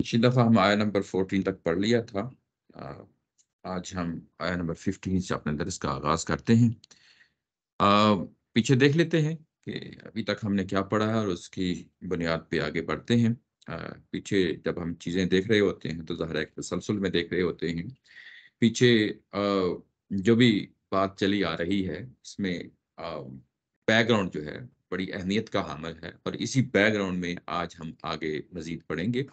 पिछली दफ़ा हम आया नंबर 14 तक पढ़ लिया था आज हम आया नंबर 15 से अपने दरस का आगाज़ करते हैं पीछे देख लेते हैं कि अभी तक हमने क्या पढ़ा है और उसकी बुनियाद पे आगे बढ़ते हैं पीछे जब हम चीज़ें देख रहे होते हैं तो ज़ाहिर एक तसलसल में देख रहे होते हैं पीछे जो भी बात चली आ रही है इसमें बैकग्राउंड जो है बड़ी अहमियत का हामल है और इसी बैकग्राउंड में आज हम आगे मजीद पढ़ेंगे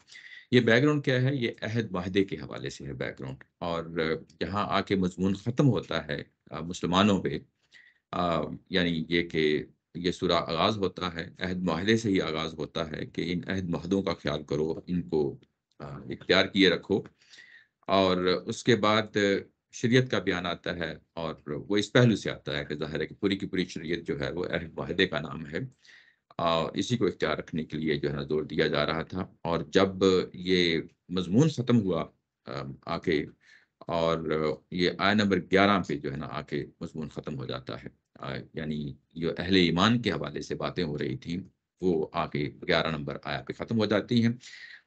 ये बैकग्राउंड क्या है ये अहद वाहदे के हवाले से है बैकग्राउंड और यहाँ आके मजमून ख़त्म होता है मुसलमानों पर यानी ये कि ये सुरा आगाज़ होता है अहद माहदे से ही आगाज़ होता है कि इन अहद माहदों का ख्याल करो इनको इख्तियार किए रखो और उसके बाद शरीयत का बयान आता है और वो इस पहलू से आता है कि ज़ाहिर है कि पूरी की पूरी शरीयत जो है वो अहम वाहदे का नाम है और इसी को इख्तियार रखने के लिए जो है ना जोर दिया जा रहा था और जब ये मजमून ख़त्म हुआ आके और ये आय नंबर ग्यारह पे जो है ना आके मजमून ख़त्म हो जाता है यानी जो अहले ईमान के हवाले से बातें हो रही थी वो आगे ग्यारह नंबर आया पे ख़त्म हो जाती हैं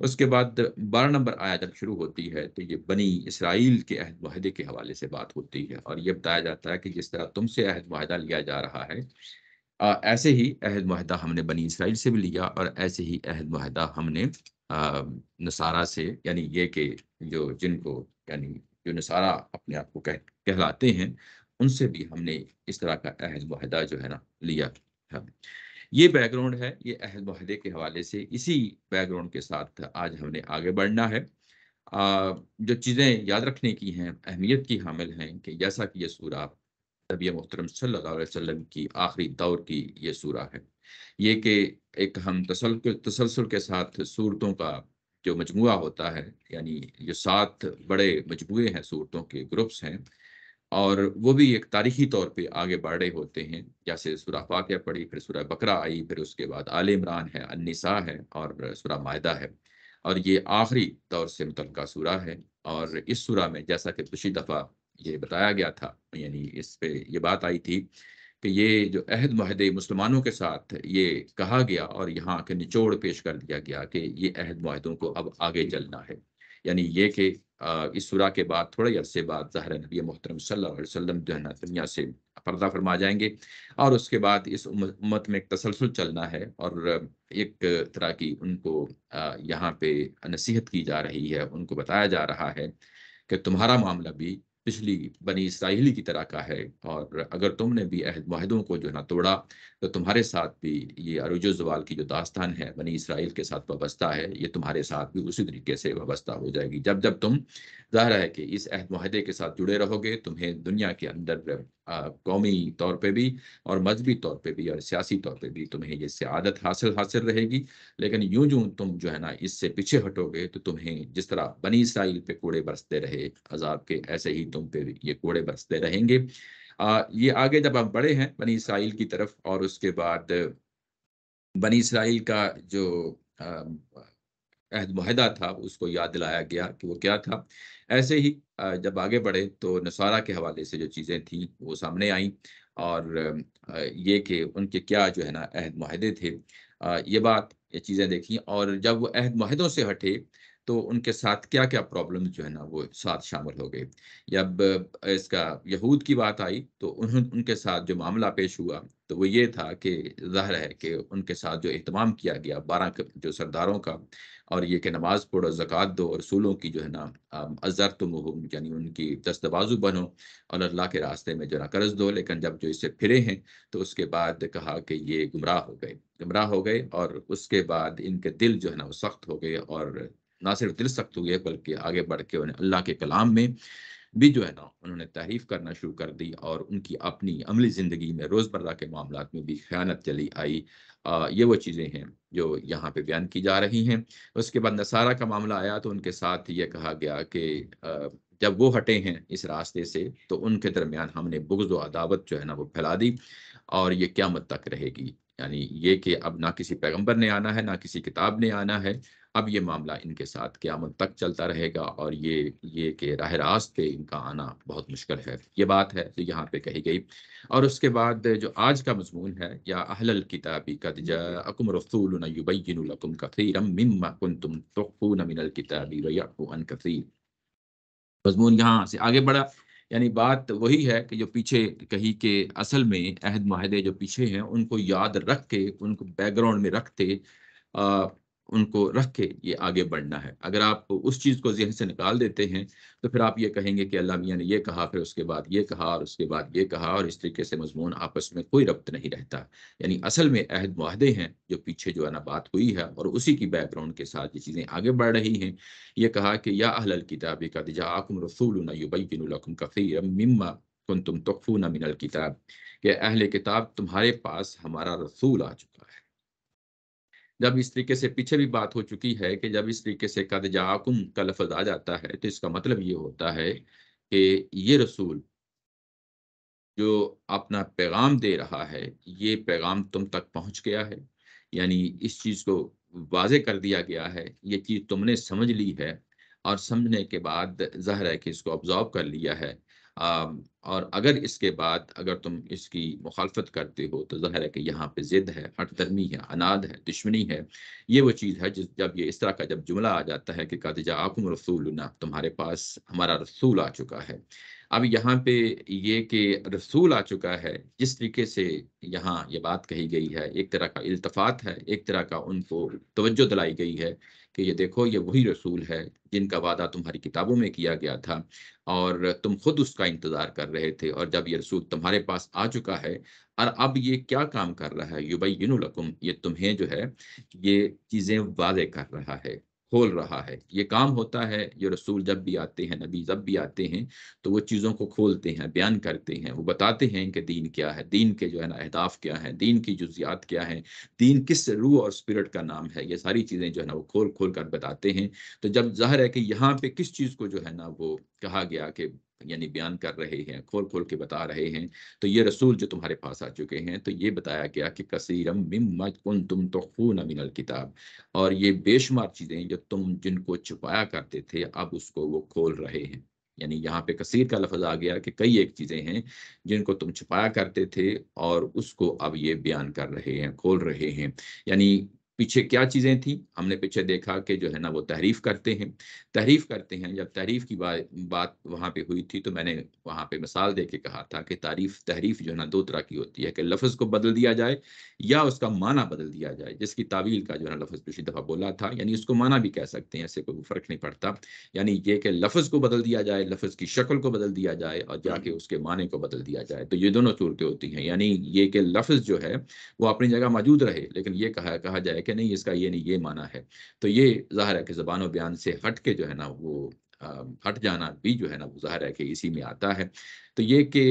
उसके बाद बारह नंबर आया जब शुरू होती है तो ये बनी इसराइल के अहद माहदे के हवाले से बात होती है और ये बताया जाता है कि जिस तरह तुमसे अहद माहदा लिया जा रहा है आ, ऐसे ही अहद माहदा हमने बनी इसराइल से भी लिया और ऐसे ही अहद माहदा हमने नसारा से यानी ये के जो जिनको यानी जो नसारा अपने आप को कह कहलाते हैं उनसे भी हमने इस तरह का अहद माहदा जो है ना लिया है ये बैकग्राउंड है ये अहद माहे के हवाले से इसी बैकग्राउंड के साथ आज हमने आगे बढ़ना है आ, जो चीज़ें याद रखने की हैं अहमियत की हामिल हैं कि जैसा कि यह सूरा नबी मोहतरम सल्लाम की आखिरी दौर की ये सूरा है ये कि एक हम तसल तसलसल के साथ सूरतों का जो मजमु होता है यानी जो सात बड़े मजमू हैं सूरतों के ग्रुप्स हैं और वो भी एक तारीखी तौर पे आगे बढ़े होते हैं जैसे सूरह फाकिया पढ़ी फिर सूरह बकरा आई फिर उसके बाद आल इमरान है अनिसा है और सूरह मायदा है और ये आखिरी तौर से मुतल सूरा है और इस सूरा में जैसा कि पिछली दफ़ा ये बताया गया था यानी इस पे ये बात आई थी कि ये जो अहद माहदे मुसलमानों के साथ ये कहा गया और यहाँ के निचोड़ पेश कर दिया गया कि ये अहद महदों को अब आगे चलना है यानी ये कि इस सुरा के बाद थोड़े अरसे बाद ज़ाहिर नबी मोहतरम सल्लम जो है ना दुनिया से पर्दा फरमा जाएंगे और उसके बाद इस उम्मत में एक तसलसल चलना है और एक तरह की उनको यहाँ पे नसीहत की जा रही है उनको बताया जा रहा है कि तुम्हारा मामला भी पिछली बनी इसराइली की तरह का है और अगर तुमने भी अहद माहदों को जो है ना तोड़ा तो तुम्हारे साथ भी ये अरुजो जवाल की जो दास्तान है बनी इसराइल के साथ वाबस्ता है ये तुम्हारे साथ भी उसी तरीके से वाबस्ता हो जाएगी जब जब तुम ज़ाहिर है कि इस अहद माहे के साथ जुड़े रहोगे तुम्हें दुनिया के अंदर कौमी तौर पे भी और मजहबी तौर पे भी और सियासी तौर पे भी तुम्हें ये सियादत हासिल हासिल रहेगी लेकिन यूं यूं तुम जो है ना इससे पीछे हटोगे तो तुम्हें जिस तरह बनी इसराइल पे कोड़े बरसते रहे अजाब के ऐसे ही तुम पे ये कोड़े बरसते रहेंगे आ, ये आगे जब हम बड़े हैं बनी इसराइल की तरफ और उसके बाद बनी इसराइल का जो अहद माहदा था उसको याद दिलाया गया कि वो क्या था ऐसे ही जब आगे बढ़े तो नसारा के हवाले से जो चीज़ें थी वो सामने आई और ये कि उनके क्या जो है ना अहद माहदे थे ये बात ये चीज़ें देखी और जब वो अहद माहदों से हटे तो उनके साथ क्या क्या प्रॉब्लम जो है ना वो साथ शामिल हो गए जब इसका यहूद की बात आई तो उन्होंने उनके साथ जो मामला पेश हुआ तो वो ये था कि ज़ाहिर है कि उनके साथ जो अहतमाम किया गया बारह जो सरदारों का और ये कि नमाज पढ़ो जक़ात दो और रसूलों की जो है ना अज़र तुम हो यानी उनकी दस्तबाजू बनो और अल्लाह के रास्ते में जो ना कर्ज दो लेकिन जब जो इससे फिरे हैं तो उसके बाद कहा कि ये गुमराह हो गए गुमराह हो गए और उसके बाद इनके दिल जो है ना वो सख्त हो गए और ना सिर्फ दिल सख्त हो गए बल्कि आगे बढ़ के उन्हें अल्लाह के कलाम में भी जो है ना उन्होंने तारीफ करना शुरू कर दी और उनकी अपनी अमली ज़िंदगी में रोज़मर्रा के मामला में भी खयानत चली आई आ, ये वो चीज़ें हैं जो यहाँ पे बयान की जा रही हैं उसके बाद नसारा का मामला आया तो उनके साथ ये कहा गया कि जब वो हटे हैं इस रास्ते से तो उनके दरमियान हमने बुग्ज व अदावत जो है ना वो फैला दी और ये मत तक रहेगी यानी ये कि अब ना किसी पैगंबर ने आना है ना किसी किताब ने आना है अब ये मामला इनके साथ क्यामत तक चलता रहेगा और ये ये कि राह रास्त पे इनका आना बहुत मुश्किल है ये बात है जो यहाँ पे कही गई और उसके बाद जो आज का मजमून है या अहल किताबी कदम रसूलबैन तुम मिनल किताबी मजमून यहाँ से आगे बढ़ा यानी बात वही है कि जो पीछे कही के असल में अहद माहे जो पीछे हैं उनको याद रख के उनको बैकग्राउंड में रखते उनको रख के ये आगे बढ़ना है अगर आप उस चीज़ को जहन से निकाल देते हैं तो फिर आप ये कहेंगे कि अल्लाह मियाँ ने ये कहा फिर उसके बाद ये कहा और उसके बाद ये कहा और इस तरीके से मजमून आपस में कोई रब्त नहीं रहता यानी असल में अहद माहदे हैं जो पीछे जो है ना बात हुई है और उसी की बैकग्राउंड के साथ ये चीज़ें आगे बढ़ रही हैं ये कहा कि या अहल किताब का दिजा आकुम रसूल युबिन कफ़ी मम्मा कुन तुम तकफ़ू मिनल किताब के अहल किताब तुम्हारे पास हमारा रसूल आ चुका है जब इस तरीके से पीछे भी बात हो चुकी है कि जब इस तरीके से कद जाकुम का लफज आ जाता है तो इसका मतलब ये होता है कि ये रसूल जो अपना पैगाम दे रहा है ये पैगाम तुम तक पहुंच गया है यानी इस चीज़ को वाजे कर दिया गया है ये चीज़ तुमने समझ ली है और समझने के बाद जहर है कि इसको ऑब्जॉर्व कर लिया है और अगर इसके बाद अगर तुम इसकी मुखालफत करते हो तो ज़ाहिर है कि यहाँ पे ज़िद है हटदर्मी है अनाद है दुश्मनी है ये वो चीज़ है जिस जब ये इस तरह का जब जुमला आ जाता है कि कादिजा आकुम रसूल तुम्हारे पास हमारा रसूल आ चुका है अब यहाँ पे ये कि रसूल आ चुका है जिस तरीके से यहाँ ये बात कही गई है एक तरह का अल्तफ़ात है एक तरह का उनको तवज्जो दिलाई गई है कि ये देखो ये वही रसूल है जिनका वादा तुम्हारी किताबों में किया गया था और तुम खुद उसका इंतज़ार कर रहे थे और जब ये रसूल तुम्हारे पास आ चुका है और अब ये क्या काम कर रहा है युबई लकुम ये तुम्हें जो है ये चीज़ें वादे कर रहा है खोल रहा है ये काम होता है जो रसूल जब भी आते हैं नबी जब भी आते हैं तो वो चीज़ों को खोलते हैं बयान करते हैं वो बताते हैं कि दीन क्या है दीन के जो है ना अहदाफ क्या है दीन की जुजियात क्या है दीन किस रूह और स्पिरिट का नाम है ये सारी चीज़ें जो है ना वो खोल खोल कर बताते हैं तो जब जाहिर है कि यहाँ पे किस चीज़ को जो है ना वो कहा गया कि यानी बयान कर रहे हैं खोल खोल के बता रहे हैं तो ये रसूल जो तुम्हारे पास आ चुके हैं तो ये बताया गया कि कसीरम मिम्मत तुम तो खून अमिनल किताब और ये बेशुमार चीज़ें जो तुम जिनको छुपाया करते थे अब उसको वो खोल रहे हैं यानी यहाँ पे कसीर का लफज आ गया कि कई एक चीज़ें हैं जिनको तुम छुपाया करते थे और उसको अब ये बयान कर रहे हैं खोल रहे हैं यानी पीछे क्या चीज़ें थी हमने पीछे देखा कि जो है ना वो तहरीफ करते हैं तहरीफ करते हैं जब तहरीफ की बात बात वहाँ पर हुई थी तो मैंने वहाँ पर मिसाल दे के कहा था कि तारीफ तहरीफ जो है ना दो तरह की होती है कि लफ्ज़ को बदल दिया जाए या उसका माना बदल दिया जाए जिसकी तावील का जो है ना लफ्ज़ पिछली दफ़ा बोला था यानी उसको माना भी कह सकते हैं ऐसे कोई फ़र्क नहीं पड़ता यानी ये कि लफ्ज़ को बदल दिया जाए लफ्ज़ की शक्ल को बदल दिया जाए और जाके हम्म। उसके माने को बदल दिया जाए तो ये दोनों सूरतें होती हैं यानी ये कि लफ्ज़ जो है वो अपनी जगह मौजूद रहे लेकिन ये कहा कहा जाए कि नहीं इसका ये नहीं ये माना है तो ये ज़ाहिर है कि ज़बान बयान से हट के जो है ना वो हट जाना भी जो है ना वो ज़ाहिर है कि इसी में आता है तो ये कि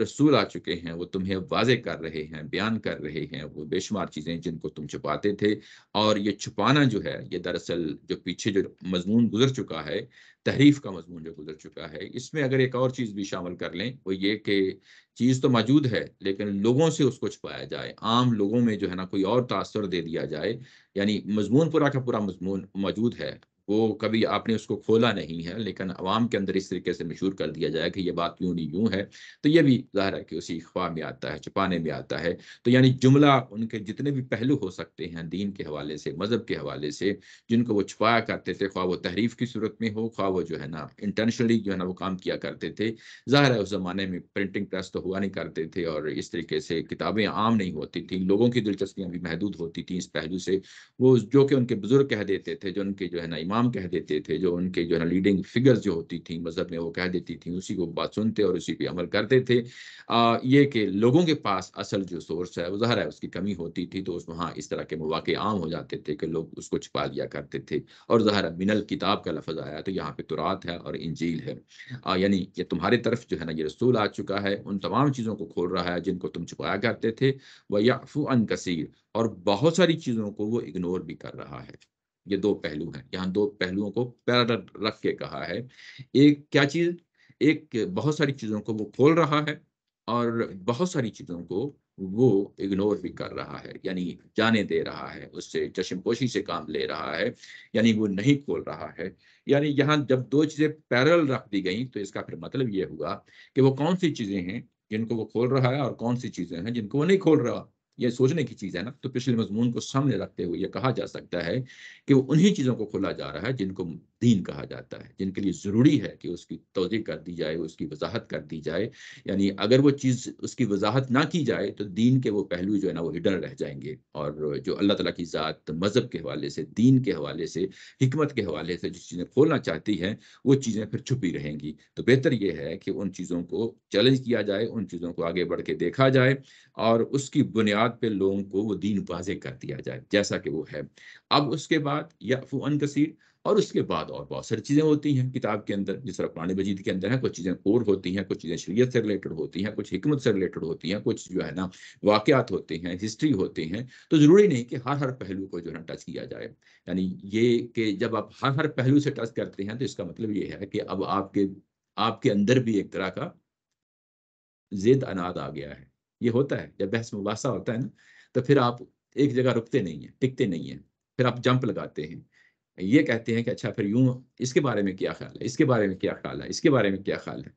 रसूल आ चुके हैं वो तुम्हें वाजे कर रहे हैं बयान कर रहे हैं वो बेशुमार चीज़ें जिनको तुम छुपाते थे और ये छुपाना जो है ये दरअसल जो पीछे जो मजमून गुजर चुका है तहरीफ का मजमून जो गुजर चुका है इसमें अगर एक और चीज़ भी शामिल कर लें वो ये कि चीज़ तो मौजूद है लेकिन लोगों से उसको छुपाया जाए आम लोगों में जो है ना कोई और तासर दे दिया जाए यानी मजमून पूरा का पूरा मजमून मौजूद है वो कभी आपने उसको खोला नहीं है लेकिन आवाम के अंदर इस तरीके से मशहूर कर दिया जाए कि ये बात यूँ नहीं यूं है तो ये भी ज़ाहिर है कि उसी अखवा में आता है छुपाने में आता है तो यानी जुमला उनके जितने भी पहलू हो सकते हैं दीन के हवाले से मज़हब के हवाले से जिनको वो छुपाया करते थे ख्वा वो तहरीफ की सूरत में हो ख्वा वो जो है ना इंटरनेशनली जो है ना वो काम किया करते थे ज़ाहिर है उस ज़माने में प्रिंटिंग प्रेस तो हुआ नहीं करते थे और इस तरीके से किताबें आम नहीं होती थी लोगों की दिलचस्पियाँ भी महदूद होती थी इस पहलू से वो जो कि उनके बुज़ुर्ग कह देते थे जो उनके जो है ना इमाम कह देते थे जो उनके जो है लीडिंग फिगर्स जो होती थी मज़हब में वो कह देती थी उसी को बात सुनते और उसी पर अमल करते थे आ, ये कि लोगों के पास असल जो सोर्स है वो ज़ाहिर है उसकी कमी होती थी तो उस वहाँ इस तरह के मौाक़े आम हो जाते थे कि लोग उसको छिपा लिया करते थे और ज़ाहिर मिनल किताब का लफज आया तो यहाँ पे तुरात है और इंजील है यानी ये तुम्हारी तरफ जो है ना ये रसूल आ चुका है उन तमाम चीज़ों को खोल रहा है जिनको तुम छुपाया करते थे वह याफ़ू अन कसीर और बहुत सारी चीज़ों को वो इग्नोर भी कर रहा है ये दो पहलू हैं यहाँ दो पहलुओं को पैरल रख के कहा है एक क्या चीज़ एक बहुत सारी चीज़ों को वो खोल रहा है और बहुत सारी चीज़ों को वो इग्नोर भी कर रहा है यानी जाने दे रहा है उससे चश्मपोशी से काम ले रहा है यानी वो नहीं खोल रहा है यानी यहाँ जब दो चीज़ें पैरल रख दी गई तो इसका फिर मतलब ये हुआ कि वो कौन सी चीज़ें हैं जिनको वो खोल रहा है और कौन सी चीज़ें हैं जिनको वो नहीं खोल रहा यह सोचने की चीज़ है ना तो पिछले मजमून को सामने रखते हुए यह कहा जा सकता है कि वो उन्हीं चीज़ों को खोला जा रहा है जिनको दीन कहा जाता है जिनके लिए ज़रूरी है कि उसकी तोज़ी कर दी जाए उसकी वजाहत कर दी जाए यानी अगर वो चीज़ उसकी वजाहत ना की जाए तो दीन के वो पहलू जो है ना वो हिडन रह जाएंगे और जो अल्लाह तला की ज़ात मज़हब के हवाले से दीन के हवाले से हमत के हवाले से जो चीज़ें खोलना चाहती हैं वो चीज़ें फिर छुपी रहेंगी तो बेहतर ये है कि उन चीज़ों को चैलेंज किया जाए उन चीज़ों को आगे बढ़ के देखा जाए और उसकी बुनियाद पर लोगों को वो दीन वाजे कर दिया जाए जैसा कि वो है अब उसके बाद या अफून कसीर और उसके बाद और बहुत सारी चीज़ें होती हैं किताब के अंदर जिस तरह पुरानी मजीद के अंदर है कुछ चीज़ें और होती हैं कुछ चीज़ें शरीयत से रिलेटेड होती हैं कुछ हमत से रिलेटेड होती हैं कुछ जो है ना वाक़ात होते हैं हिस्ट्री होते हैं तो ज़रूरी नहीं कि हर हर पहलू को जो है टच किया जाए यानी ये कि जब आप हर हर पहलू से टच करते हैं तो इसका मतलब ये है कि अब आपके आपके अंदर भी एक तरह का जिद अनाद आ गया है ये होता है जब बहस मुबासा होता है ना तो फिर आप एक जगह रुकते नहीं हैं टिकते नहीं हैं फिर आप जंप लगाते हैं ये कहते हैं कि अच्छा फिर यूं इसके बारे में क्या ख्याल है इसके बारे में क्या ख्याल है इसके बारे में क्या ख्याल है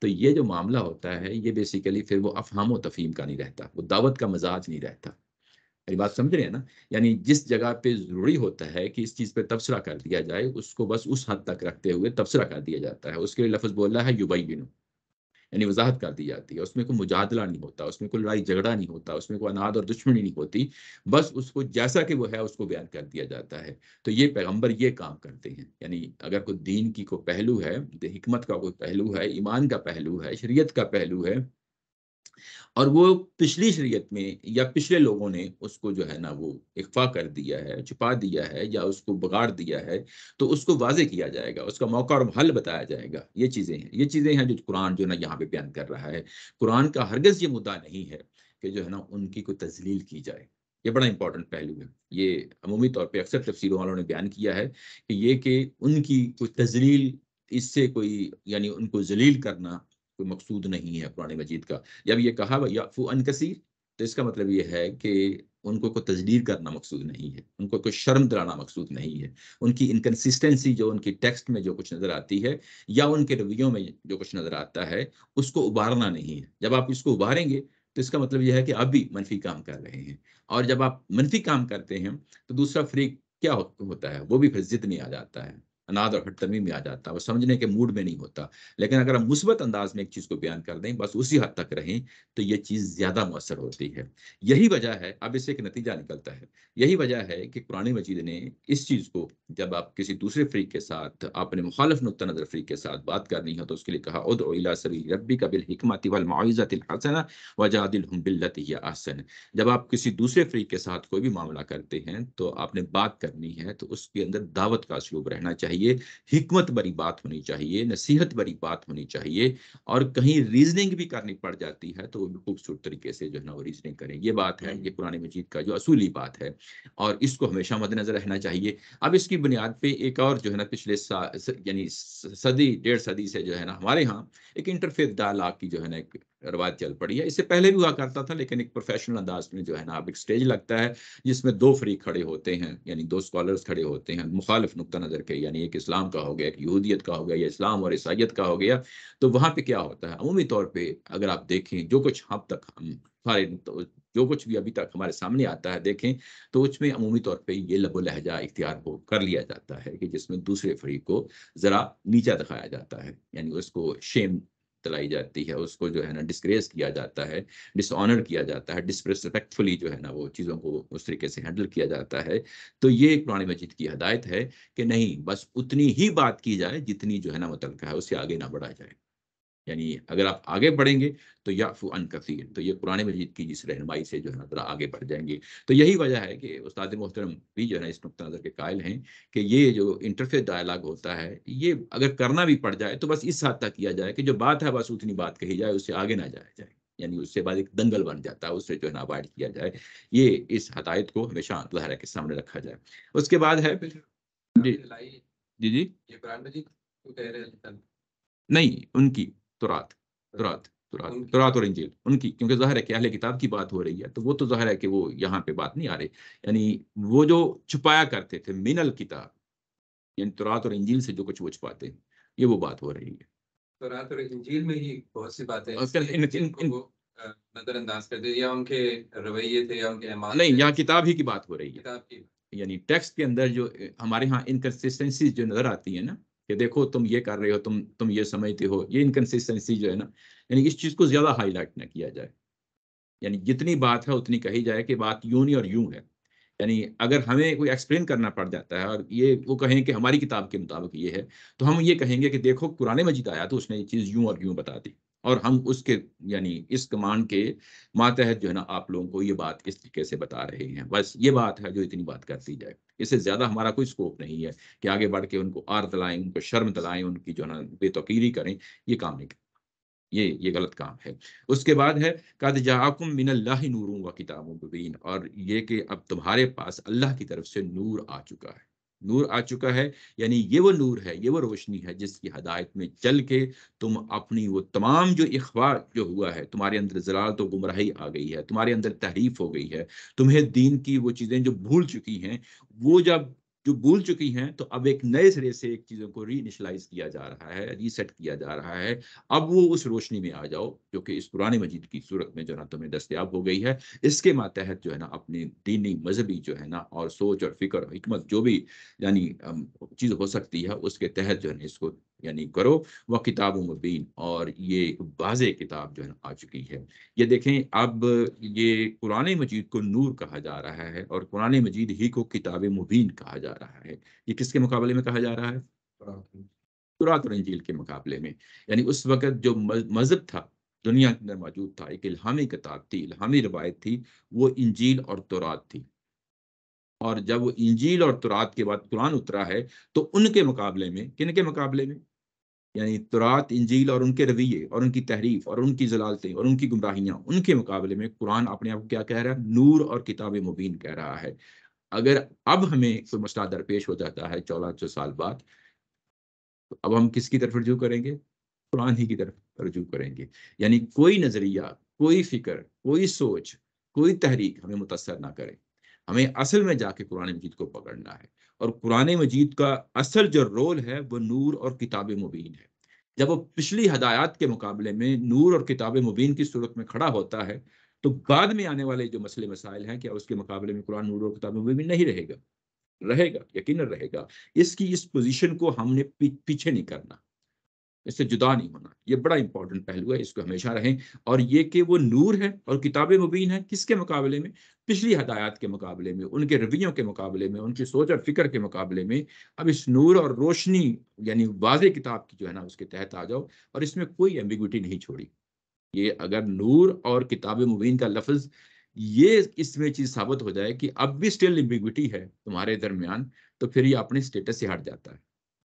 तो ये जो मामला होता है ये बेसिकली फिर वो अफहम व तफीम का नहीं रहता वो दावत का मजाज नहीं रहता मेरी बात समझ रहे हैं ना यानी जिस जगह पे ज़रूरी होता है कि इस चीज़ पे तबसरा कर दिया जाए उसको बस उस हद तक रखते हुए तबसरा कर दिया जाता है उसके लिए लफ्ज़ बोल रहा है बिनू यानी वजाहत कर दी जाती है उसमें कोई मुजादला नहीं होता उसमें कोई लड़ाई झगड़ा नहीं होता उसमें कोई अनाद और दुश्मनी नहीं होती बस उसको जैसा कि वो है उसको बयान कर दिया जाता है तो ये पैगम्बर ये काम करते हैं यानी अगर कोई दीन की कोई पहलू है हमत का कोई पहलू है ईमान का पहलू है शरीय का पहलू है और वो पिछली शरीयत में या पिछले लोगों ने उसको जो है ना वो इकफा कर दिया है छुपा दिया है या उसको बगाड़ दिया है तो उसको वाजे किया जाएगा उसका मौका और हल बताया जाएगा ये चीज़ें हैं ये चीज़ें हैं जो कुरान जो ना यहाँ पे बयान कर रहा है कुरान का हरगज़ ये मुद्दा नहीं है कि जो है ना उनकी कोई तजलील की जाए ये बड़ा इंपॉर्टेंट पहलू है ये अमूमी तौर पर अक्सर तफसीरों वालों ने बयान किया है कि ये कि उनकी कोई तजलील इससे कोई यानी उनको जलील करना कोई मकसूद नहीं है पुरानी मजीद का जब ये कहा अन कसीर तो इसका मतलब ये है कि उनको कोई तजदीर करना मकसूद नहीं है उनको कोई शर्म दिलाना मकसूद नहीं है उनकी इनकन्सिस्टेंसी जो उनकी टेक्स्ट में जो कुछ नज़र आती है या उनके रवैयों में जो कुछ नज़र आता है उसको उबारना नहीं है जब आप इसको उबारेंगे तो इसका मतलब यह है कि आप भी मनफी काम कर रहे हैं और जब आप मनफी काम करते हैं तो दूसरा फ्रीक क्या होता है वो भी फिर जिद नहीं आ जाता है अनाद और हटतमी में आ जाता है वो समझने के मूड में नहीं होता लेकिन अगर हम मुस्बत अंदाज में एक चीज़ को बयान कर दें बस उसी हद तक रहें तो ये चीज़ ज़्यादा मौसर होती है यही वजह है अब इससे एक नतीजा निकलता है यही वजह है कि पुरानी मजीद ने इस चीज़ को जब आप किसी दूसरे फ्रीक के साथ आपने मुखालफ नुकता नज़र फ्रीक के साथ बात करनी हो तो उसके लिए कहा उद सबी रबी का बिल हमत बिल्लत आसन जब आप किसी दूसरे फ्रीक के साथ कोई भी मामला करते हैं तो आपने बात करनी है तो उसके अंदर दावत का सलूब रहना चाहिए चाहिए हिकमत भरी बात होनी चाहिए नसीहत भरी बात होनी चाहिए और कहीं रीजनिंग भी करनी पड़ जाती है तो वो भी खूबसूरत तरीके से जो है ना वो रीजनिंग करें ये बात है हम्म। ये पुराने मजीद का जो असूली बात है और इसको हमेशा मद्देनजर रहना चाहिए अब इसकी बुनियाद पर एक और जो है ना पिछले यानी सदी डेढ़ सदी से जो है ना हमारे यहाँ एक इंटरफेथ डायलाग की जो है ना एक रवायत चल पड़ी है इससे पहले भी हुआ करता था लेकिन एक प्रोफेशनल अंदाज में जो है ना अब एक स्टेज लगता है जिसमें दो फरीक खड़े होते हैं यानी दो स्कॉलर्स खड़े होते हैं मुखालिफ नुकता नज़र के यानी एक इस्लाम का हो गया एक यहूदियत का हो गया या इस्लाम और ईसाइत का हो गया तो वहाँ पर क्या होता है अमूमी तौर पर अगर आप देखें जो कुछ हम तक हम सारे जो कुछ भी अभी तक हमारे सामने आता है देखें तो उसमें अमूमी तौर पर ये लबो लहजा इख्तियार हो कर लिया जाता है कि जिसमें दूसरे फरीक को ज़रा नीचा दिखाया जाता है यानी उसको शेम तलाई जाती है उसको जो है ना डिस्क्रेस किया जाता है डिसऑनर किया जाता है डिसरिस्पेक्टफुली जो है ना वो चीज़ों को उस तरीके से हैंडल किया जाता है तो ये एक पुरानी मस्जिद की हदायत है कि नहीं बस उतनी ही बात की जाए जितनी जो है ना मुतल है उससे आगे ना बढ़ा जाए यानी अगर आप आगे बढ़ेंगे तो याफू अन कसीर तो ये पुराने मजीद की जिस रहनमाई से जो है ना आगे बढ़ जाएंगे तो यही वजह है कि उस्ताद मोहतरम भी जो है इस नुक़ नज़र के कायल हैं कि ये जो इंटरफेस डायलाग होता है ये अगर करना भी पड़ जाए तो बस इस हद तक किया जाए कि जो बात है बस उतनी बात कही जाए उससे आगे ना जाया जाए यानी उससे बाद एक दंगल बन जाता है उससे जो है ना अवॉइड किया जाए ये इस हदायत को हमेशा लहरा के सामने रखा जाए उसके बाद है जी जी जी नहीं उनकी तुरात तुरात तुरात तुरात और इंजील उनकी क्योंकि जाहिर है कि अहले किताब की बात हो रही है तो वो तो जाहिर है कि वो यहाँ पे बात नहीं आ रही यानी वो जो छुपाया करते थे मिनल किताब यानी तुरात और इंजील से जो कुछ वो छुपाते हैं ये वो बात हो रही है तुरात और इंजील में ही बहुत सी बातें नजरअंदाज कर दिया उनके रवैये थे या उनके नहीं यहाँ किताब ही की बात हो रही है यानी टेक्स्ट के अंदर जो हमारे यहाँ इनकन्सिस्टेंसी जो नजर आती है ना कि देखो तुम ये कर रहे हो तुम तुम ये समझते हो ये इनकन्सिस्टेंसी जो है ना यानी इस चीज़ को ज़्यादा हाईलाइट ना किया जाए यानी जितनी बात है उतनी कही जाए कि बात यूं नहीं और यूं है यानी अगर हमें कोई एक्सप्लेन करना पड़ जाता है और ये वो कहें कि हमारी किताब के मुताबिक ये है तो हम ये कहेंगे कि देखो कुरान मजिद आया तो उसने ये चीज़ यूं और यूं बता दी और हम उसके यानी इस कमांड के मातहत जो है ना आप लोगों को ये बात इस तरीके से बता रहे हैं बस ये बात है जो इतनी बात करती जाए इससे ज़्यादा हमारा कोई स्कोप नहीं है कि आगे बढ़ के उनको आर दिलाएं उनको शर्म दिलाएं उनकी जो है ना बेतकीरी करें ये काम नहीं ये ये गलत काम है उसके बाद है कद जाकुम मिनल्ला नूरों व किताबों मुबीन और ये कि अब तुम्हारे पास अल्लाह की तरफ से नूर आ चुका है नूर आ चुका है यानी ये वो नूर है ये वो रोशनी है जिसकी हदायत में चल के तुम अपनी वो तमाम जो अखबार जो हुआ है तुम्हारे अंदर जलाल तो गुमराही आ गई है तुम्हारे अंदर तहरीफ हो गई है तुम्हें दीन की वो चीज़ें जो भूल चुकी हैं वो जब जो भूल चुकी हैं तो अब एक नए सिरे से एक चीज़ों को रीइनिशलाइज किया जा रहा है रीसेट किया जा रहा है अब वो उस रोशनी में आ जाओ जो कि इस पुराने मजीद की सूरत में जो ना तुम्हें दस्तियाब हो गई है इसके मातहत जो है ना अपनी दीनी मजहबी जो है ना और सोच और फिक्र हमत जो भी यानी चीज़ हो सकती है उसके तहत जो है ना इसको यानी करो वह किताब मुबीन और ये वाज किताब जो है आ चुकी है ये देखें अब ये कुरान मजीद को नूर कहा जा रहा है और कुरान मजीद ही को किताब मुबीन कहा जा रहा है ये किसके मुकाबले में कहा जा रहा है कुरात इंजील के मुकाबले में यानी उस वक़्त जो मज़हब था दुनिया के अंदर मौजूद था एक इल्हामी किताब थी इल्हामी रवायत थी वो इंजील और तुरात थी और जब वो इंजील और तुरात के बाद कुरान उतरा है तो उनके मुकाबले में किन के मुकाबले में यानी तुरात इंजील और उनके रवैये और उनकी तहरीफ और उनकी जलालतें और उनकी गुमराहियाँ उनके मुकाबले में कुरान अपने आप को क्या कह रहा है नूर और किताब मुबीन कह रहा है अगर अब हमें कोई मसला दरपेश हो जाता है चौदह सौ साल बाद तो अब हम किसकी तरफ रजू करेंगे कुरान ही की तरफ रजू करेंगे यानी कोई नज़रिया कोई फिक्र कोई सोच कोई तहरीक हमें मुतासर ना करे हमें असल में जाके कुरान मजीद को पकड़ना है और कुरान मजीद का असल जो रोल है वो नूर और किताब मुबीन है जब वो पिछली हदायत के मुकाबले में नूर और किताब मुबीन की सूरत में खड़ा होता है तो बाद में आने वाले जो मसले मसाइल हैं क्या उसके मुकाबले में कुरान नूर और किताब मुबीन नहीं रहेगा रहेगा यकीन रहेगा इसकी इस पोजीशन को हमने पीछे नहीं करना इससे जुदा नहीं होना ये बड़ा इंपॉर्टेंट पहलू है इसको हमेशा रहें और ये कि वो नूर है और किताब मुबीन है किसके मुकाबले में पिछली हदायत के मुकाबले में उनके रवियों के मुकाबले में उनकी सोच और फिक्र के मुकाबले में अब इस नूर और रोशनी यानी वाज किताब की जो है ना उसके तहत आ जाओ और इसमें कोई एम्बिग्यूटी नहीं छोड़ी ये अगर नूर और किताब मुबीन का लफज ये इसमें चीज़ साबित हो जाए कि अब भी स्टिल एम्बिग्यूटी है तुम्हारे दरमियान तो फिर ये अपने स्टेटस से हट जाता है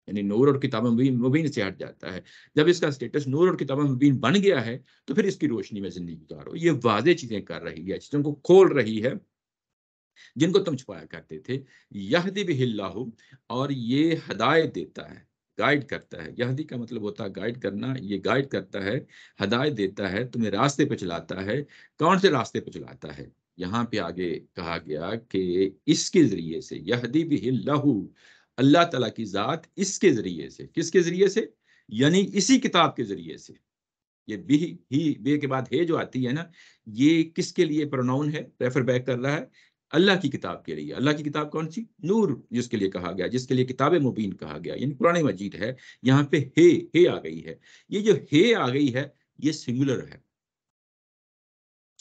यानी नूर और किताब मुबीन मुबीन से हट जाता है जब इसका स्टेटस नूर और किताब मुबीन बन गया है तो फिर इसकी रोशनी में जिंदगी गुजारो ये वाजे चीज़ें कर रही है चीज़ों को खोल रही है जिनको तुम छुपाया करते थे यहदी भी हिल्लाहु और ये हदायत देता है गाइड करता है यहदी का मतलब होता है गाइड करना ये गाइड करता है हदायत देता है तुम्हें रास्ते पर चलाता है कौन से रास्ते पर चलाता है यहाँ पे आगे कहा गया कि इसके जरिए से यहदी भी हिल्लाहू अल्लाह तला की ज़ात इसके ज़रिए से किसके ज़रिए से यानी इसी किताब के ज़रिए से ये बी ही बे के बाद हे जो आती है ना ये किसके लिए प्रोनाउन है रेफर बैक कर रहा है अल्लाह की किताब के लिए अल्लाह की किताब कौन सी नूर जिसके लिए कहा गया जिसके लिए किताब मुबीन कहा गया यानी पुरानी मजीद है यहाँ पे हे हे आ गई है ये जो हे आ गई है ये सिंगुलर है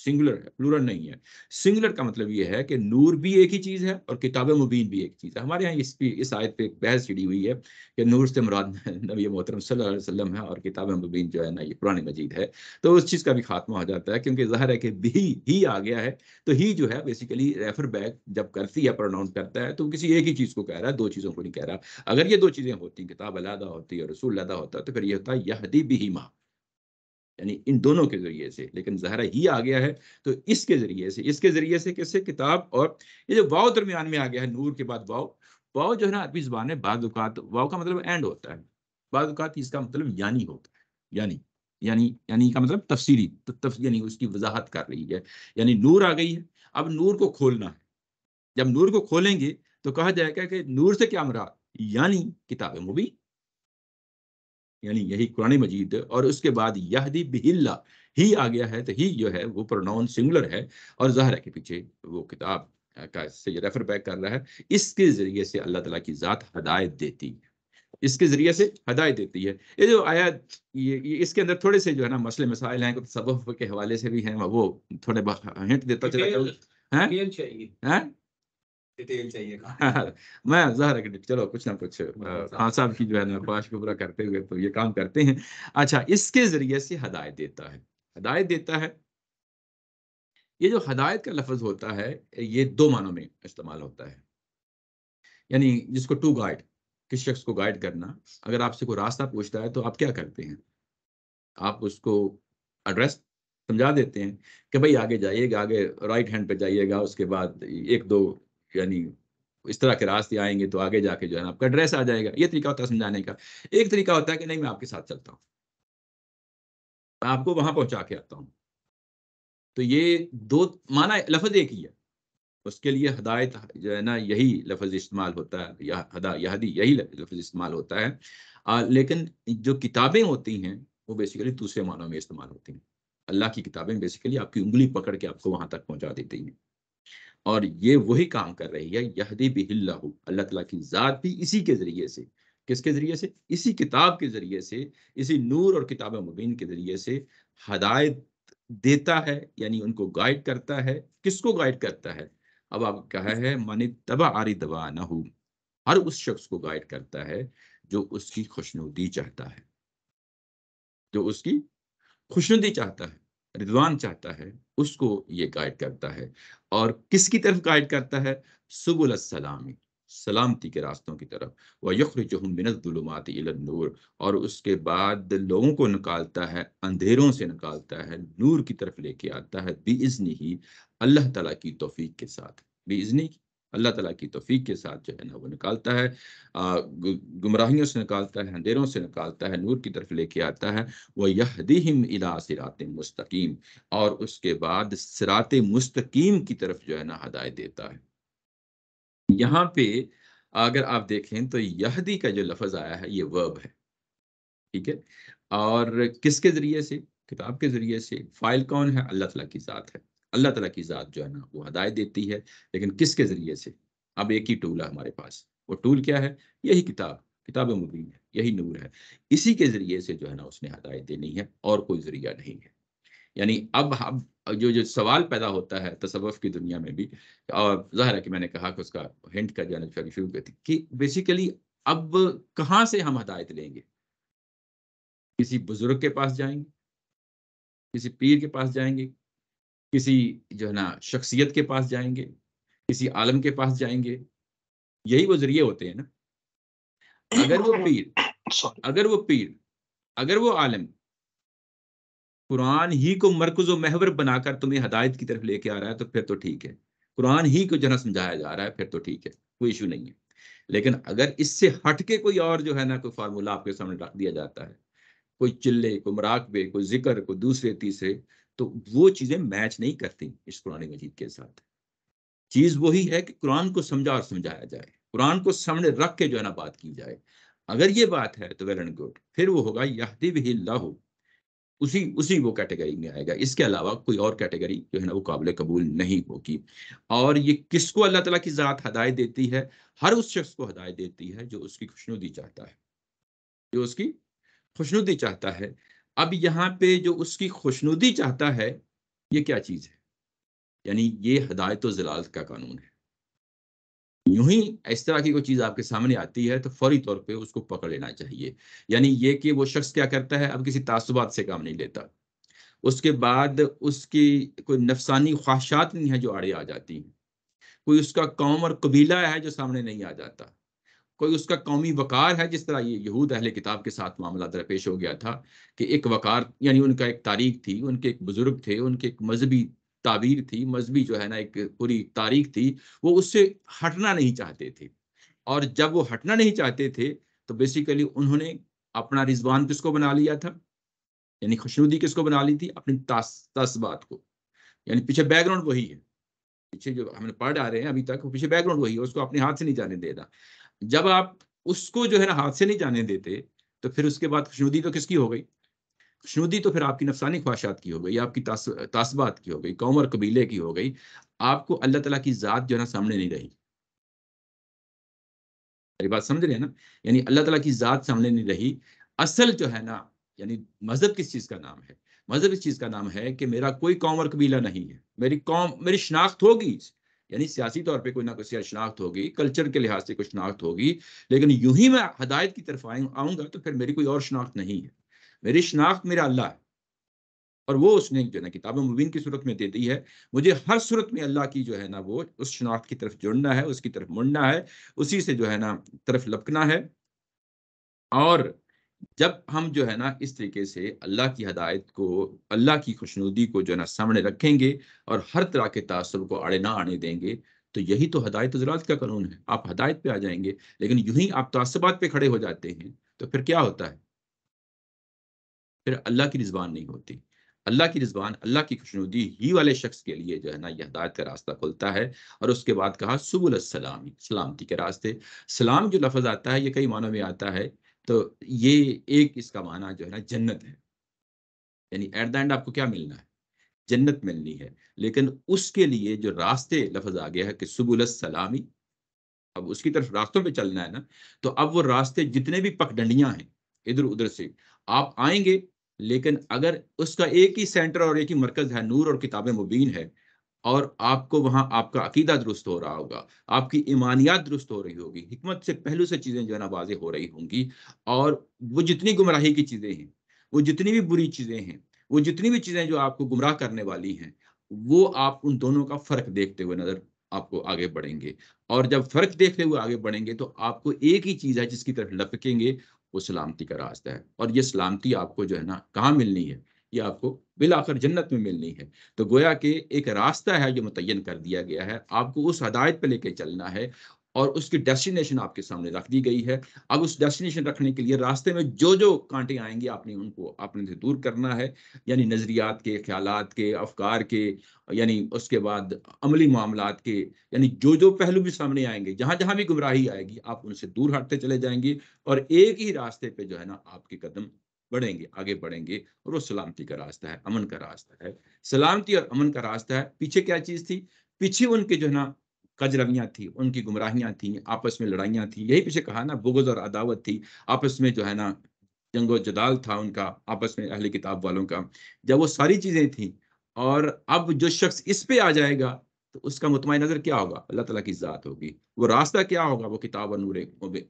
सिंगुलर है प्लूरल नहीं है सिंगुलर का मतलब ये है कि नूर भी एक ही चीज़ है और किताब मुबीन भी एक चीज़ है हमारे यहाँ इस इस आयत पे एक बहस छिड़ी हुई है कि नूर से मुराद नबी मोहतरम सल्लम है और किताब मुबीन जो है ना ये पुरानी मजीद है तो उस चीज़ का भी खात्मा हो जाता है क्योंकि जहर है कि भी ही आ गया है तो ही जो है बेसिकली रेफर बैक जब करती है प्रोनाउंस करता है तो किसी एक ही चीज़ को कह रहा है दो चीज़ों को नहीं कह रहा अगर ये दो चीज़ें होती किताब अलहदा होती और रसूल अलहदा होता तो फिर ये होता यहदी भी माँ यानी इन दोनों के जरिए से लेकिन जहरा ही आ गया है तो इसके जरिए से इसके जरिए से कैसे किताब और ये जो वाव दरमियान में आ गया है नूर के बाद वाव वाव जो है ना अरबी जबान है बाद वाव का मतलब एंड होता है बाद इसका मतलब यानी होता है यानी यानी यानी का मतलब तफसीली तो तफ, यानी उसकी वजाहत कर रही है यानी नूर आ गई है अब नूर को खोलना है जब नूर को खोलेंगे तो कहा जाएगा कि नूर से क्या मरा यानी किताब मुबीन यानी यही कुरानी मजीद और उसके बाद यहदी बिहिल्ला ही आ गया है तो ही जो है वो प्रोनाउन सिंगुलर है और जहरा के पीछे वो किताब का से रेफर बैक कर रहा है इसके ज़रिए से अल्लाह तला की ज़ात हदायत देती है इसके ज़रिए से हदायत देती है ये जो आया ये, ये इसके अंदर थोड़े से जो है ना मसले मसाइल हैं सबफ के हवाले से भी हैं वो थोड़े हिंट देता चला जाऊँ चाहिए हैं मैं जहर है चलो कुछ ना कुछ खान साहब की जो है ना ख्वाहिश को पूरा करते हुए तो ये काम करते हैं अच्छा इसके ज़रिए से हदायत देता है हदायत देता है ये जो हदायत का लफज होता है ये दो मानों में इस्तेमाल होता है यानी जिसको टू गाइड किस शख्स को गाइड करना अगर आपसे कोई रास्ता पूछता है तो आप क्या करते हैं आप उसको एड्रेस समझा देते हैं कि भाई आगे जाइएगा आगे राइट हैंड पे जाइएगा उसके बाद एक दो यानी इस तरह के रास्ते आएंगे तो आगे जाके जो है ना आपका एड्रेस आ जाएगा ये तरीका होता है समझाने का एक तरीका होता है कि नहीं मैं आपके साथ चलता हूँ मैं आपको वहां पहुंचा के आता हूँ तो ये दो माना लफज एक ही है उसके लिए हदायत जो है ना यही लफज इस्तेमाल होता है या हदा यहदी यही लफज इस्तेमाल होता है आ, लेकिन जो किताबें होती हैं वो बेसिकली दूसरे मानों में इस्तेमाल होती हैं अल्लाह की किताबें बेसिकली आपकी उंगली पकड़ के आपको वहां तक पहुंचा देती हैं और ये वही काम कर रही है यहदी बिहिल्लाहु अल्लाह तला की ज़ात भी इसी के ज़रिए से किसके ज़रिए से इसी किताब के ज़रिए से इसी नूर और किताब मुबीन के ज़रिए से हदायत देता है यानी उनको गाइड करता है किसको गाइड करता है अब आप कहा है मन तबा आरी दबा न हो हर उस शख्स को गाइड करता है जो उसकी खुशनुदी चाहता है जो उसकी खुशनुदी चाहता है रिदवान चाहता है उसको ये गाइड करता है और किसकी तरफ गाइड करता है सुबुल सलामी सलामती के रास्तों की तरफ वह यखरजुमिनतलुमात नूर और उसके बाद लोगों को निकालता है अंधेरों से निकालता है नूर की तरफ लेके आता है इजनी ही अल्लाह तला की तोफीक के साथ बी इजनी अल्लाह तला की तोफ़ी के साथ जो है ना वो निकालता है गुमराहियों से निकालता है अंधेरों से निकालता है नूर की तरफ लेके आता है वह यहदीम इला सिरात मुस्तकीम और उसके बाद सिरात मुस्तकीम की तरफ जो है ना हदायत देता है यहाँ पे अगर आप देखें तो यहदी का जो लफज आया है ये वर्ब है ठीक है और किसके ज़रिए से किताब के ज़रिए से फ़ाइल कौन है अल्लाह तला की ज़ात है अल्लाह तला की ज़ात जो है ना वो हदायत देती है लेकिन किसके ज़रिए से अब एक ही टूल है हमारे पास वो टूल क्या है यही किताब किताब मुबीन है यही नूर है इसी के ज़रिए से जो है ना उसने हदायत देनी है और कोई ज़रिया नहीं है यानी अब हम जो जो सवाल पैदा होता है तसवफ़ की दुनिया में भी और ज़ाहिर है कि मैंने कहा कि उसका हिंट का जो है शुरू कर दी कि बेसिकली अब कहाँ से हम हदायत लेंगे किसी बुज़ुर्ग के पास जाएंगे किसी पीर के पास जाएंगे किसी जो है ना शख्सियत के पास जाएंगे किसी आलम के पास जाएंगे यही वो जरिए होते हैं ना अगर वो पीर अगर वो पीर अगर वो आलम कुरान ही को मरकज महवर बनाकर तुम्हें हदायत की तरफ लेके आ रहा है तो फिर तो ठीक है कुरान ही को जना समझाया जा रहा है फिर तो ठीक है कोई इशू नहीं है लेकिन अगर इससे हट के कोई और जो है ना कोई फार्मूला आपके सामने रख दिया जाता है कोई चिल्ले कोई मराकबे कोई जिक्र कोई दूसरे तीसरे तो वो चीजें मैच नहीं करती इस कुरान मजीद के साथ चीज वही है कि कुरान को समझा और समझाया जाए कुरान को सामने रख के जो है ना बात की जाए अगर ये बात है तो वेल एंड गुड फिर वो होगा यहदी भी उसी उसी वो कैटेगरी में आएगा इसके अलावा कोई और कैटेगरी जो है ना वो काबिल कबूल नहीं होगी और ये किसको अल्लाह तला की ज़ात हदायत देती है हर उस शख्स को हदायत देती है जो उसकी खुशनुदी चाहता है जो उसकी खुशनुदी चाहता है अब यहाँ पे जो उसकी खुशनुदी चाहता है ये क्या चीज़ है यानी ये हदायत जलालत का कानून है यूं ही इस तरह की कोई चीज़ आपके सामने आती है तो फौरी तौर पे उसको पकड़ लेना चाहिए यानी ये कि वो शख्स क्या करता है अब किसी तासुबात से काम नहीं लेता उसके बाद उसकी कोई नफसानी ख्वाहिशात नहीं है जो आड़े आ जाती हैं कोई उसका कौम और कबीला है जो सामने नहीं आ जाता कोई उसका कौमी वकार है जिस तरह ये यहूद अहले किताब के साथ मामला दरपेश हो गया था कि एक वकार यानी उनका एक तारीख थी उनके एक बुजुर्ग थे उनके एक मजहबी ताबीर थी मजहबी जो है ना एक पूरी तारीख थी वो उससे हटना नहीं चाहते थे और जब वो हटना नहीं चाहते थे तो बेसिकली उन्होंने अपना रिजवान किसको बना लिया था यानी खुशनुदी किसको बना ली थी अपनी तस्बात को यानी पीछे बैकग्राउंड वही है पीछे जो हमने पढ़ आ रहे हैं अभी तक पीछे बैकग्राउंड वही है उसको अपने हाथ से नहीं जाने देना जब आप उसको जो है ना हाथ से नहीं जाने देते तो फिर उसके बाद खुशनुदी तो किसकी हो गई खुशनुदी तो फिर आपकी नफसानी ख्वाहिशात की हो गई आपकी तासबात की हो गई कौम और कबीले की हो गई आपको अल्लाह तला की ज़ात जो है ना सामने नहीं रही अरे बात समझ रहे हैं ना यानी अल्लाह तला की ज़ात सामने नहीं रही असल जो है ना यानी मज़हब किस चीज़ का नाम है मज़हब इस चीज़ का नाम है कि मेरा कोई कौम और कबीला नहीं है मेरी कौम मेरी शनाख्त होगी यानी सियासी तौर पे कोई ना कोई शनाख्त होगी कल्चर के लिहाज से कोई शनाख्त होगी लेकिन यूं ही मैं हदायत की तरफ आऊंगा तो फिर मेरी कोई और शनाख्त नहीं है मेरी शनाख्त मेरा अल्लाह है और वो उसने जो है ना किताब मुबीन की सूरत में दे दी है मुझे हर सूरत में अल्लाह की जो है ना वो उस शनाख्त की तरफ जुड़ना है उसकी तरफ मुड़ना है उसी से जो है ना तरफ लपकना है और जब हम जो है ना इस तरीके से अल्लाह की हदायत को अल्लाह की खुशनुदी को जो है ना सामने रखेंगे और हर तरह के तासर को आड़े ना आने देंगे तो यही तो हदायत जरात का कानून है आप हदायत पे आ जाएंगे लेकिन यूं ही आप तसबात पे खड़े हो जाते हैं तो फिर क्या होता है फिर अल्लाह की रिजबान नहीं होती अल्लाह की रिजबान अल्लाह की खुशनुदी ही वाले शख्स के लिए जो है ना यह हदायत का रास्ता खुलता है और उसके बाद कहा सुबुल सलामी सलामती के रास्ते सलाम जो लफज आता है ये कई मानों में आता है तो ये एक इसका माना जो है ना जन्नत है यानी एट द एंड आपको क्या मिलना है जन्नत मिलनी है लेकिन उसके लिए जो रास्ते लफज आ गया है कि सुबुल सलामी अब उसकी तरफ रास्तों पे चलना है ना तो अब वो रास्ते जितने भी पगडंडियां हैं इधर उधर से आप आएंगे लेकिन अगर उसका एक ही सेंटर और एक ही मरकज है नूर और किताब मुबीन है और आपको वहाँ आपका अकीदा दुरुस्त हो रहा होगा आपकी ईमानियात दुरुस्त हो रही होगी हमत से पहलू से चीज़ें जो है ना वाजे हो रही होंगी और वो जितनी गुमराही की चीज़ें हैं वो जितनी भी बुरी चीज़ें हैं वो जितनी भी चीज़ें जो आपको गुमराह करने वाली हैं वो आप उन दोनों का फ़र्क देखते हुए नज़र आपको आगे बढ़ेंगे और जब फ़र्क देखते हुए आगे बढ़ेंगे तो आपको एक ही चीज़ है जिसकी तरफ लपकेंगे वो सलामती का रास्ता है और ये सलामती आपको जो है ना कहाँ मिलनी है ये आपको बिलाकर जन्नत में मिलनी है तो गोया के एक रास्ता है जो मुतयन कर दिया गया है आपको उस हदायत पर लेकर चलना है और उसकी डेस्टिनेशन आपके सामने रख दी गई है अब उस डेस्टिनेशन रखने के लिए रास्ते में जो जो कांटे आएंगे आपने उनको अपने से दूर करना है यानी नज़रियात के ख्याल के अफकार के यानी उसके बाद अमली मामला के यानी जो जो पहलू भी सामने आएंगे जहाँ जहाँ भी गुमराही आएगी आप उनसे दूर हटते चले जाएंगे और एक ही रास्ते पर जो है ना आपके कदम बढ़ेंगे आगे बढ़ेंगे और वो सलामती का रास्ता है अमन का रास्ता है सलामती और अमन का रास्ता है पीछे क्या चीज़ थी पीछे उनके जो है ना कजरवियां थी उनकी गुमराहियां थी आपस में लड़ाइयां थी यही पीछे कहा ना बुगज और अदावत थी आपस में जो है ना जंगो जदाल था उनका आपस में अहले किताब वालों का जब वो सारी चीज़ें थी और अब जो शख्स इस पे आ जाएगा तो उसका मुतम नज़र क्या होगा अल्लाह तला की ज़ात होगी वो रास्ता क्या होगा वो किताब और नूर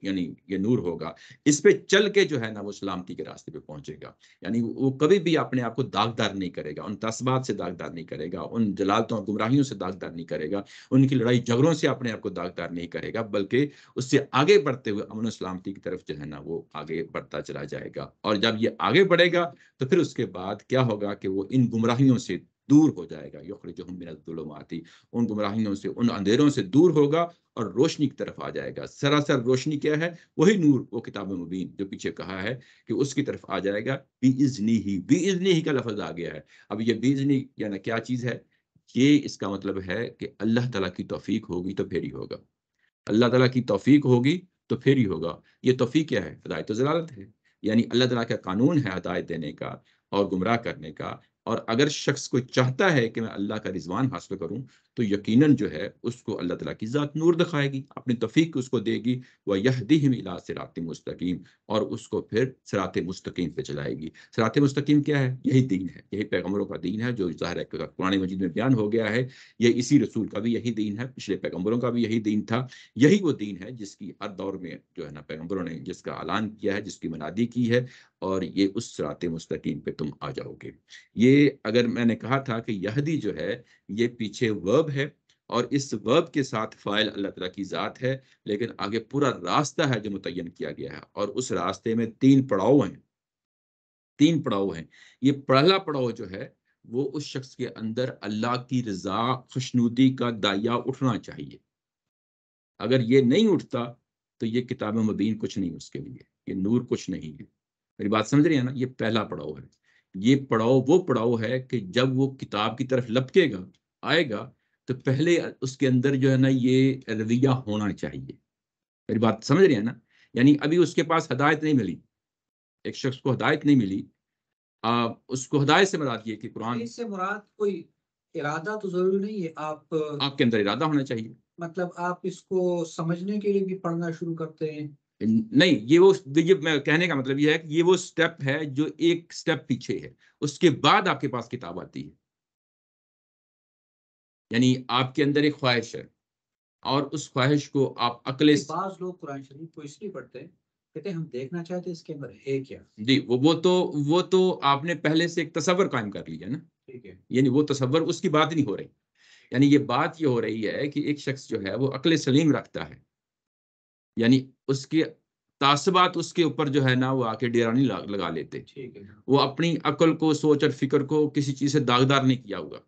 यानी ये नूर होगा इस पर चल के जो है ना वो सलामती के रास्ते पे पहुंचेगा यानी वो कभी भी अपने आप को दागदार नहीं करेगा उन तस्बात से दागदार नहीं करेगा उन जलालतों और गुमराहियों से दागदार नहीं करेगा उनकी लड़ाई झगड़ों से अपने आप को दागदार नहीं करेगा बल्कि उससे आगे बढ़ते हुए अमन सलामती की तरफ जो है ना वो आगे बढ़ता चला जाएगा और जब ये आगे बढ़ेगा तो फिर उसके बाद क्या होगा कि वो इन गुमराहियों से दूर हो जाएगा यखरजहमिनतुलमाती उन गुमराहियों से उन अंधेरों से दूर होगा और रोशनी की तरफ आ जाएगा सरासर रोशनी क्या है वही नूर वो किताब मुबीन जो पीछे कहा है कि उसकी तरफ आ जाएगा इजनी ही इजनी ही का लफज आ गया है अब ये बीजनी यानी क्या चीज़ है ये इसका मतलब है कि अल्लाह तला की तोफ़ीक होगी तो फिर ही होगा अल्लाह तला की तोफ़ीक होगी तो फिर ही होगा ये तोफ़ीक क्या है हदायत तो जलालत है यानी अल्लाह तला का कानून है हदायत देने का और गुमराह करने का और अगर शख्स कोई चाहता है कि मैं अल्लाह का रिजवान हासिल करूं तो यकीनन जो है उसको अल्लाह तला की ज़ात नूर दिखाएगी अपनी तफीक उसको देगी यह दिम इला सरात मुस्तकीम और उसको फिर सरात मुस्तकीम पे चलाएगी सरात मस्तकीम क्या है यही दीन है यही पैगम्बरों का दीन है जो ज़ाहिर है पुरानी मजिद में बयान हो गया है ये इसी रसूल का भी यही दीन है पिछले पैगम्बरों का भी यही दीन था यही वो दीन है जिसकी हर दौर में जो है ना पैगम्बरों ने जिसका ऐलान किया है जिसकी मनादी की है और ये उस सरात मुस्तकीम पे तुम आ जाओगे ये अगर मैंने कहा था कि यहदी जो है ये पीछे वर्ब है और इस वर्ब के साथ फ़ाइल अल्लाह तला की ज़ात है लेकिन आगे पूरा रास्ता है जो मुतन किया गया है और उस रास्ते में तीन पड़ाव हैं तीन पड़ाव हैं ये पहला पड़ाव जो है वो उस शख्स के अंदर अल्लाह की रजा खुशनुदी का दाया उठना चाहिए अगर ये नहीं उठता तो ये किताब मुबीन कुछ नहीं उसके लिए ये नूर कुछ नहीं है मेरी बात समझ रही है ना ये पहला पड़ाव है ये पड़ाव वो पड़ाव है कि जब वो किताब की तरफ लपकेगा आएगा तो पहले उसके अंदर जो है ना ये रवैया होना चाहिए मेरी बात समझ रहे हैं ना यानी अभी उसके पास हदायत नहीं मिली एक शख्स को हदायत नहीं मिली आ, उसको हदायत से मुराद ये कि कुरान इससे मुराद कोई इरादा तो जरूरी नहीं है आप आपके अंदर इरादा होना चाहिए मतलब आप इसको समझने के लिए भी पढ़ना शुरू करते हैं नहीं ये वो ये मैं कहने का मतलब ये है कि ये वो स्टेप है जो एक स्टेप पीछे है उसके बाद आपके पास किताब आती है यानी आपके अंदर एक ख्वाहिश है और उस ख्वाहिश को आप अकले लोग कुरान शरीफ को इसलिए पढ़ते हैं कहते हम देखना चाहते इसके अंदर है क्या जी वो वो तो वो तो आपने पहले से एक तस्वर कायम कर लिया ना ठीक है यानी वो तस्वर उसकी बात नहीं हो रही यानी ये बात ये हो रही है कि एक शख्स जो है वो अकले सलीम रखता है यानी उसके तासबात उसके ऊपर जो है ना वो आके डेरा नहीं लगा, लेते वो अपनी अकल को सोच और फिक्र को किसी चीज से दागदार नहीं किया होगा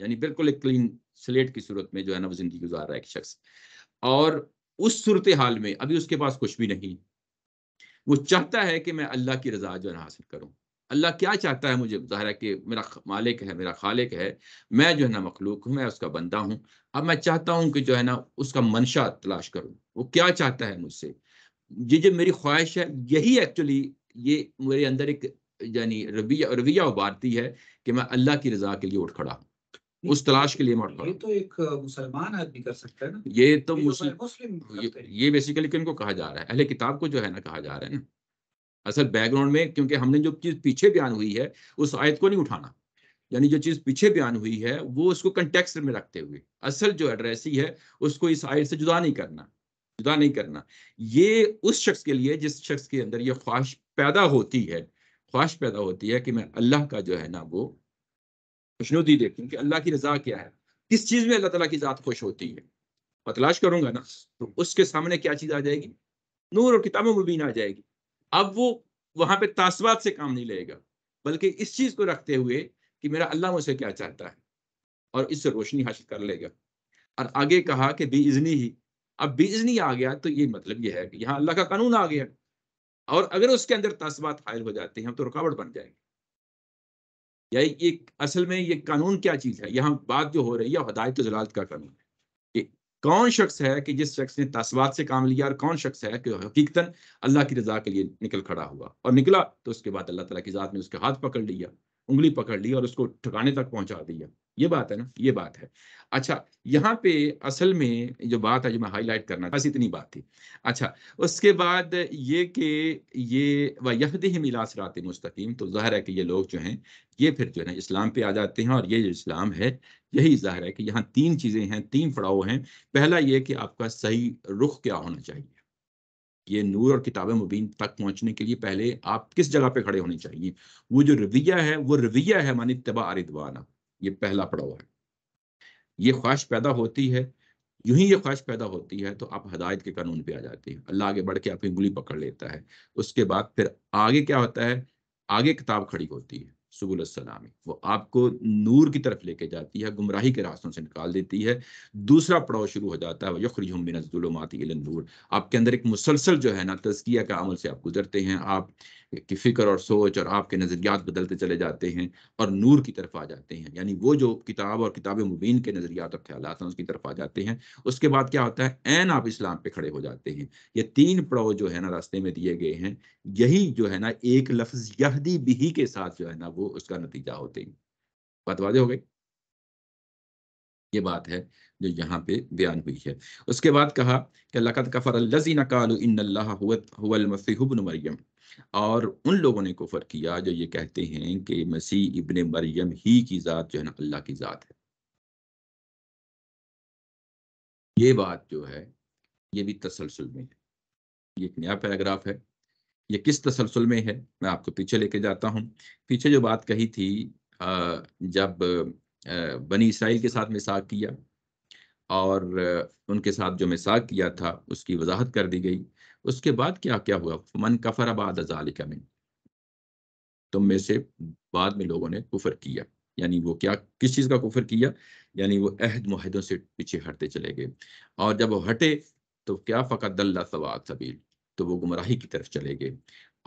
यानी बिल्कुल एक क्लीन स्लेट की सूरत में जो है ना वो जिंदगी गुजार रहा है एक शख्स और उस सूरत हाल में अभी उसके पास कुछ भी नहीं वो चाहता है कि मैं अल्लाह की रजा जो है हासिल करूँ अल्लाह क्या चाहता है मुझे ज़ाहिर है कि मेरा मालिक है मेरा खालिक है मैं जो है ना मखलूक हूँ मैं उसका बंदा हूँ अब मैं चाहता हूँ कि जो है ना उसका मंशा तलाश करूँ वो क्या चाहता है मुझसे ये जो मेरी ख्वाहिश है यही एक्चुअली ये मेरे अंदर एक यानी रवैया रवैया उबारती है कि मैं अल्लाह की रजा के लिए उठ खड़ा हूँ उस तलाश के लिए मैं उठ खड़ा तो एक मुसलमान आदमी कर सकता है ना ये तो, तो मुस्लिम ये, बेसिकली बेसिकली को कहा जा रहा है अहले किताब को जो है ना कहा जा रहा है ना असल बैकग्राउंड में क्योंकि हमने जो चीज़ पीछे बयान हुई है उस आयत को नहीं उठाना यानी जो चीज़ पीछे बयान हुई है वो उसको कंटेक्स में रखते हुए असल जो एड्रेसी है उसको इस आयत से जुदा नहीं करना जुदा नहीं करना ये उस शख्स के लिए जिस शख्स के अंदर ये ख्वाहिश पैदा होती है ख्वाहिश पैदा होती है कि मैं अल्लाह का जो है ना वो खुशनुदी देखूँ कि अल्लाह की रजा क्या है किस चीज़ में अल्लाह तला की ज़ात खुश होती है तलाश करूंगा ना तो उसके सामने क्या चीज़ आ जाएगी नूर और भी मुबीन आ जाएगी अब वो वहां पे तासवाद से काम नहीं लेगा बल्कि इस चीज को रखते हुए कि मेरा अल्लाह मुझसे क्या चाहता है और इससे रोशनी हासिल कर लेगा और आगे कहा कि बेइजनी ही अब बेइजनी आ गया तो ये मतलब ये है कि यहाँ अल्लाह का कानून आ गया और अगर उसके अंदर तासबात हायल हो जाते हैं तो रुकावट बन जाएंगे या ये असल में ये कानून क्या चीज़ है यहाँ बात जो हो रही है हदायत जलालत का कानून कौन शख्स है कि जिस शख्स ने तस्वात से काम लिया और कौन शख्स है कि हकीकतन अल्लाह की रजा के लिए निकल खड़ा हुआ और निकला तो उसके बाद अल्लाह तला की ज़ात ने उसके हाथ पकड़ लिया उंगली पकड़ ली और उसको ठिकाने तक पहुंचा दिया ये बात है ना ये बात है अच्छा यहाँ पे असल में जो बात है जो मैं हाईलाइट करना बस इतनी बात थी अच्छा उसके बाद ये कि ये वहद ही मिलास रात मुस्तकीम तो ज़ाहिर है कि ये लोग जो हैं ये फिर जो है इस्लाम पे आ जाते हैं और ये जो इस्लाम है यही ज़ाहिर है कि यहाँ तीन चीज़ें हैं तीन पड़ाव हैं पहला ये कि आपका सही रुख क्या होना चाहिए ये नूर और किताब मुबीन तक पहुंचने के लिए पहले आप किस जगह पे खड़े होने चाहिए वो जो रवैया है वो रवैया है मानी तबा आरिदवाना ये पहला पड़ाव है ये ख्वाहिश पैदा होती है यूं ही ये ख्वाहिश पैदा होती है तो आप हदायत के कानून पे आ जाती है अल्लाह आगे बढ़ के आपकी उंगली पकड़ लेता है उसके बाद फिर आगे क्या होता है आगे किताब खड़ी होती है सुबुल सलामी वो आपको नूर की तरफ लेके जाती है गुमराही के रास्तों से निकाल देती है दूसरा पड़ाव शुरू हो जाता है नूर आपके अंदर एक मुसलसल जो है ना तजकिया का अमल से आप गुजरते हैं आप कि फ़िक्र और सोच और आपके नज़रियात बदलते चले जाते हैं और नूर की तरफ आ जाते हैं यानी वो जो किताब और किताब मुबीन के नज़रियात और ख्याल हैं उसकी तरफ आ जाते हैं उसके बाद क्या होता है एन आप इस्लाम पे खड़े हो जाते हैं ये तीन पड़ो जो है ना रास्ते में दिए गए हैं यही जो है ना एक लफ्ज़ यहदी बिही के साथ जो है ना वो उसका नतीजा होते हैं बात वाजे हो गई ये बात है जो यहाँ पे बयान हुई है उसके बाद कहा कि लकत कफ़र लजी नकाल हुआ मरियम और उन लोगों ने कुफर किया जो ये कहते हैं कि मसीह इबन मरियम ही की ज़ात जो है ना अल्लाह की ज़ात है ये बात जो है ये भी तसलसल में है ये एक नया पैराग्राफ है ये किस तसलसल में है मैं आपको पीछे लेके जाता हूँ पीछे जो बात कही थी जब बनी इसराइल के साथ मिसाक किया और उनके साथ जो मिसाक किया था उसकी वजाहत कर दी गई उसके बाद क्या क्या हुआ मन कफर आबाद अजालिका तुम में से बाद में लोगों ने कुफर किया यानी वो क्या किस चीज़ का कुफर किया यानी वो अहद माहदों से पीछे हटते चले गए और जब वो हटे तो क्या फ़कत सवाद सबील तो वो गुमराही की तरफ चले गए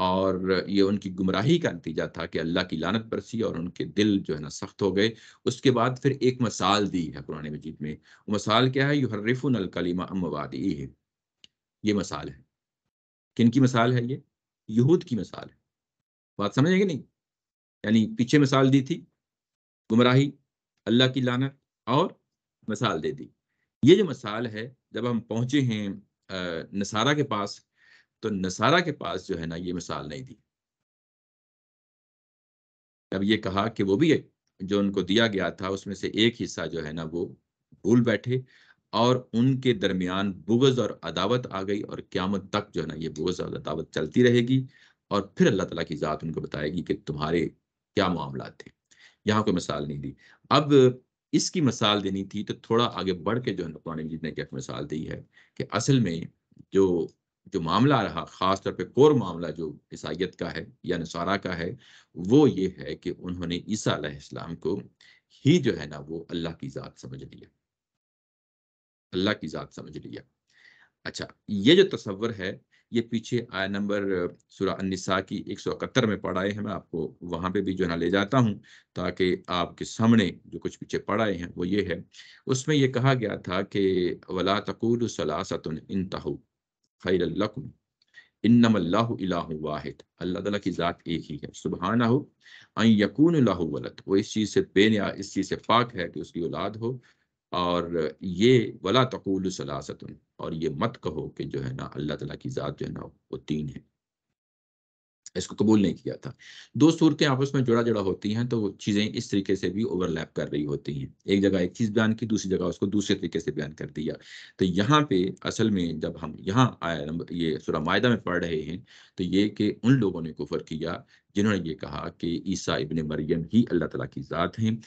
और ये उनकी गुमराही का नतीजा था कि अल्लाह की लानत बरसी और उनके दिल जो है ना सख्त हो गए उसके बाद फिर एक मसाल दी है पुराने मजीद में वो मसाल क्या है यू हर्रफुन अलकलीमा अमवादी ये मसाल है किन की मिसाल है ये यहूद की मिसाल है बात समझ आएगी नहीं यानी पीछे मिसाल दी थी गुमराही अल्लाह की लानत और मिसाल दे दी ये जो मिसाल है जब हम पहुंचे हैं नसारा के पास तो नसारा के पास जो है ना ये मिसाल नहीं दी तब ये कहा कि वो भी जो उनको दिया गया था उसमें से एक हिस्सा जो है ना वो भूल बैठे और उनके दरमियान बुगज और अदावत आ गई और क्यामत तक जो है ना ये बुगज और अदावत चलती रहेगी और फिर अल्लाह तला की ज़ात उनको बताएगी कि तुम्हारे क्या मामला थे यहाँ कोई मिसाल नहीं दी अब इसकी मिसाल देनी थी तो थोड़ा आगे बढ़ के जो है कुरान मजीद ने क्या मिसाल दी है कि असल में जो जो मामला रहा ख़ास तौर पे कोर मामला जो ईसाइत का है या नसारा का है वो ये है कि उन्होंने ईसा इस्लाम को ही जो है ना वो अल्लाह की ज़ात समझ लिया अल्लाह की ज़ात समझ लिया अच्छा ये जो तस्वर है ये पीछे आया नंबर सुरा अनिसा की एक सौ इकहत्तर में पढ़ाए हैं मैं आपको वहां पे भी जो है ना ले जाता हूँ ताकि आपके सामने जो कुछ पीछे पढ़ाए हैं वो ये है उसमें ये कहा गया था कि वला तकूल सलासतन इंतहु खैरकुम इन्नम वाहिद अल्लाह ताला की ज़ात एक ही है सुबहाना हो अन यकून वलत वो इस चीज़ से बेनिया इस चीज़ से पाक है कि उसकी औलाद हो और ये वला तकुल सलासतन और ये मत कहो कि जो है ना अल्लाह तला की ज़ात जो है ना वो तीन है इसको कबूल नहीं किया था दो सूरतें आपस में जुड़ा जुड़ा होती हैं तो चीज़ें इस तरीके से भी ओवरलैप कर रही होती हैं एक जगह एक चीज़ बयान की दूसरी जगह उसको दूसरे तरीके से बयान कर दिया तो यहाँ पे असल में जब हम यहाँ आया नंबर ये सुरा मायदा में पढ़ रहे हैं तो ये कि उन लोगों ने कुफर किया जिन्होंने ये कहा कि ईसा इबन मरियम ही अल्लाह तला की ज़ात हैं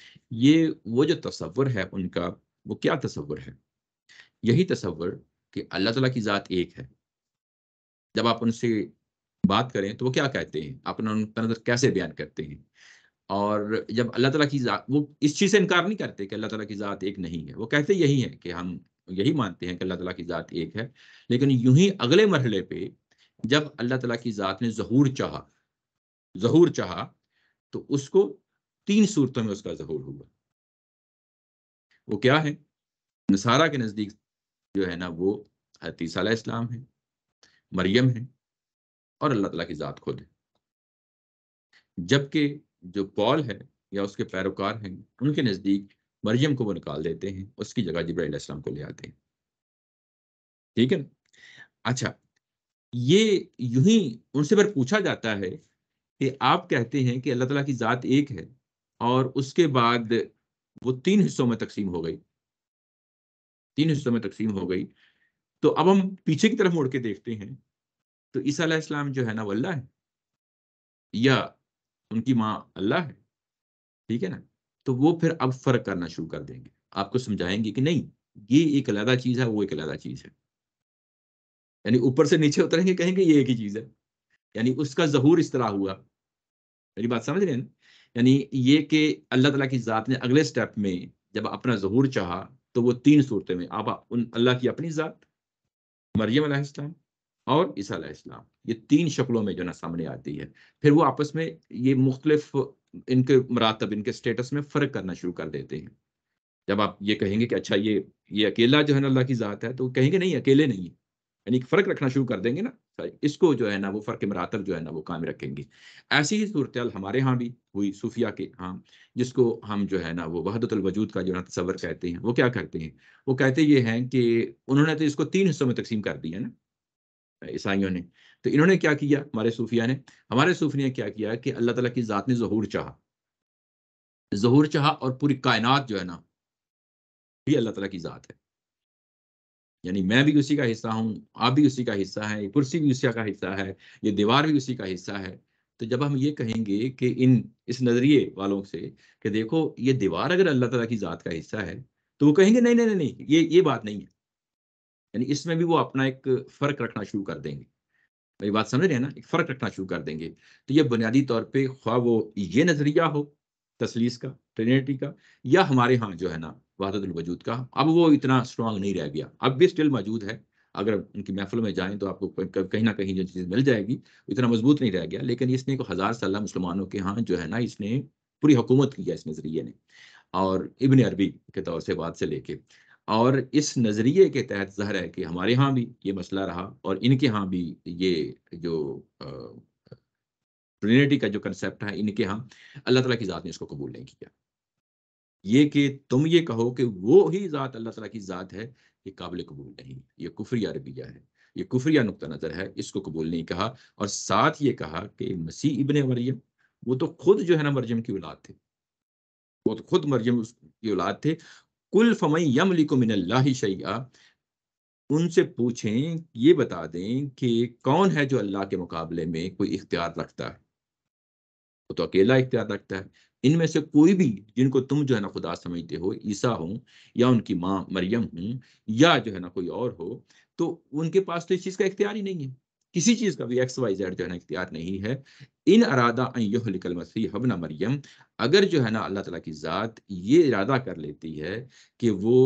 ये वो जो तस्वर है उनका वो क्या तस्वर है यही तस्वर कि अल्लाह तला की ज़ात एक है जब आप उनसे बात करें तो वो क्या कहते हैं आप उनका नज़र कैसे बयान करते हैं और जब अल्लाह तला की वो इस चीज़ से इनकार नहीं करते कि अल्लाह तला की ज़ात एक नहीं है वो कहते यही है कि हम यही मानते हैं कि अल्लाह तला की ज़ात एक है लेकिन यूं ही अगले मरहले पे जब अल्लाह तला की ज़ात ने जहूर चाहा जहूर चाहा तो उसको तीन सूरतों में उसका जहूर हुआ वो क्या है नसारा के नज़दीक जो है ना वो हतीसा इस्लाम है मरियम है और अल्लाह तला की ज़ात खुद है जबकि जो पॉल है या उसके पैरोकार हैं उनके नज़दीक मरियम को वो निकाल देते हैं उसकी जगह जब्राम को ले आते हैं ठीक है अच्छा ये यूं ही उनसे पर पूछा जाता है कि आप कहते हैं कि अल्लाह ताला की ज़ात एक है और उसके बाद वो तीन हिस्सों में तकसीम हो गई तीन हिस्सों में तकसीम हो गई तो अब हम पीछे की तरफ मुड़ के देखते हैं तो ईसा इस्लाम जो है ना वो अल्लाह है या उनकी माँ अल्लाह है ठीक है ना तो वो फिर अब फर्क करना शुरू कर देंगे आपको समझाएंगे कि नहीं ये एक अलहदा चीज है वो एक अलहदा चीज है यानी ऊपर से नीचे उतरेंगे कहेंगे ये एक ही चीज है यानी उसका जहूर इस तरह हुआ मेरी बात समझ रहे हैं ना यानी ये कि अल्लाह तला की ज़ात ने अगले स्टेप में जब अपना जहूर चाह तो वो तीन सूरतें में आप उन अल्लाह की अपनी ज़ात मरियम इस्लाम और ईसा इस्लाम ये तीन शक्लों में जो ना सामने आती है फिर वो आपस में ये मुख्तलिफ इनके मरातब इनके स्टेटस में फ़र्क करना शुरू कर देते हैं जब आप ये कहेंगे कि अच्छा ये ये अकेला जो है ना अल्लाह की ज़ात है तो कहेंगे नहीं अकेले नहीं यानी फ़र्क रखना शुरू कर देंगे ना इसको जो है ना वो फ़र्क मरातब जो है ना वो कायम रखेंगी ऐसी ही सूरत हमारे यहाँ भी हुई सूफिया के हाँ जिसको हम जो है ना वो वहदतलवजूद का जो है तस्वर कहते हैं वो क्या करते हैं वो कहते ये हैं कि उन्होंने तो इसको तीन हिस्सों में तकसीम कर दिया ना ईसाइयों ने तो इन्होंने क्या किया हमारे सूफिया ने हमारे सूफी ने क्या किया कि अल्लाह तला की ज़ात ने जहूर चाह जहूर चाह और पूरी कायनात जो है ना ये अल्लाह तला की ज़ात है यानी मैं भी उसी का हिस्सा हूँ आप भी उसी का हिस्सा है कुर्सी भी उसी का हिस्सा है ये दीवार भी उसी का हिस्सा है तो जब हम ये कहेंगे कि इन इस नज़रिए वालों से कि देखो ये दीवार अगर अल्लाह तला की ज़ात का हिस्सा है तो वो कहेंगे नहीं नहीं नहीं नहीं ये ये बात नहीं है यानी इसमें भी वो अपना एक फ़र्क रखना शुरू कर देंगे मेरी बात समझ रहे हैं ना एक फ़र्क रखना शुरू कर देंगे तो ये बुनियादी तौर पर ख्वा वो ये नज़रिया हो तसलीस का ट्रिनिटी का या हमारे यहाँ जो है ना वजूद का अब वो इतना स्ट्रांग नहीं रह गया अब भी स्टिल मौजूद है अगर उनकी महफिल में जाएं तो आपको कहीं ना कहीं जो चीज़ मिल जाएगी इतना मजबूत नहीं रह गया लेकिन इसने को हज़ार साल मुसलमानों के यहाँ जो है ना इसने पूरी हुकूमत की है इस नज़रिए ने और इबन अरबी के तौर से बात से लेके और इस नज़रिए के तहत ज़हर है कि हमारे यहाँ भी ये मसला रहा और इनके यहाँ भी ये जो ट्रिनेटी का जो कंसेप्ट है इनके यहाँ अल्लाह तला की ज़ात ने इसको कबूल नहीं किया ये कि तुम ये कहो कि वो ही ज़ात अल्लाह तला की ज़ात है ये काबिल कबूल नहीं ये कुफरिया रबिया है ये कुफरिया नुकता नज़र है इसको कबूल नहीं कहा और साथ ये कहा कि मसीह इबन मरियम वो तो खुद जो है ना मरियम की औलाद थे वो तो खुद मरियम की औलाद थे कुल फमई यमली को मिनल्ला शैया उनसे पूछें ये बता दें कि कौन है जो अल्लाह के मुकाबले में कोई इख्तियार रखता है वो तो अकेला इख्तियार रखता है इनमें से कोई भी जिनको तुम जो है ना खुदा समझते हो ईसा हो या उनकी माँ मरियम हो या जो है ना कोई और हो तो उनके पास तो इस चीज़ का इख्तियार ही नहीं है किसी चीज़ का भी एक्स वाई जेड जो है ना इख्तियार नहीं है इन अरादा युहलिकल मसीह हबना मरियम अगर जो है ना अल्लाह तला की ज़ात ये इरादा कर लेती है कि वो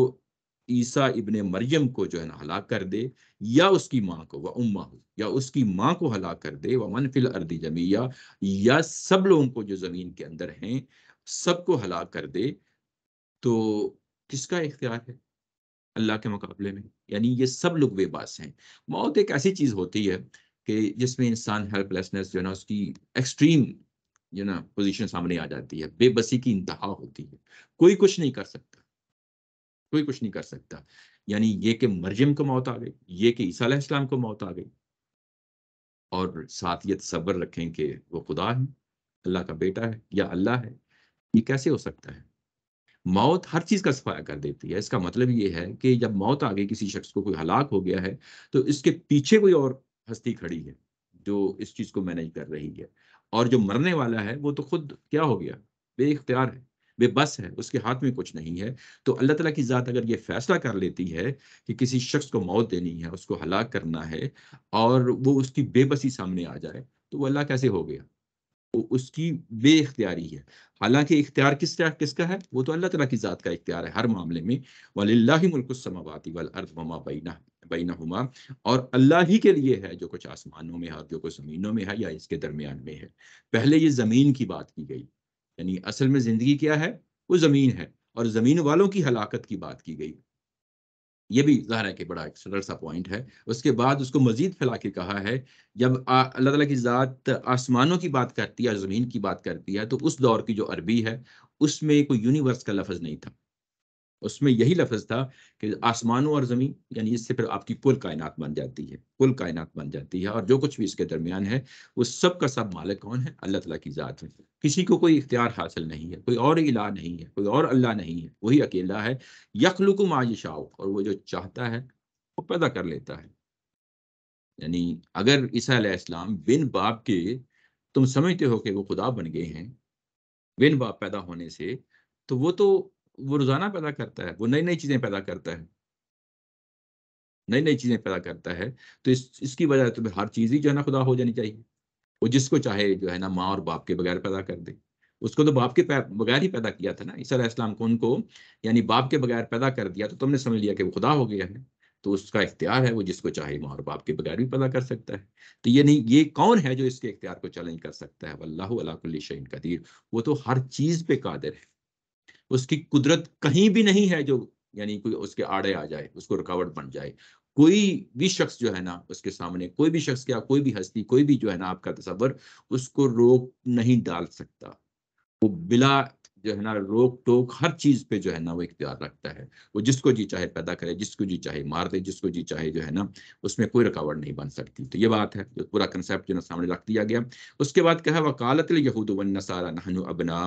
ईसा इबन मरियम को जो है ना हलाक कर दे या उसकी माँ को वह उम्मा हो या उसकी माँ को हलाक कर दे वह मनफिल अर्दी जमीया या सब लोगों को जो ज़मीन के अंदर हैं सबको हलाक कर दे तो किसका इख्तियार है अल्लाह के मुकाबले में यानी ये सब लोग बेबास हैं मौत एक ऐसी चीज़ होती है कि जिसमें इंसान हेल्पलेसनेस जो है ना उसकी एक्सट्रीम जो ना पोजीशन सामने आ जाती है बेबसी की इंतहा होती है कोई कुछ नहीं कर सकता कोई कुछ नहीं कर सकता यानी ये कि मरजम को मौत आ गई ये कि ईसा इस्लाम को मौत आ गई और साथ ये तब्र रखें कि वो खुदा है अल्लाह का बेटा है या अल्लाह है ये कैसे हो सकता है मौत हर चीज़ का सफाया कर देती है इसका मतलब ये है कि जब मौत आ गई किसी शख्स को कोई हलाक हो गया है तो इसके पीछे कोई और हस्ती खड़ी है जो इस चीज़ को मैनेज कर रही है और जो मरने वाला है वो तो खुद क्या हो गया बेख्तियार है बेबस है उसके हाथ में कुछ नहीं है तो अल्लाह तला की ज़ात अगर ये फैसला कर लेती है कि किसी शख्स को मौत देनी है उसको हलाक करना है और वो उसकी बेबसी सामने आ जाए तो वो अल्लाह कैसे हो गया वो उसकी बे इख्तियारी है हालांकि इख्तियार किस किसका है वो तो अल्लाह तला की ज़ात का इख्तियार है हर मामले में वल्ला मुल्कसमावती वाल अर्द ममा बीना बैना हुमा और अल्लाह ही के लिए है जो कुछ आसमानों में है और जो कुछ ज़मीनों में है या इसके दरमियान में है पहले ये ज़मीन की बात की गई यानी असल में जिंदगी क्या है वो ज़मीन है और ज़मीन वालों की हलाकत की बात की गई ये भी ज़ाहिर है कि बड़ा एक्सलर सा पॉइंट है उसके बाद उसको मजीद फैला के कहा है जब अल्लाह ताला की ज़ात आसमानों की बात करती है और ज़मीन की बात करती है तो उस दौर की जो अरबी है उसमें कोई यूनिवर्स का लफज नहीं था उसमें यही लफज था कि आसमानों और ज़मीन यानी इससे फिर आपकी कुल कायनात बन जाती है कुल कायनात बन जाती है और जो कुछ भी इसके दरमियान है वो सब का सब मालिक कौन है अल्लाह तला की ज़ात है किसी को कोई इख्तियार हासिल नहीं है कोई और इला नहीं है कोई और अल्लाह नहीं है वही अकेला है यखलुक माजिशाओ और वो जो चाहता है वो पैदा कर लेता है यानी अगर ईसालाम बिन बाप के तुम समझते हो कि वो खुदा बन गए हैं बिन बाप पैदा होने से तो वो तो वो रोजाना पैदा करता है वो नई नई चीजें पैदा करता है नई नई चीजें पैदा करता है तो इस इसकी वजह तो हर चीज ही जो है ना खुदा हो जानी चाहिए वो जिसको चाहे जो है ना माँ और बाप के बगैर पैदा कर दे उसको तो बाप के बगैर ही पैदा किया था ना ईसा इस्लाम को उनको यानी बाप के बगैर पैदा कर दिया तो तुमने समझ लिया कि वो खुदा हो गया है तो उसका इख्तियार है वो जिसको चाहे माँ और बाप के बगैर भी पैदा कर सकता है तो ये नहीं ये कौन है जो इसके इख्तियार को चैलेंज कर सकता है वल्लाह शहीन कदीर वो तो हर चीज़ पे कादिर है उसकी कुदरत कहीं भी नहीं है जो यानी कोई उसके आड़े आ जाए उसको रुकावट बन जाए कोई भी शख्स जो है ना उसके सामने कोई भी शख्स क्या कोई भी हस्ती कोई भी जो है ना आपका तस्वर उसको रोक नहीं डाल सकता वो बिला जो है ना रोक टोक हर चीज पे जो है ना वो इख्तियार रखता है वो जिसको जी चाहे पैदा करे जिसको जी चाहे मार दे जिसको जी चाहे जो है ना उसमें कोई रुकावट नहीं बन सकती तो ये बात है जो पूरा कंसेप्ट जो ना सामने रख दिया गया उसके बाद कहा वकालत यहूद वन नसारा नहनु अबना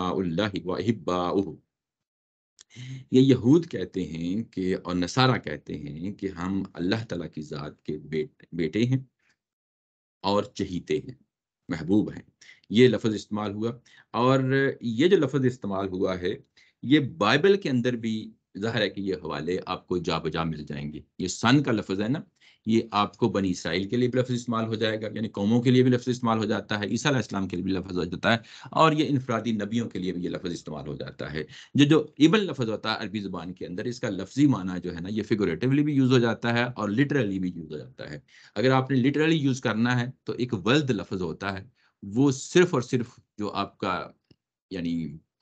ये यहूद कहते हैं कि और नसारा कहते हैं कि हम अल्लाह तला की ज़ात के बेट बेटे हैं और चहीते हैं महबूब हैं ये लफ्ज़ इस्तेमाल हुआ और ये जो लफ्ज़ इस्तेमाल हुआ है ये बाइबल के अंदर भी ज़ाहिर है कि ये हवाले आपको जा बजा मिल जाएंगे ये सन का लफ्ज़ है ना ये आपको बनी इसराइल के लिए भी लफ्ज़ इस्तेमाल हो जाएगा यानी कौमों के लिए भी लफ्ज़ इस्तेमाल हो जाता है ईसा इस्लाम के लिए भी लफ्ज़ हो जाता है और ये इनफरादी नबियों के लिए भी ये लफ्ज़ इस्तेमाल हो जाता है जो जो इबन लफ्ज़ होता है अरबी ज़ुबान के अंदर इसका लफ्ज़ी माना जो है ना ये फिगोरेटिवली भी यूज़ हो जाता है और लिटरली भी यूज़ हो जाता है अगर आपने लिटरली यूज़ करना है तो एक वल्द लफ्ज़ होता है वो सिर्फ और सिर्फ जो आपका यानी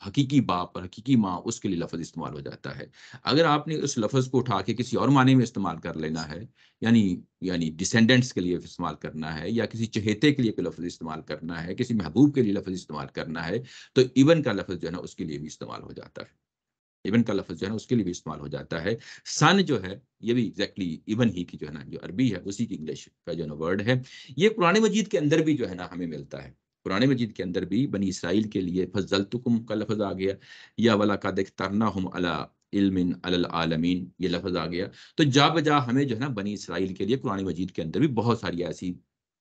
हकीकी बाप और हकीकी माँ उसके लिए लफज इस्तेमाल हो जाता है अगर आपने उस लफज को उठा के किसी और माने में इस्तेमाल कर लेना है यानी यानी डिसेंडेंट्स के लिए इस्तेमाल करना है या किसी चहेते के लिए कोई लफ्ज़ इस्तेमाल करना है किसी महबूब के लिए लफ्ज़ इस्तेमाल करना है तो इवन का लफ्ज़ जो है ना उसके लिए भी इस्तेमाल हो जाता है इवन का लफ्ज़ जो है ना उसके लिए भी इस्तेमाल हो जाता है सन जो है ये भी एग्जैक्टली exactly इवन ही की जो है ना जो अरबी है उसी की इंग्लिश का जो है ना वर्ड है ये पुराने मजीद के अंदर भी जो है ना हमें मिलता है पुराने मजीद के अंदर भी बनी इसराइल के लिए फजल तुकुम का लफज आ गया या वाला का देख तरना हम अला इल्मिन आलमीन ये लफज आ गया तो जा बजा हमें जो है ना बनी इसराइल के लिए पुरानी मजीद के अंदर भी बहुत सारी ऐसी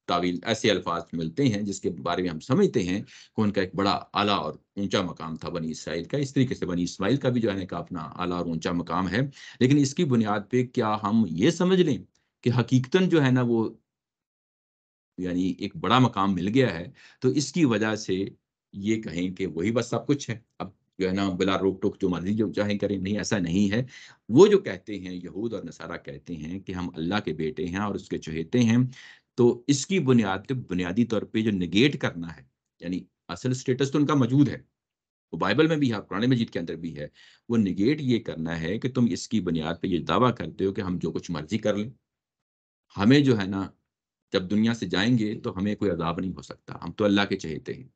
तावील ऐसे अल्फाज मिलते हैं जिसके बारे में हम समझते हैं कि उनका एक बड़ा आला और ऊंचा मकाम था बनी इसराइल का इस तरीके से बनी इसमाइल का भी जो है का अपना आला और ऊंचा मकाम है लेकिन इसकी बुनियाद पर क्या हम ये समझ लें कि हकीकतन जो है ना वो यानी एक बड़ा मकाम मिल गया है तो इसकी वजह से ये कहें कि वही बस सब कुछ है अब जो है ना बिला रोक टोक जो मर्जी जो चाहे करें नहीं ऐसा नहीं है वो जो कहते हैं यहूद और नसारा कहते हैं कि हम अल्लाह के बेटे हैं और उसके चहेते हैं तो इसकी बुनियाद बुनियादी तौर पर जो निगेट करना है यानी असल स्टेटस तो उनका मौजूद है वो बाइबल में भी है पुराने मजीद के अंदर भी है वो निगेट ये करना है कि तुम इसकी बुनियाद पर ये दावा करते हो कि हम जो कुछ मर्जी कर लें हमें जो है ना जब दुनिया से जाएंगे तो हमें कोई अजाब नहीं हो सकता हम तो अल्लाह के चहेते हैं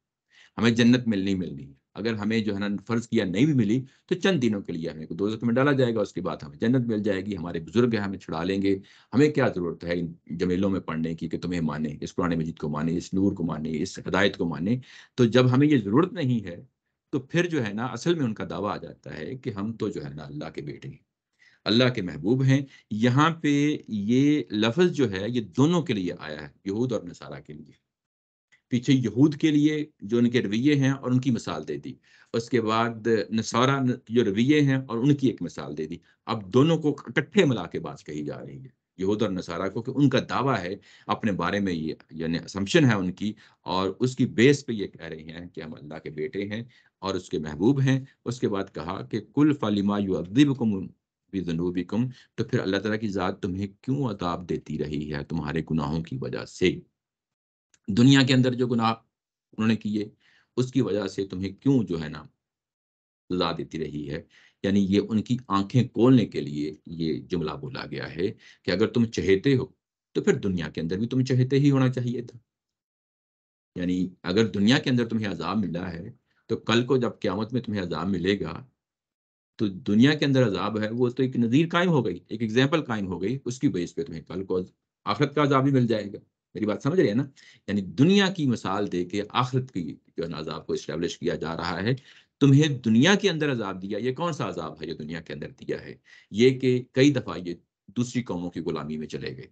हमें जन्नत मिलनी मिलनी है अगर हमें जो है ना फर्ज किया नहीं भी मिली तो चंद दिनों के लिए हमें दो में डाला जाएगा उसके बाद हमें जन्नत मिल जाएगी हमारे बुजुर्ग हैं हमें छुड़ा लेंगे हमें क्या ज़रूरत है इन जमेलों में पढ़ने की कि तुम्हें माने इस पुराने मजिद को माने इस नूर को माने इस हदायत को माने तो जब हमें ये ज़रूरत नहीं है तो फिर जो है ना असल में उनका दावा आ जाता है कि हम तो जो है ना अल्लाह के बेटे हैं अल्लाह के महबूब हैं यहाँ पे ये लफ्ज़ जो है ये दोनों के लिए आया है यहूद और नसारा के लिए पीछे यहूद के लिए जो उनके रवैये हैं और उनकी मिसाल दे दी उसके बाद नसारा जो रवैये हैं और उनकी एक मिसाल दे दी अब दोनों को इकट्ठे मिला के बात कही जा रही है यहूद और नसारा को कि उनका दावा है अपने बारे में ये यानी असम्पशन है उनकी और उसकी बेस पे ये कह रहे हैं कि हम अल्लाह के बेटे हैं और उसके महबूब हैं उसके बाद कहा कि कुल फलिमा युद्दिबकुम बिजनूबिकुम तो फिर अल्लाह तला की ज़ात तुम्हें क्यों अदाब देती रही है तुम्हारे गुनाहों की वजह से दुनिया के अंदर जो गुनाह उन्होंने किए उसकी वजह से तुम्हें क्यों जो है ना सजा देती रही है यानी ये उनकी आंखें खोलने के लिए ये जुमला बोला गया है कि अगर तुम चहेते हो तो फिर दुनिया के अंदर भी तुम चहेते ही होना चाहिए था यानी अगर दुनिया के अंदर तुम्हें अजाब मिला है तो कल को जब क्यामत में तुम्हें अजाब मिलेगा तो दुनिया के अंदर अजाब है वो तो एक नज़ीर कायम हो गई एक एग्जाम्पल कायम हो गई उसकी बेस पे तुम्हें कल को आफरत का अजाब भी मिल जाएगा मेरी बात समझ रहे हैं ना यानी दुनिया की मिसाल दे के आखिरत की जो है ना अजाब को इस्टेब्लिश किया जा रहा है तुम्हें दुनिया के अंदर अजाब दिया ये कौन सा अजाब है जो दुनिया के अंदर दिया है ये कि कई दफ़ा ये दूसरी कौमों की गुलामी में चले गए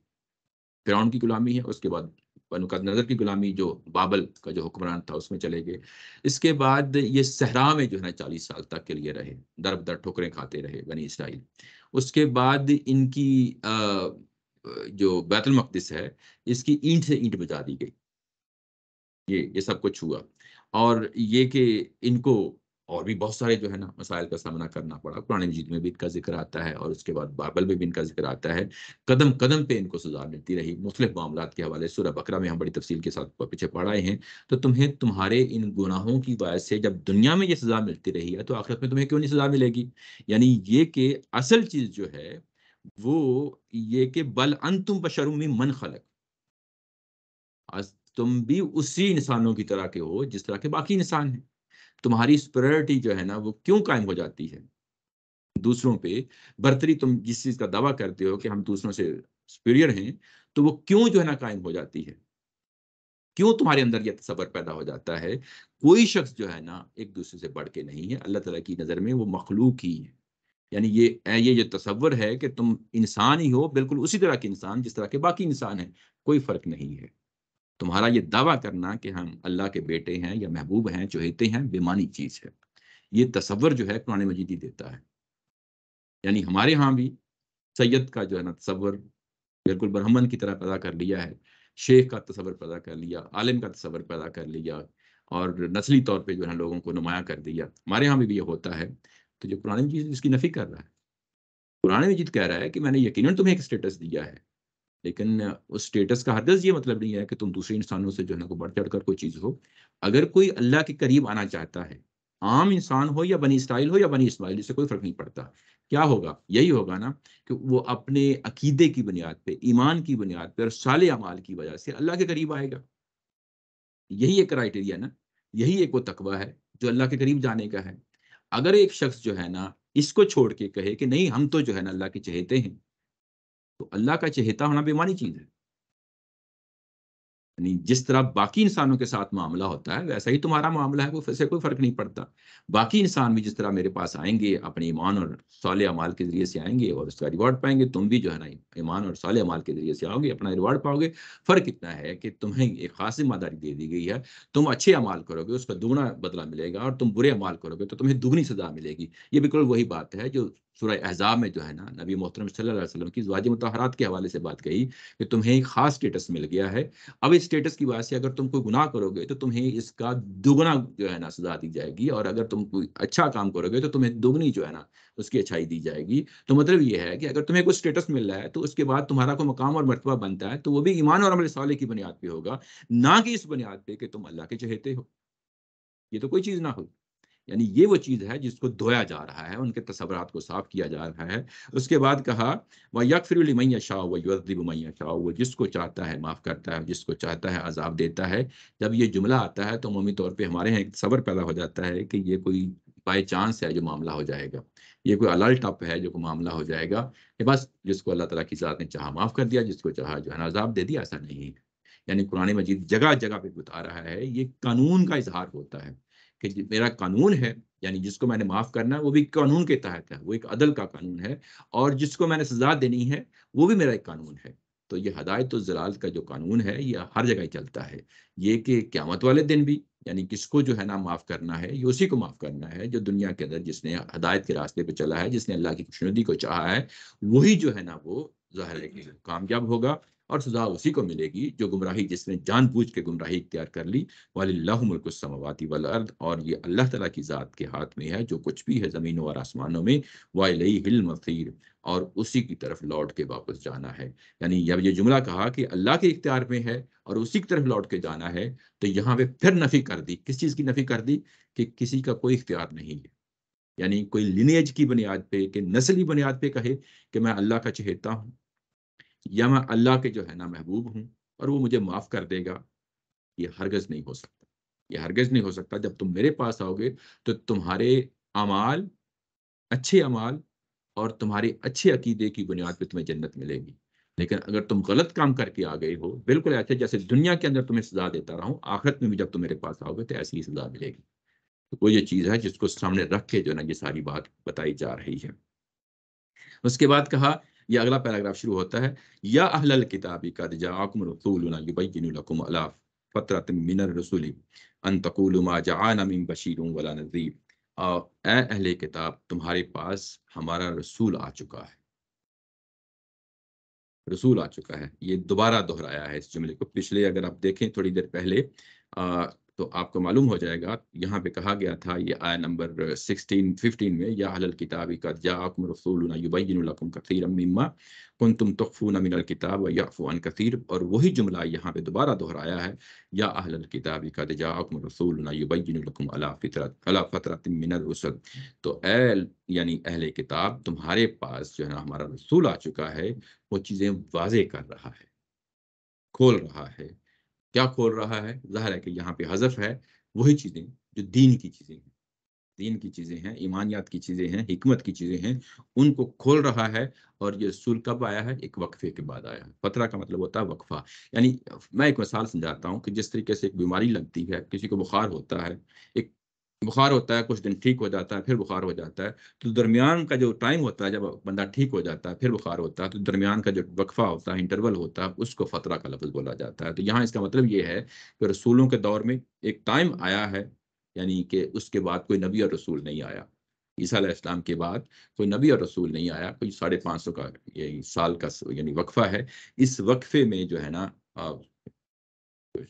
फिरौन की गुलामी है उसके बाद बनुकद नजर की गुलामी जो बाबल का जो हुक्मरान था उसमें चले गए इसके बाद ये सहरा में जो है ना चालीस साल तक के लिए रहे दर दर ठोकरें खाते रहे बनी इसराइल उसके बाद इनकी आ, जो बैतुल मकदस है इसकी ईंट से ईंट बजा दी गई ये ये सब कुछ हुआ और ये कि इनको और भी बहुत सारे जो है ना मसाइल का सामना करना पड़ा पुराने मजीद में भी इनका जिक्र आता है और उसके बाद बाइबल में भी इनका जिक्र आता है कदम कदम पे इनको सजा मिलती रही मुख्तलिफ मामला के हवाले सूर्य बकरा में हम बड़ी तफसील के साथ पीछे पढ़ाए हैं तो तुम्हें तुम्हारे इन गुनाहों की वजह से जब दुनिया में ये सजा मिलती रही है तो आखिरत में तुम्हें क्यों नहीं सजा मिलेगी यानी ये कि असल चीज़ जो है वो ये कि बल अंतुम बशरुमी मन खलक आज तुम भी उसी इंसानों की तरह के हो जिस तरह के बाकी इंसान हैं तुम्हारी स्पिरिटी जो है ना वो क्यों कायम हो जाती है दूसरों पे बर्तरी तुम जिस चीज का दावा करते हो कि हम दूसरों से सुपीरियर हैं तो वो क्यों जो है ना कायम हो जाती है क्यों तुम्हारे अंदर यह सबर पैदा हो जाता है कोई शख्स जो है ना एक दूसरे से बढ़ के नहीं है अल्लाह तला की नज़र में वो मखलूक ही है यानी ये ये जो तस्वर है कि तुम इंसान ही हो बिल्कुल उसी तरह के इंसान जिस तरह के बाकी इंसान हैं कोई फ़र्क नहीं है तुम्हारा ये दावा करना कि हम अल्लाह के बेटे हैं या महबूब हैं चोहेते हैं बेमानी चीज़ है ये तस्वर जो है कुरान मजीद ही देता है यानी हमारे यहाँ भी सैयद का जो है ना तस्वर बिल्कुल ब्रह्मन की तरह पैदा कर लिया है शेख का तस्वर पैदा कर लिया आलिम का तस्वर पैदा कर लिया और नस्ली तौर पे जो है लोगों को नुमाया कर दिया हमारे यहाँ भी ये होता है तो जो पुरानी मजीद इसकी नफी कर रहा है पुरानी मजीद कह रहा है कि मैंने यकीन तुम्हें एक स्टेटस दिया है लेकिन उस स्टेटस का हरगज ये मतलब नहीं है कि तुम दूसरे इंसानों से जो है ना बढ़ चढ़ कर कोई चीज़ हो अगर कोई अल्लाह के करीब आना चाहता है आम इंसान हो या बनी इसराइल हो या बनी इसमाइल इससे कोई फ़र्क नहीं पड़ता क्या होगा यही होगा ना कि वो अपने अकीदे की बुनियाद पे ईमान की बुनियाद पे और साल अमाल की वजह से अल्लाह के करीब आएगा यही एक क्राइटेरिया ना यही एक वो तकवा है जो अल्लाह के करीब जाने का है अगर एक शख्स जो है ना इसको छोड़ के कहे कि नहीं हम तो जो है ना अल्लाह के चहेते हैं तो अल्लाह का चहेता होना बेमानी चीज है यानी जिस तरह बाकी इंसानों के साथ मामला होता है वैसा ही तुम्हारा मामला है कोई से कोई फर्क नहीं पड़ता बाकी इंसान भी जिस तरह मेरे पास आएंगे अपने ईमान और सौले अमाल के जरिए से आएंगे और उसका रिवॉर्ड पाएंगे तुम भी जो है ना ईमान और सौले अमाल के जरिए से आओगे अपना रिवॉर्ड पाओगे फर्क इतना है कि तुम्हें एक खास जिम्मेदारी दे दी गई है तुम अच्छे अमाल करोगे उसका दोगुना बदला मिलेगा और तुम बुरे अमाल करोगे तो तुम्हें दुगनी सजा मिलेगी ये बिल्कुल वही बात है जो सूर्य अहजाब में जो है ना नबी मोहतरम सल्लल्लाहु वसल्लम की जवाज मतहरात के हवाले से बात कही कि तुम्हें एक ख़ास स्टेटस मिल गया है अब इस स्टेटस की वजह से अगर तुम कोई गुनाह करोगे तो तुम्हें इसका दोगुना जो है ना सजा दी जाएगी और अगर तुम कोई अच्छा काम करोगे तो तुम्हें दोगुनी जो है ना उसकी अच्छाई दी जाएगी तो मतलब ये है कि अगर तुम्हें कोई स्टेटस मिल रहा है तो उसके बाद तुम्हारा कोई मकाम और मरतबा बनता है तो वो भी ईमान और अमल साले की बुनियाद पर होगा ना कि इस बुनियाद पर कि तुम अल्लाह के चहेते हो ये तो कोई चीज़ ना होगी यानी ये वो चीज़ है जिसको धोया जा रहा है उनके तस्वरत को साफ किया जा रहा है उसके बाद कहा वह यकफिर मैया शाह व युद्दीब मैया शाह वो जिसको चाहता है माफ़ करता है जिसको चाहता है अजाब देता है जब ये जुमला आता है तो अमूमी तौर पर हमारे यहाँ एक सबर पैदा हो जाता है कि ये कोई बाई चांस है जो मामला हो जाएगा ये कोई अलर्ट अप है जो मामला हो जाएगा कि बस जिसको अल्लाह तला की ज़ात ने चाह माफ़ कर दिया जिसको चाह जो है ना अजाब दे दिया ऐसा नहीं है यानी कुरानी मजीद जगह जगह पे बता रहा है ये कानून का इजहार होता है कि मेरा कानून है यानी जिसको मैंने माफ़ करना है वो भी कानून के तहत है वो एक अदल का कानून है और जिसको मैंने सजा देनी है वो भी मेरा एक कानून है तो ये हदायत जलाल का जो कानून है ये हर जगह चलता है ये कि क्यामत वाले दिन भी यानी किसको जो है ना माफ़ करना है ये उसी को माफ़ करना है जो दुनिया के अंदर जिसने हदायत के रास्ते पे चला है जिसने अल्लाह की खुशनुदी को चाहा है वही जो है ना वो जहर कामयाब होगा और सजा उसी को मिलेगी जो गुमराही जिसने जानबूझ के गुमराही इख्तियार कर ली मुल्क मुल्कसमावाती वल अर्द और ये अल्लाह तला की ज़ात के हाथ में है जो कुछ भी है ज़मीनों और आसमानों में वाई हिल मसीर और उसी की तरफ लौट के वापस जाना है यानी जब ये जुमला कहा कि अल्लाह के इख्तियार में है और उसी की तरफ लौट के जाना है तो यहाँ पे फिर नफ़ी कर दी किस चीज़ की नफ़ी कर दी कि किसी का कोई इख्तियार नहीं है यानी कोई लिनेज की बुनियाद पे कि नस्ली बुनियाद पे कहे कि मैं अल्लाह का चहेता हूँ या मैं अल्लाह के जो है ना महबूब हूँ और वो मुझे माफ़ कर देगा ये हरगज़ नहीं हो सकता ये हरगज़ नहीं हो सकता जब तुम मेरे पास आओगे तो तुम्हारे अमाल अच्छे अमाल और तुम्हारे अच्छे अकीदे की बुनियाद पर तुम्हें जन्नत मिलेगी लेकिन अगर तुम गलत काम करके आ गए हो बिल्कुल ऐसे जैसे दुनिया के अंदर तुम्हें सजा देता रहा हूँ आखिरत में भी जब तुम मेरे पास आओगे तो ऐसी ही सजा मिलेगी तो वो ये चीज़ है जिसको सामने रख के जो ना ये सारी बात बताई जा रही है उसके बाद कहा ये अगला पैराग्राफ शुरू होता है या अहल किताबी का अहले किताब तुम्हारे पास हमारा रसूल आ चुका है रसूल आ चुका है ये दोबारा दोहराया है इस जुमले को पिछले अगर आप देखें थोड़ी देर पहले तो आपको मालूम हो जाएगा यहाँ पे कहा गया था ये आया नंबर 16 15 में या हल किताबी का जाकुम रसूलना युबैनकुम कसीर मम्मा कुन तुम तखफून मिनल किताब व याफ़ुन कसीर और वही जुमला यहाँ पे दोबारा दोहराया है या अहल किताबी का जाकुम रसूलना युबैनकुम अला फितरत अला फतरत मिनल रसद तो एल यानी अहल किताब तुम्हारे पास जो है हमारा रसूल आ चुका है वो चीज़ें वाजे कर रहा है खोल रहा है क्या खोल रहा है जाहिर है कि यहाँ पे हजफ है वही चीज़ें जो दीन की चीज़ें हैं दीन की चीज़ें हैं ईमानियात की चीज़ें हैं हिकमत की चीज़ें हैं उनको खोल रहा है और ये सुर कब आया है एक वक्फे के बाद आया है फतरा का मतलब होता है वक्फा यानी मैं एक मिसाल समझाता हूँ कि जिस तरीके से एक बीमारी लगती है किसी को बुखार होता है एक बुखार होता है कुछ दिन ठीक हो जाता है फिर बुखार हो जाता है तो दरमियान का जो टाइम होता है जब बंदा ठीक हो जाता है फिर बुखार होता है तो दरमियान का जो वक्फा होता है इंटरवल होता है उसको फ़तरा का लफ्ज़ बोला जाता है तो यहाँ इसका मतलब ये है कि रसूलों के दौर में एक टाइम आया है यानी कि उसके बाद कोई नबी और रसूल नहीं आया ईसा इस्लाम के बाद कोई नबी और रसूल नहीं आया कोई साढ़े पाँच सौ का ये साल का यानी वक्फा है इस वक्फे में जो है ना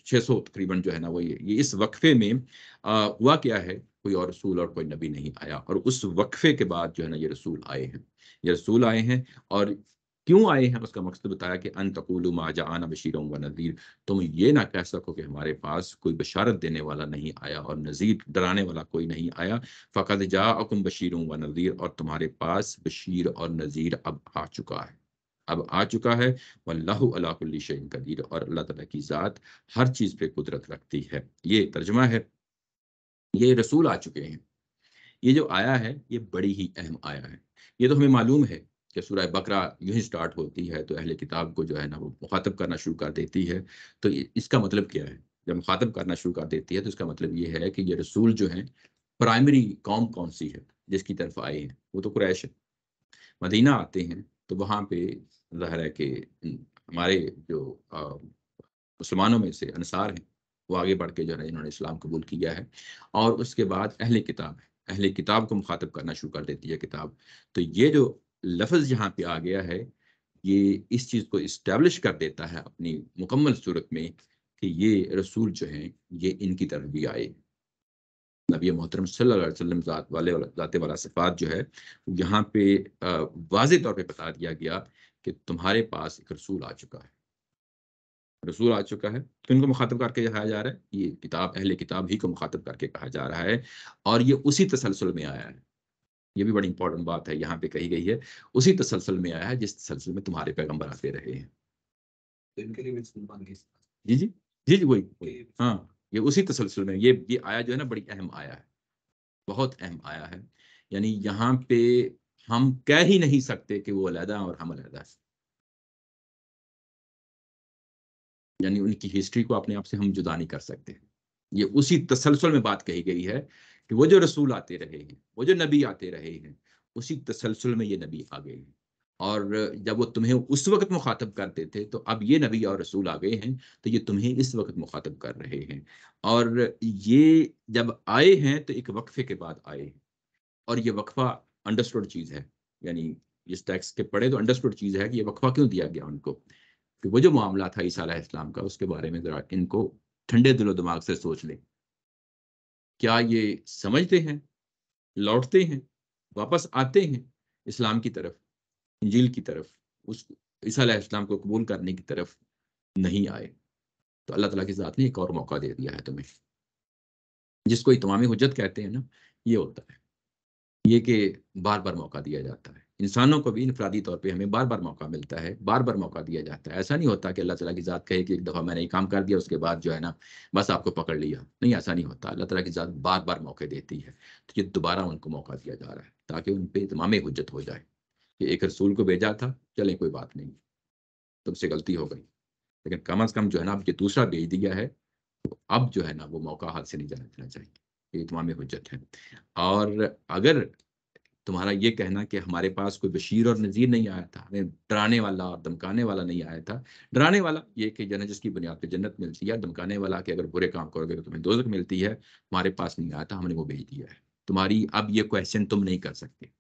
600 तकरीबन जो है ना वो ये, ये इस वक्फे में आ, हुआ क्या है कोई और रसूल और कोई नबी नहीं आया और उस वक्फे के बाद जो है ना ये रसूल आए हैं ये रसूल आए हैं और क्यों आए हैं उसका मकसद बताया कि अन तकुल आना बशीर व नज़ीर तुम ये ना कह सको कि हमारे पास कोई बशारत देने वाला नहीं आया और नज़ीर डराने वाला कोई नहीं आया फ़कत जा अकुम बशीर व नज़ीर और तुम्हारे पास बशीर और नज़ीर अब आ चुका है अब आ चुका है वल्लाह अलाकुल्ली शहीन कदीर और अल्लाह तला की ज़ात हर चीज़ पे कुदरत रखती है ये तर्जमा है ये रसूल आ चुके हैं ये जो आया है ये बड़ी ही अहम आया है ये तो हमें मालूम है कि सूरह बकरा यूँ ही स्टार्ट होती है तो अहले किताब को जो है ना वो मुखातब करना शुरू कर देती है तो इसका मतलब क्या है जब मुखातब करना शुरू कर देती है तो इसका मतलब ये है कि ये रसूल जो है प्राइमरी कौम कौन सी है जिसकी तरफ आए हैं वो तो क्रैश है मदीना आते हैं तो वहाँ पे जाहिर है कि हमारे जो मुसलमानों में से अनसार हैं वो आगे बढ़ के जो है इन्होंने इस्लाम कबूल किया है और उसके बाद अहले किताब है किताब को मुखातब करना शुरू कर देती है किताब तो ये जो लफ्ज़ यहाँ पे आ गया है ये इस चीज़ को इस्टेब्लिश कर देता है अपनी मुकम्मल सूरत में कि ये रसूल जो हैं ये इनकी तरफ भी आए नबी मोहतरम सल्लम जात वाले ज़ात वाला सिफात जो है यहाँ पे वाज तौर पर बता दिया गया कि तुम्हारे पास एक रसूल आ चुका है रसूल आ चुका है तो इनको मुखातब करके कहा जा रहा है ये किताब अहले किताब ही को मुखातब करके कहा जा रहा है और ये उसी तसलसल में आया है ये भी बड़ी इंपॉर्टेंट बात है यहाँ पे कही गई है उसी तसलसल में आया है जिस तसलसल में तुम्हारे पैगम्बर आते रहे हैं तो जी जी जी जी वही हाँ ये उसी तसलसल में ये ये आया जो है ना बड़ी अहम आया है बहुत अहम आया है यानी यहाँ पे हम कह ही नहीं सकते कि वो अलहदा और हम अलहदा यानी उनकी हिस्ट्री को अपने आप से हम जुदा नहीं कर सकते ये उसी तसलसल में बात कही गई है कि वो जो रसूल आते रहे हैं वो जो नबी आते रहे हैं उसी तसलसल में ये नबी आ गए हैं और जब वो तुम्हें उस वक्त मुखातब करते थे तो अब ये नबी और रसूल आ गए हैं तो ये तुम्हें इस वक्त मुखातब कर रहे हैं और ये जब आए हैं तो एक वक्फे के बाद आए हैं और ये वक्फा अंडरस्टूड चीज़ है यानी इस टैक्स के पढ़े तो अंडरस्टूड चीज़ है कि ये वक्फा क्यों दिया गया उनको कि वो जो मामला था ईसा इस्लाम का उसके बारे में ज़रा इनको ठंडे दिलो दिमाग से सोच लें क्या ये समझते हैं लौटते हैं वापस आते हैं इस्लाम की तरफ इंजील की तरफ उस ईसा को कबूल करने की तरफ नहीं आए तो अल्लाह तला की ज़ात ने एक और मौका दे दिया है तुम्हें जिसको इतमामी हजत कहते हैं ना ये होता है ये कि बार बार मौका दिया जाता है इंसानों को भी इनफरादी तौर पे हमें बार बार मौका मिलता है बार बार मौका दिया जाता है ऐसा नहीं होता कि अल्लाह तला की ज़ात कहे कि एक दफ़ा मैंने ये काम कर दिया उसके बाद जो है ना बस आपको पकड़ लिया नहीं ऐसा नहीं होता अल्लाह तला की ज़ात बार बार मौके देती है तो ये दोबारा उनको मौका दिया जा रहा है ताकि उन पर इतमाम हजत हो जाए कि एक रसूल को भेजा था चले कोई बात नहीं तुमसे गलती हो गई लेकिन कम अज़ कम जो है ना अब ये दूसरा भेज दिया है तो अब जो है ना वो मौका हाथ से नहीं जाना देना चाहिए ये तमाम हजत है और अगर तुम्हारा ये कहना कि हमारे पास कोई बशीर और नज़ीर नहीं आया था हमें डराने वाला और धमकाने वाला नहीं आया था डराने वाला ये कि जन जिसकी बुनियाद पर जन्नत मिलती है धमकाने वाला कि अगर बुरे काम करोगे तो तुम्हें दोजक मिलती है हमारे पास नहीं आया था हमने वो भेज दिया है तुम्हारी अब ये क्वेश्चन तुम नहीं कर सकते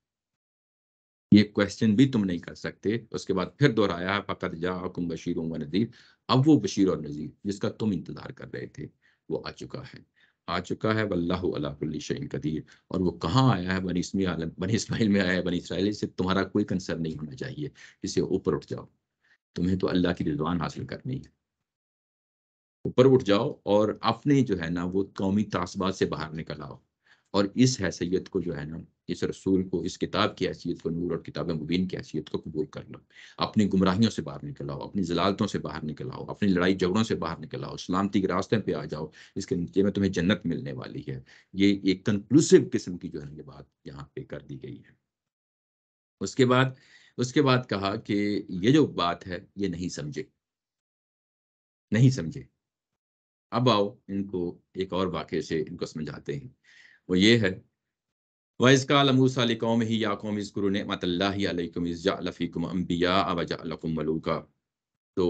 ये क्वेश्चन भी तुम नहीं कर सकते उसके बाद फिर दोहराया फ़कत जाकुम बशीर व नज़ीर अब वो बशीर और नज़ीर जिसका तुम इंतज़ार कर रहे थे वो आ चुका है आ चुका है वल्लाशन कदीर और वो कहाँ आया है बनी इसमी आलम बनी इसमाइल में आया है बनी इसराइल से तुम्हारा कोई कंसर्न नहीं होना चाहिए इसे ऊपर उठ जाओ तुम्हें तो अल्लाह की रिजवान हासिल करनी है ऊपर उठ जाओ और अपने जो है ना वो कौमी तासबात से बाहर निकल आओ और इस हैसियत को जो है ना इस रसूल को इस किताब की हैसियत को नूर और किताब मुबीन की हैसियत को कबूल कर लो अपनी गुमराहियों से बाहर निकल आओ अपनी जलालतों से बाहर निकल आओ अपनी लड़ाई झगड़ों से बाहर निकल आओ सलामती के रास्ते पे आ जाओ इसके नतीजे में तुम्हें जन्नत मिलने वाली है ये एक कंक्लूसिव किस्म की जो है ये बात यहाँ पे कर दी गई है उसके बाद उसके बाद कहा कि ये जो बात है ये नहीं समझे नहीं समझे अब आओ इनको एक और वाक्य से इनको समझाते हैं वो ये है वज़काल ही या कौम अम्बिया तो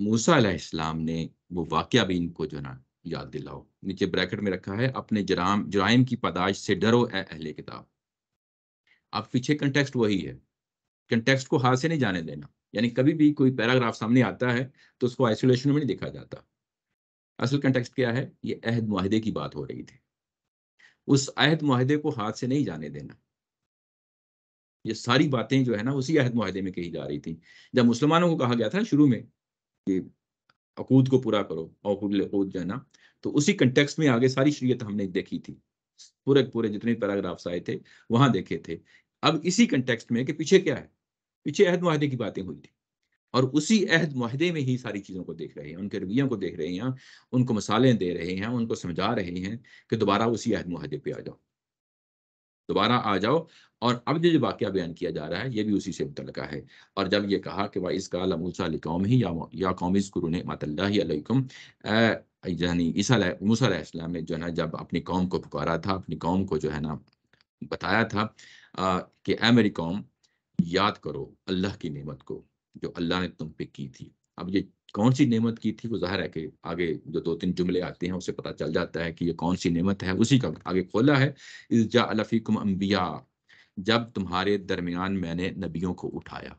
मूसा ने वो वाक्य भी इनको जो ना याद दिलाओ नीचे ब्रैकेट में रखा है अपने जराम जराइम की पदाश से डरो अहले किताब अब पीछे कंटेक्स्ट वही है कंटेक्स्ट को हाथ से नहीं जाने देना यानी कभी भी कोई पैराग्राफ सामने आता है तो उसको आइसोलेशन में नहीं देखा जाता असल कंटेक्स्ट क्या है ये अहद माहदे की बात हो रही थी उस अहद माहदे को हाथ से नहीं जाने देना ये सारी बातें जो है ना उसी अहद माहदे में कही जा रही थी जब मुसलमानों को कहा गया था शुरू में कि अकूद को पूरा करो अकूद जो है ना तो उसी कंटेक्स में आगे सारी शरीयत हमने देखी थी पूरे पूरे जितने पैराग्राफ्स आए थे वहां देखे थे अब इसी कंटेक्स्ट में कि पीछे क्या है पीछे अहद माहदे की बातें हुई थी और उसी अहद माहदे में ही सारी चीज़ों को देख रहे हैं उनके रवैयों को देख रहे हैं उनको मसाले दे रहे हैं उनको समझा रहे हैं कि दोबारा उसी अहद माहदे पर आ जाओ दोबारा आ जाओ और अब जो जो बयान किया जा रहा है ये भी उसी से मुतल है और जब ये कहा कि वाइस इसका मूसा कौम ही या, या गुरु ने मतल्लाकुम यानी ईसा मूसा ने जो है ना जब अपनी कौम को पुकारा था अपनी कौम को जो है ना बताया था कि ए मेरी कौम याद करो अल्लाह की नेमत को जो अल्लाह ने तुम पे की थी अब ये कौन सी नेमत की थी वो जाहिर है कि आगे जो दो तीन जुमले आते हैं उसे पता चल जाता है कि ये कौन सी नेमत है उसी का आगे खोला है इस जा अलफ़ीकुम अम्बिया जब तुम्हारे दरमियान मैंने नबियों को उठाया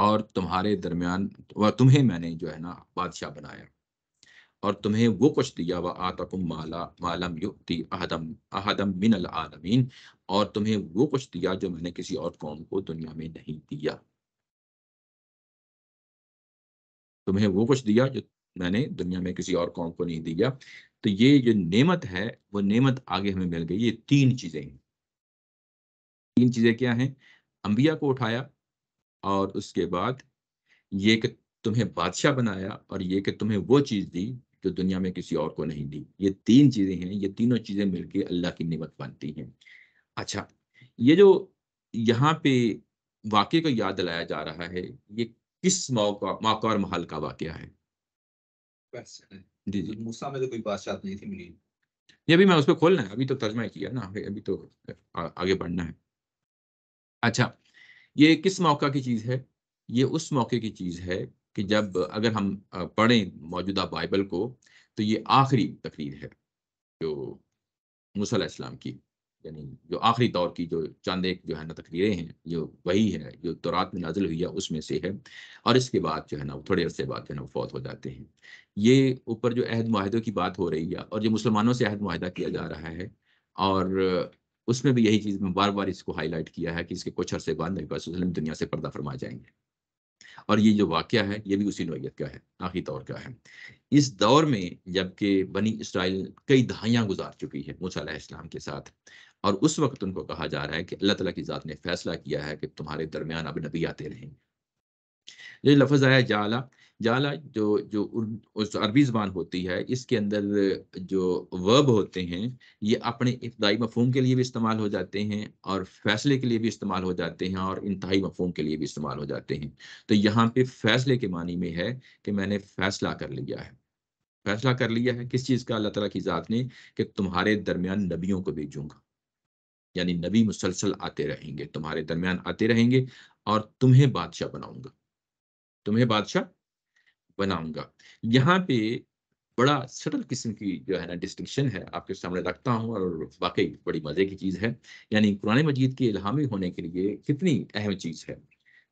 और तुम्हारे दरमियान व तुम्हें मैंने जो है ना बादशाह बनाया और तुम्हें वो कुछ दिया वह आतकुम माला मालम युक्ति अहदम अहदम मिनल आलमीन और तुम्हें वो कुछ दिया जो मैंने किसी और कौम को दुनिया में नहीं दिया तुम्हें वो कुछ दिया जो मैंने दुनिया में किसी और कौम को नहीं दिया तो ये जो नेमत है वो नेमत आगे हमें मिल गई ये तीन चीज़ें हैं तीन चीज़ें क्या हैं अंबिया को उठाया और उसके बाद ये कि तुम्हें बादशाह बनाया और ये कि तुम्हें वो चीज़ दी जो तो दुनिया में किसी और को नहीं दी ये तीन चीज़ें हैं ये तीनों चीज़ें मिलकर अल्लाह की निमत बनती हैं अच्छा ये जो यहाँ पे वाक्य को याद दिलाया जा रहा है ये किस मौका मौका और महल का वाक़ है जी जी मूसा में तो कोई बादशाह नहीं थी मिली ये अभी मैं उस पर खोलना है अभी तो तर्जमा किया ना अभी तो आगे बढ़ना है अच्छा ये किस मौका की चीज़ है ये उस मौके की चीज़ है कि जब अगर हम पढ़ें मौजूदा बाइबल को तो ये आखिरी तकरीर है जो मूसम की यानी जो आखिरी दौर की जो चंद एक जो है ना तकरीरें हैं जो वही है जो तौरात में नाजिल हुई है उसमें से है और इसके बाद जो है ना वो थोड़े अरसे बाद जो है ना फौत हो जाते हैं ये ऊपर जो अहद माहे की बात हो रही है और जो मुसलमानों से अहद माहा किया जा रहा है और उसमें भी यही चीज़ में बार बार इसको हाईलाइट किया है कि इसके कुछ अरसे बाद नबी वसल्लम दुनिया से पर्दा फरमा जाएंगे और ये जो वाक़ है ये भी उसी नोयत का है आखिरी दौर का है इस दौर में जबकि बनी इसराइल कई दहाइयाँ गुजार चुकी है मूसा के साथ और उस वक्त उनको कहा जा रहा है कि अल्लाह तला की ज़ात ने फैसला किया है कि तुम्हारे दरमियान अब नबी आते रहेंगे ये लफज आया जाला जाला जो जो उस अरबी ज़बान होती है इसके अंदर जो वर्ब होते हैं ये अपने इब्तदाई मफहम के लिए भी इस्तेमाल हो जाते हैं और फैसले के लिए भी इस्तेमाल हो जाते हैं और इंतहाई मफहम के लिए भी इस्तेमाल हो जाते हैं तो यहाँ पे फैसले के मानी में है कि मैंने फैसला कर लिया है फैसला कर लिया है किस चीज़ का अल्लाह तला की ज़ात ने कि तुम्हारे दरमियान नबियों को भेजूंगा यानी नबी मुसलसल आते रहेंगे तुम्हारे दरमियान आते रहेंगे और तुम्हें बादशाह बनाऊंगा तुम्हें बादशाह बनाऊंगा यहाँ पे बड़ा सटल किस्म की जो है ना डिस्टिंक्शन है आपके सामने रखता हूँ और वाकई बड़ी मज़े की चीज़ है यानी कुरान मजीद के इलामी होने के लिए कितनी अहम चीज़ है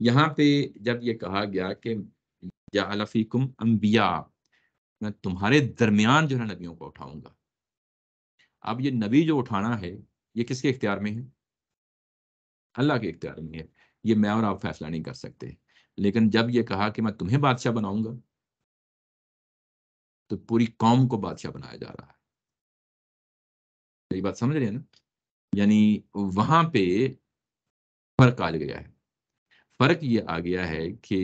यहाँ पे जब ये कहा गया कि जाफीकुम अम्बिया मैं तुम्हारे दरमियान जो है नबियों को उठाऊंगा अब ये नबी जो उठाना है ये किसके इख्तियार में है अल्लाह के इख्तियार में है ये मैं और आप फैसला नहीं कर सकते लेकिन जब ये कहा कि मैं तुम्हें बादशाह बनाऊंगा तो पूरी कौम को बादशाह बनाया जा रहा है ये बात समझ रहे हैं ना यानी वहां पे फर्क आ गया है फर्क ये आ गया है कि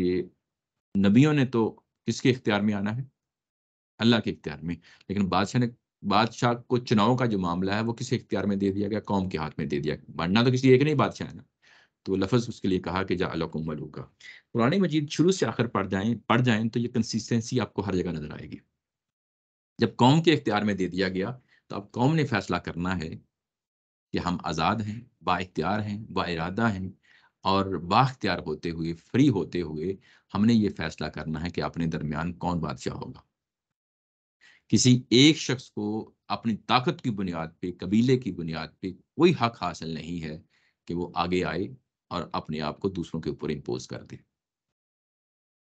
नबियों ने तो किसके इख्तियार में आना है अल्लाह के इख्तियार में लेकिन बादशाह ने बादशाह को चुनाव का जो मामला है वो किसी इख्तियार में दे दिया गया कौम के हाथ में दे दिया बनना तो किसी एक नहीं बादशाह है ना तो लफज उसके लिए कहा कि जा अलकुम का पुरानी मजीद शुरू से आखिर पढ़ जाए पढ़ जाए तो ये कंसिस्टेंसी आपको हर जगह नजर आएगी जब कौम के इख्तियार में दे दिया गया तो अब कौम ने फैसला करना है कि हम आज़ाद हैं बाख्तियार हैं इरादा हैं और बाख्तियार होते हुए फ्री होते हुए हमने ये फैसला करना है कि अपने दरमियान कौन बादशाह होगा किसी एक शख्स को अपनी ताकत की बुनियाद पे कबीले की बुनियाद पे कोई हक हासिल नहीं है कि वो आगे आए और अपने आप को दूसरों के ऊपर इम्पोज कर दे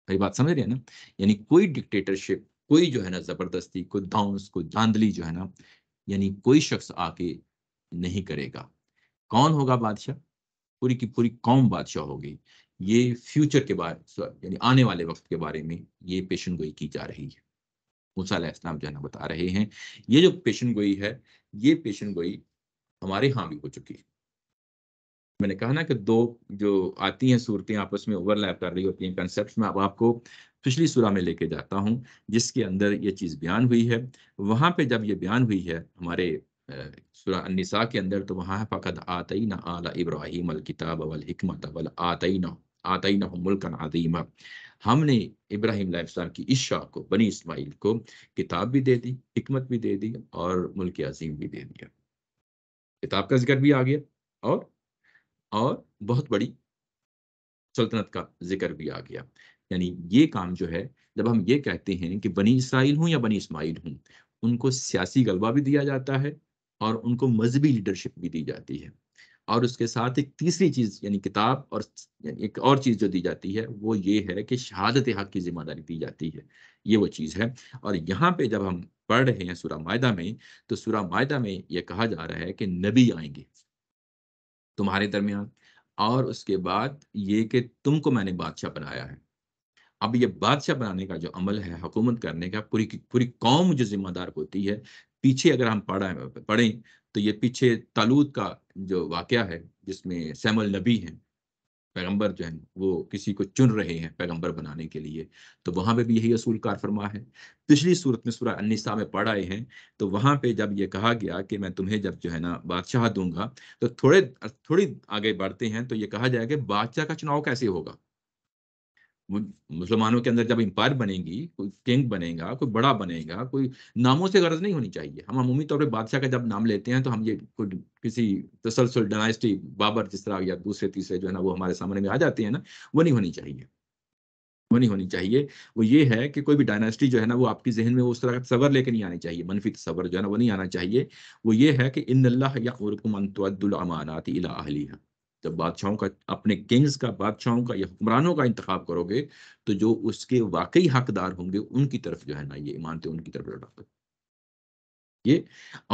मेरी बात समझ रहे हैं ना यानी कोई डिक्टेटरशिप कोई जो है ना जबरदस्ती कोई धाउंस कोई धांधली जो है ना यानी कोई शख्स आके नहीं करेगा कौन होगा बादशाह पूरी की पूरी कौम बादशाह होगी ये फ्यूचर के बारे यानी आने वाले वक्त के बारे में ये पेशन गोई की जा रही है मूसा इस्लाम जो है ना बता रहे हैं ये जो पेशन गोई है ये पेशन गोई हमारे यहाँ भी हो चुकी है मैंने कहा ना कि दो जो आती हैं सूरतें आपस में ओवरलैप कर रही होती हैं कंसेप्ट में अब आपको पिछली सूरह में लेके जाता हूँ जिसके अंदर ये चीज़ बयान हुई है वहाँ पे जब ये बयान हुई है हमारे सूरह के अंदर तो वहाँ है फ़कत आतई ना आला इब्राहिम अलकिताब वलहमत अवल आतई ना आतई ना मुल्क आदीमा हमने इब्राहिम लाइफ की इशा को बनी इसमाइल को किताब भी दे दी हमत भी दे दी और मुल्क अजीम भी दे दिया किताब का जिक्र भी आ गया और और बहुत बड़ी सल्तनत का जिक्र भी आ गया यानी ये काम जो है जब हम ये कहते हैं कि बनी इसराइल हूँ या बनी इसमाइल हूँ उनको सियासी गलबा भी दिया जाता है और उनको मजहबी लीडरशिप भी दी जाती है और उसके साथ एक तीसरी चीज़ यानी किताब और एक और चीज़ जो दी जाती है वो ये है कि शहादत हक की जिम्मेदारी दी जाती है ये वो चीज़ है और यहाँ पे जब हम पढ़ रहे हैं सुरा मायदा में तो सूरा मायदा में ये कहा जा रहा है कि नबी आएंगे तुम्हारे दरमियान और उसके बाद ये कि तुमको मैंने बादशाह बनाया है अब ये बादशाह बनाने का जो अमल है हुकूमत करने का पूरी पूरी कौम जो जिम्मेदार होती है पीछे अगर हम पढ़ा पढ़ें तो ये पीछे तालूद का जो वाक़ है जिसमें सैमल नबी हैं पैगंबर जो है वो किसी को चुन रहे हैं पैगंबर बनाने के लिए तो वहाँ पे भी यही असूल कार फरमा है पिछली सूरत में सूरह अनिसा में पढ़ आए हैं तो वहां पे जब ये कहा गया कि मैं तुम्हें जब जो है ना बादशाह दूंगा तो थोड़े थोड़ी आगे बढ़ते हैं तो ये कहा जाएगा कि बादशाह का चुनाव कैसे होगा मुसलमानों के अंदर जब इम्पायर बनेगी कोई किंग बनेगा कोई बड़ा बनेगा कोई नामों से गर्ज नहीं होनी चाहिए हम अमूमी तौर पर बादशाह का जब नाम लेते हैं तो हम ये कोई किसी तसलसल डायनेस्टी बाबर जिस तरह या दूसरे तीसरे जो है ना वो हमारे सामने में आ जाते हैं ना वो नहीं होनी चाहिए वो नहीं होनी चाहिए वो ये है कि कोई भी डायनेस्टी जो है ना वो आपकी जहन में उस तरह का तस्वर लेके नहीं आनी चाहिए मनफी तस्वर जो है ना वो नहीं आना चाहिए वो ये है कि इन अल्लाह या अमानात अला जब बादशाहों का अपने किंग्स का बादशाहों का या हुक्मरानों का इंतखब करोगे तो जो उसके वाकई हकदार होंगे उनकी तरफ जो है ना ये इमानतें उनकी तरफ लौटा सकते ये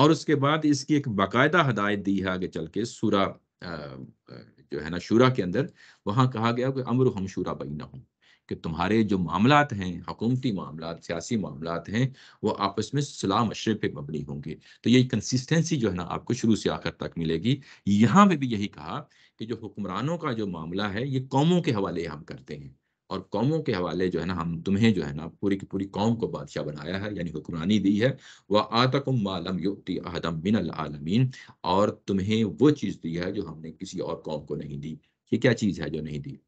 और उसके बाद इसकी एक बाकायदा हदायत दी है आगे चल के सूरा जो है ना शूरा के अंदर वहां कहा गया कि अमर हम शूरा बई ना हूं कि तुम्हारे जो मामला हैं हकूमती मामला सियासी मामला हैं वो आपस में सलाह मशरे पर मबनी होंगे तो यही कंसिस्टेंसी जो है ना आपको शुरू से आखिर तक मिलेगी यहाँ पे भी यही कहा कि जो हुक्मरानों का जो मामला है ये कौमों के हवाले हम करते हैं और कौमों के हवाले जो है ना हम तुम्हें जो है ना पूरी की पूरी कौम को बादशाह बनाया है यानी हुक्मरानी दी है वह आतकम मालम युक्ति अहदम बिन आलमीन और तुम्हें वो चीज़ दी है जो हमने किसी और कौम को नहीं दी ये क्या चीज़ है जो नहीं दी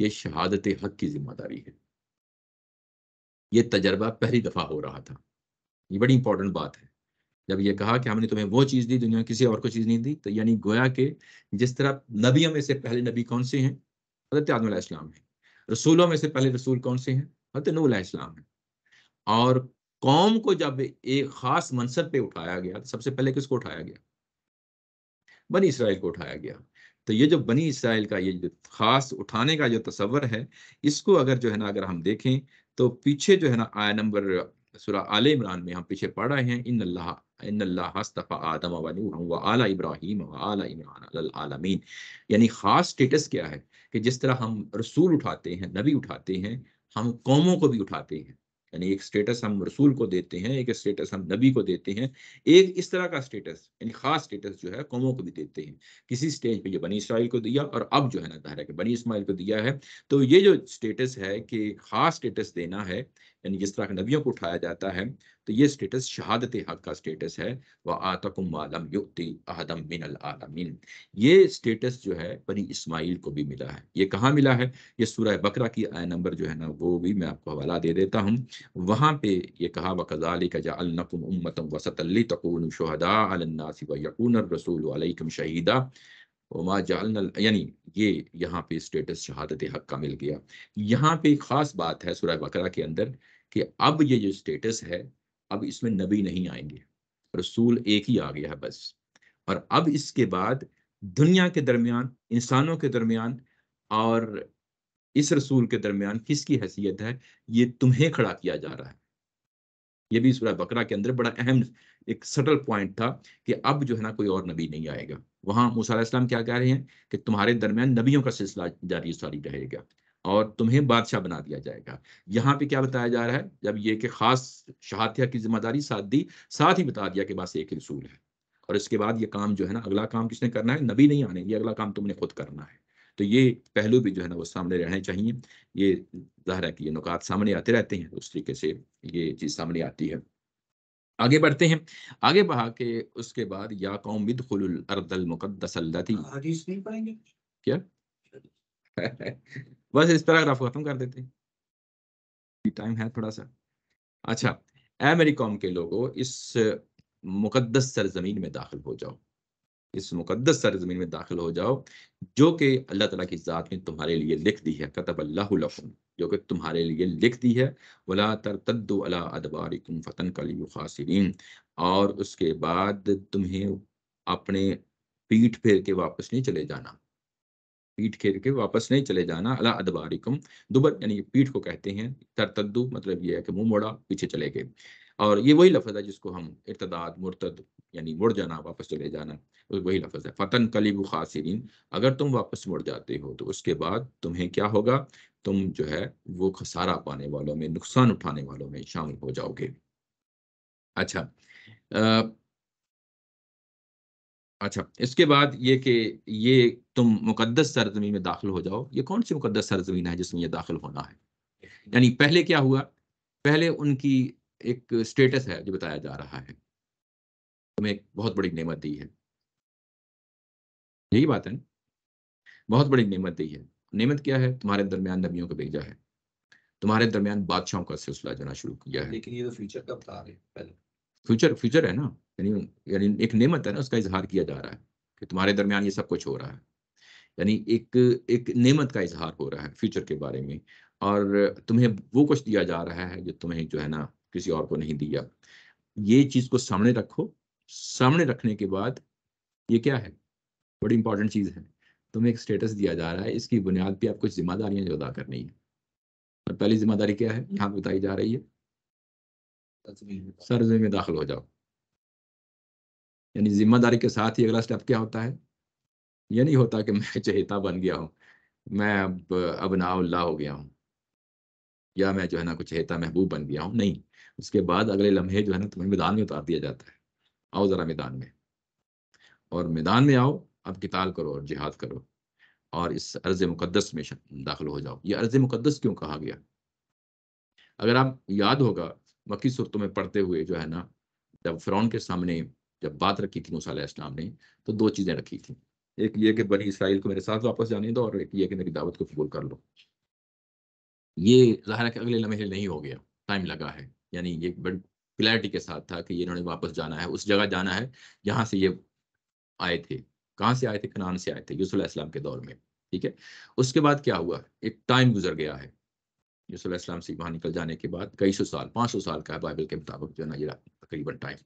ये शहादत हक की जिम्मेदारी है ये तजर्बा पहली दफ़ा हो रहा था ये बड़ी इंपॉर्टेंट बात है जब ये कहा कि हमने तुम्हें वो चीज़ दी दुनिया किसी और को चीज़ नहीं दी तो यानी गोया के जिस तरह नबियों में से पहले नबी कौन से हैं हजरत आदम इस्लाम है रसूलों में से पहले रसूल कौन से हैं हजरत नूल इस्लाम है और कौम को जब एक ख़ास मनसब पे उठाया गया तो सबसे पहले किसको उठाया गया बनी इसराइल को उठाया गया तो ये जो बनी इसराइल का ये जो ख़ास उठाने का जो तस्वर है इसको अगर जो है ना अगर हम देखें तो पीछे जो है ना आया नंबर सुरा आल इमरान में हम पीछे पढ़ रहे हैं इन अल्लाह आदम आला इब्राहिम आला इमरान आलमीन यानी ख़ास स्टेटस क्या है कि जिस तरह हम रसूल उठाते हैं नबी उठाते हैं हम कौमों को भी उठाते हैं यानी एक स्टेटस हम रसूल को देते हैं एक स्टेटस हम नबी को देते हैं एक इस तरह का स्टेटस यानी ख़ास स्टेटस जो है कौमों को भी देते हैं किसी स्टेज पे जो बनी इसराइल को दिया और अब जो है ना दायरा के बनी इसमाइल को दिया है तो ये जो स्टेटस है कि ख़ास स्टेटस देना है यानी जिस तरह के नबियों को उठाया जाता है तो ये स्टेटस शहादत हक का स्टेटस है वह आतकुम आलम युक्ति अहदम मिनल आलमीन ये स्टेटस जो है बनी इसमाइल को भी मिला है ये कहाँ मिला है ये सूरह बकरा की आय नंबर जो है ना वो भी मैं आपको हवाला दे देता हूँ वहाँ पे ये कहा व कज़ाली का जाकुम उम्मतम वसतली तकून शहदा अलन्नासी व यकून रसूल शहीदा वमा जाल यानी ये यहाँ पे स्टेटस शहादत हक का मिल गया यहाँ पे एक ख़ास बात है सुरह बकरा के अंदर कि अब ये जो स्टेटस है अब इसमें नबी नहीं आएंगे रसूल एक ही आ गया है बस और अब इसके बाद दुनिया के दरमियान इंसानों के दरमियान और इस रसूल के दरमियान किसकी हैसियत है ये तुम्हें खड़ा किया जा रहा है ये भी सुरह बकरा के अंदर बड़ा अहम एक सटल पॉइंट था कि अब जो है ना कोई और नबी नहीं आएगा वहां मूसा क्या कह रहे हैं कि तुम्हारे दरमियान नबियों का सिलसिला जारी सारी रहेगा और तुम्हें बादशाह बना दिया जाएगा यहाँ पे क्या बताया जा रहा है जब ये कि खास शहातिया की जिम्मेदारी साथ दी साथ ही बता दिया कि बस एक रसूल है और इसके बाद ये काम जो है ना अगला काम किसने करना है नबी नहीं आने ये अगला काम तुमने खुद करना है तो ये पहलू भी जो है ना वो सामने रहने चाहिए ये ज़ाहिर है कि ये नुकात सामने आते रहते हैं उस तरीके से ये चीज़ सामने आती है आगे बढ़ते हैं आगे बढ़ा के उसके बाद या कौम बिदखुल अर्दल मुकद्दसल्लती हदीस नहीं पढ़ेंगे क्या बस इस पैराग्राफ खत्म कर देते हैं टाइम है थोड़ा सा अच्छा ए मेरी कौम के लोगों इस मुकद्दस सरजमीन में दाखिल हो जाओ इस मुकद्दस सरजमीन में दाखिल हो जाओ जो कि अल्लाह तला की ज़ात ने तुम्हारे लिए लिख दी है कतब अल्लाह जो कि तुम्हारे लिए लिख दी है वला तरतद्दो अला अदबारिकुम फतन कली और उसके बाद तुम्हें अपने पीठ फेर के वापस नहीं चले जाना पीठ खेर के वापस नहीं चले जाना अला अदबारिकुम दुबर यानी पीठ को कहते हैं तरतद्दू मतलब ये है कि मुंह मोड़ा पीछे चले गए और ये वही लफज है जिसको हम इर्तदाद मुर्तद यानी मुड़ जाना वापस चले जाना वही लफज है फ़तन कलीब खासरीन अगर तुम वापस मुड़ जाते हो तो उसके बाद तुम्हें क्या होगा तुम जो है वो खसारा पाने वालों में नुकसान उठाने वालों में शामिल हो जाओगे अच्छा आ, अच्छा इसके बाद ये कि ये तुम मुकदस सरजमीन में दाखिल हो जाओ ये कौन सी मुकदस सरजमीन है जिसमें यह दाखिल होना है यानी पहले क्या हुआ पहले उनकी एक स्टेटस है जो बताया जा रहा है तुम्हें एक बहुत बड़ी नेमत दी है यही बात है बहुत बड़ी नेमत दी है नेमत क्या है तुम्हारे दरमियान नबियों को भेजा है तुम्हारे दरमियान बादशाहों का सिलसिला जाना शुरू किया है लेकिन ये तो फ्यूचर का बता रहे पहले फ्यूचर फ्यूचर है ना यानी यानी एक नेमत है ना उसका इजहार किया जा रहा है कि तुम्हारे दरमियान ये सब कुछ हो रहा है यानी एक एक नेमत का इजहार हो रहा है फ्यूचर के बारे में और तुम्हें वो कुछ दिया जा रहा है जो तुम्हें जो है ना किसी और को नहीं दिया ये चीज को सामने रखो सामने रखने के बाद ये क्या है बड़ी इंपॉर्टेंट चीज है तुम्हें एक स्टेटस दिया जा रहा है इसकी बुनियाद पे आप कुछ जिम्मेदारियां जो अदा करनी है और पहली जिम्मेदारी क्या है यहाँ बताई जा रही है सरजमी में दाखिल हो जाओ यानी जिम्मेदारी के साथ ही अगला स्टेप क्या होता है ये नहीं होता कि मैं चहेता बन गया हूँ मैं अब अब नाउल्ला हो गया हूँ या मैं जो है ना कुछ चहेता महबूब बन गया हूँ नहीं उसके बाद अगले लम्हे जो है ना तुम्हें मैदान में उतार दिया जाता है आओ ज़रा मैदान में और मैदान में आओ अब किताल करो और जिहाद करो और इस अर्ज़ मुक़दस में दाखिल हो जाओ ये अर्ज़ मुक़दस क्यों कहा गया अगर आप याद होगा मक्की सुरतों में पढ़ते हुए जो है ना जब फ्रौन के सामने जब बात रखी थी मूसा इस्लाम ने तो दो चीज़ें रखी थी एक ये कि बनी इसराइल को मेरे साथ वापस जाने दो और एक ये कि मेरी दावत को कबूल कर लो ये ज़ाहिर है कि अगले लम्हे नहीं हो गया टाइम लगा है यानी ये बड़ी क्लैरिटी के साथ था कि ये इन्होंने वापस जाना है उस जगह जाना है जहाँ से ये आए थे कहाँ से आए थे कनान से आए थे यूसुल्लाम के दौर में ठीक है उसके बाद क्या हुआ एक टाइम गुजर गया है यूसुल्लाम से वहाँ निकल जाने के बाद कई सौ साल पाँच सौ साल का है बाइबल के मुताबिक जो है ना ये तकरीबन टाइम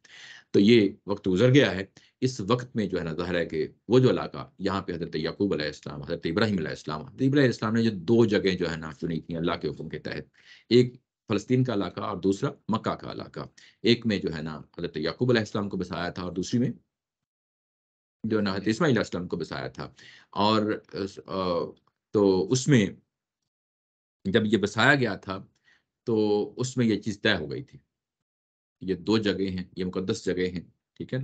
तो ये वक्त गुजर गया है इस वक्त में जो है ना जहर है कि वो जो इलाका यहाँ पे हज़रत याकूब इस्लाम हज़रत इब्राहिम इस्लाम हज़रत इब्राहिम इस्लाम ने जो दो जगह जो है ना चुनी थी अल्लाह के हुक्म के तहत एक फलस्तीन का इलाका और दूसरा मक्का का इलाका एक में जो है ना हजरत याकूब अलैहिस्सलाम को बसाया था और दूसरी में जो है ना हजरत इसमाईल अलैहिस्सलाम को बसाया था और तो उसमें जब ये बसाया गया था तो उसमें ये चीज़ तय हो गई थी ये दो जगह हैं ये मुकदस जगह हैं ठीक है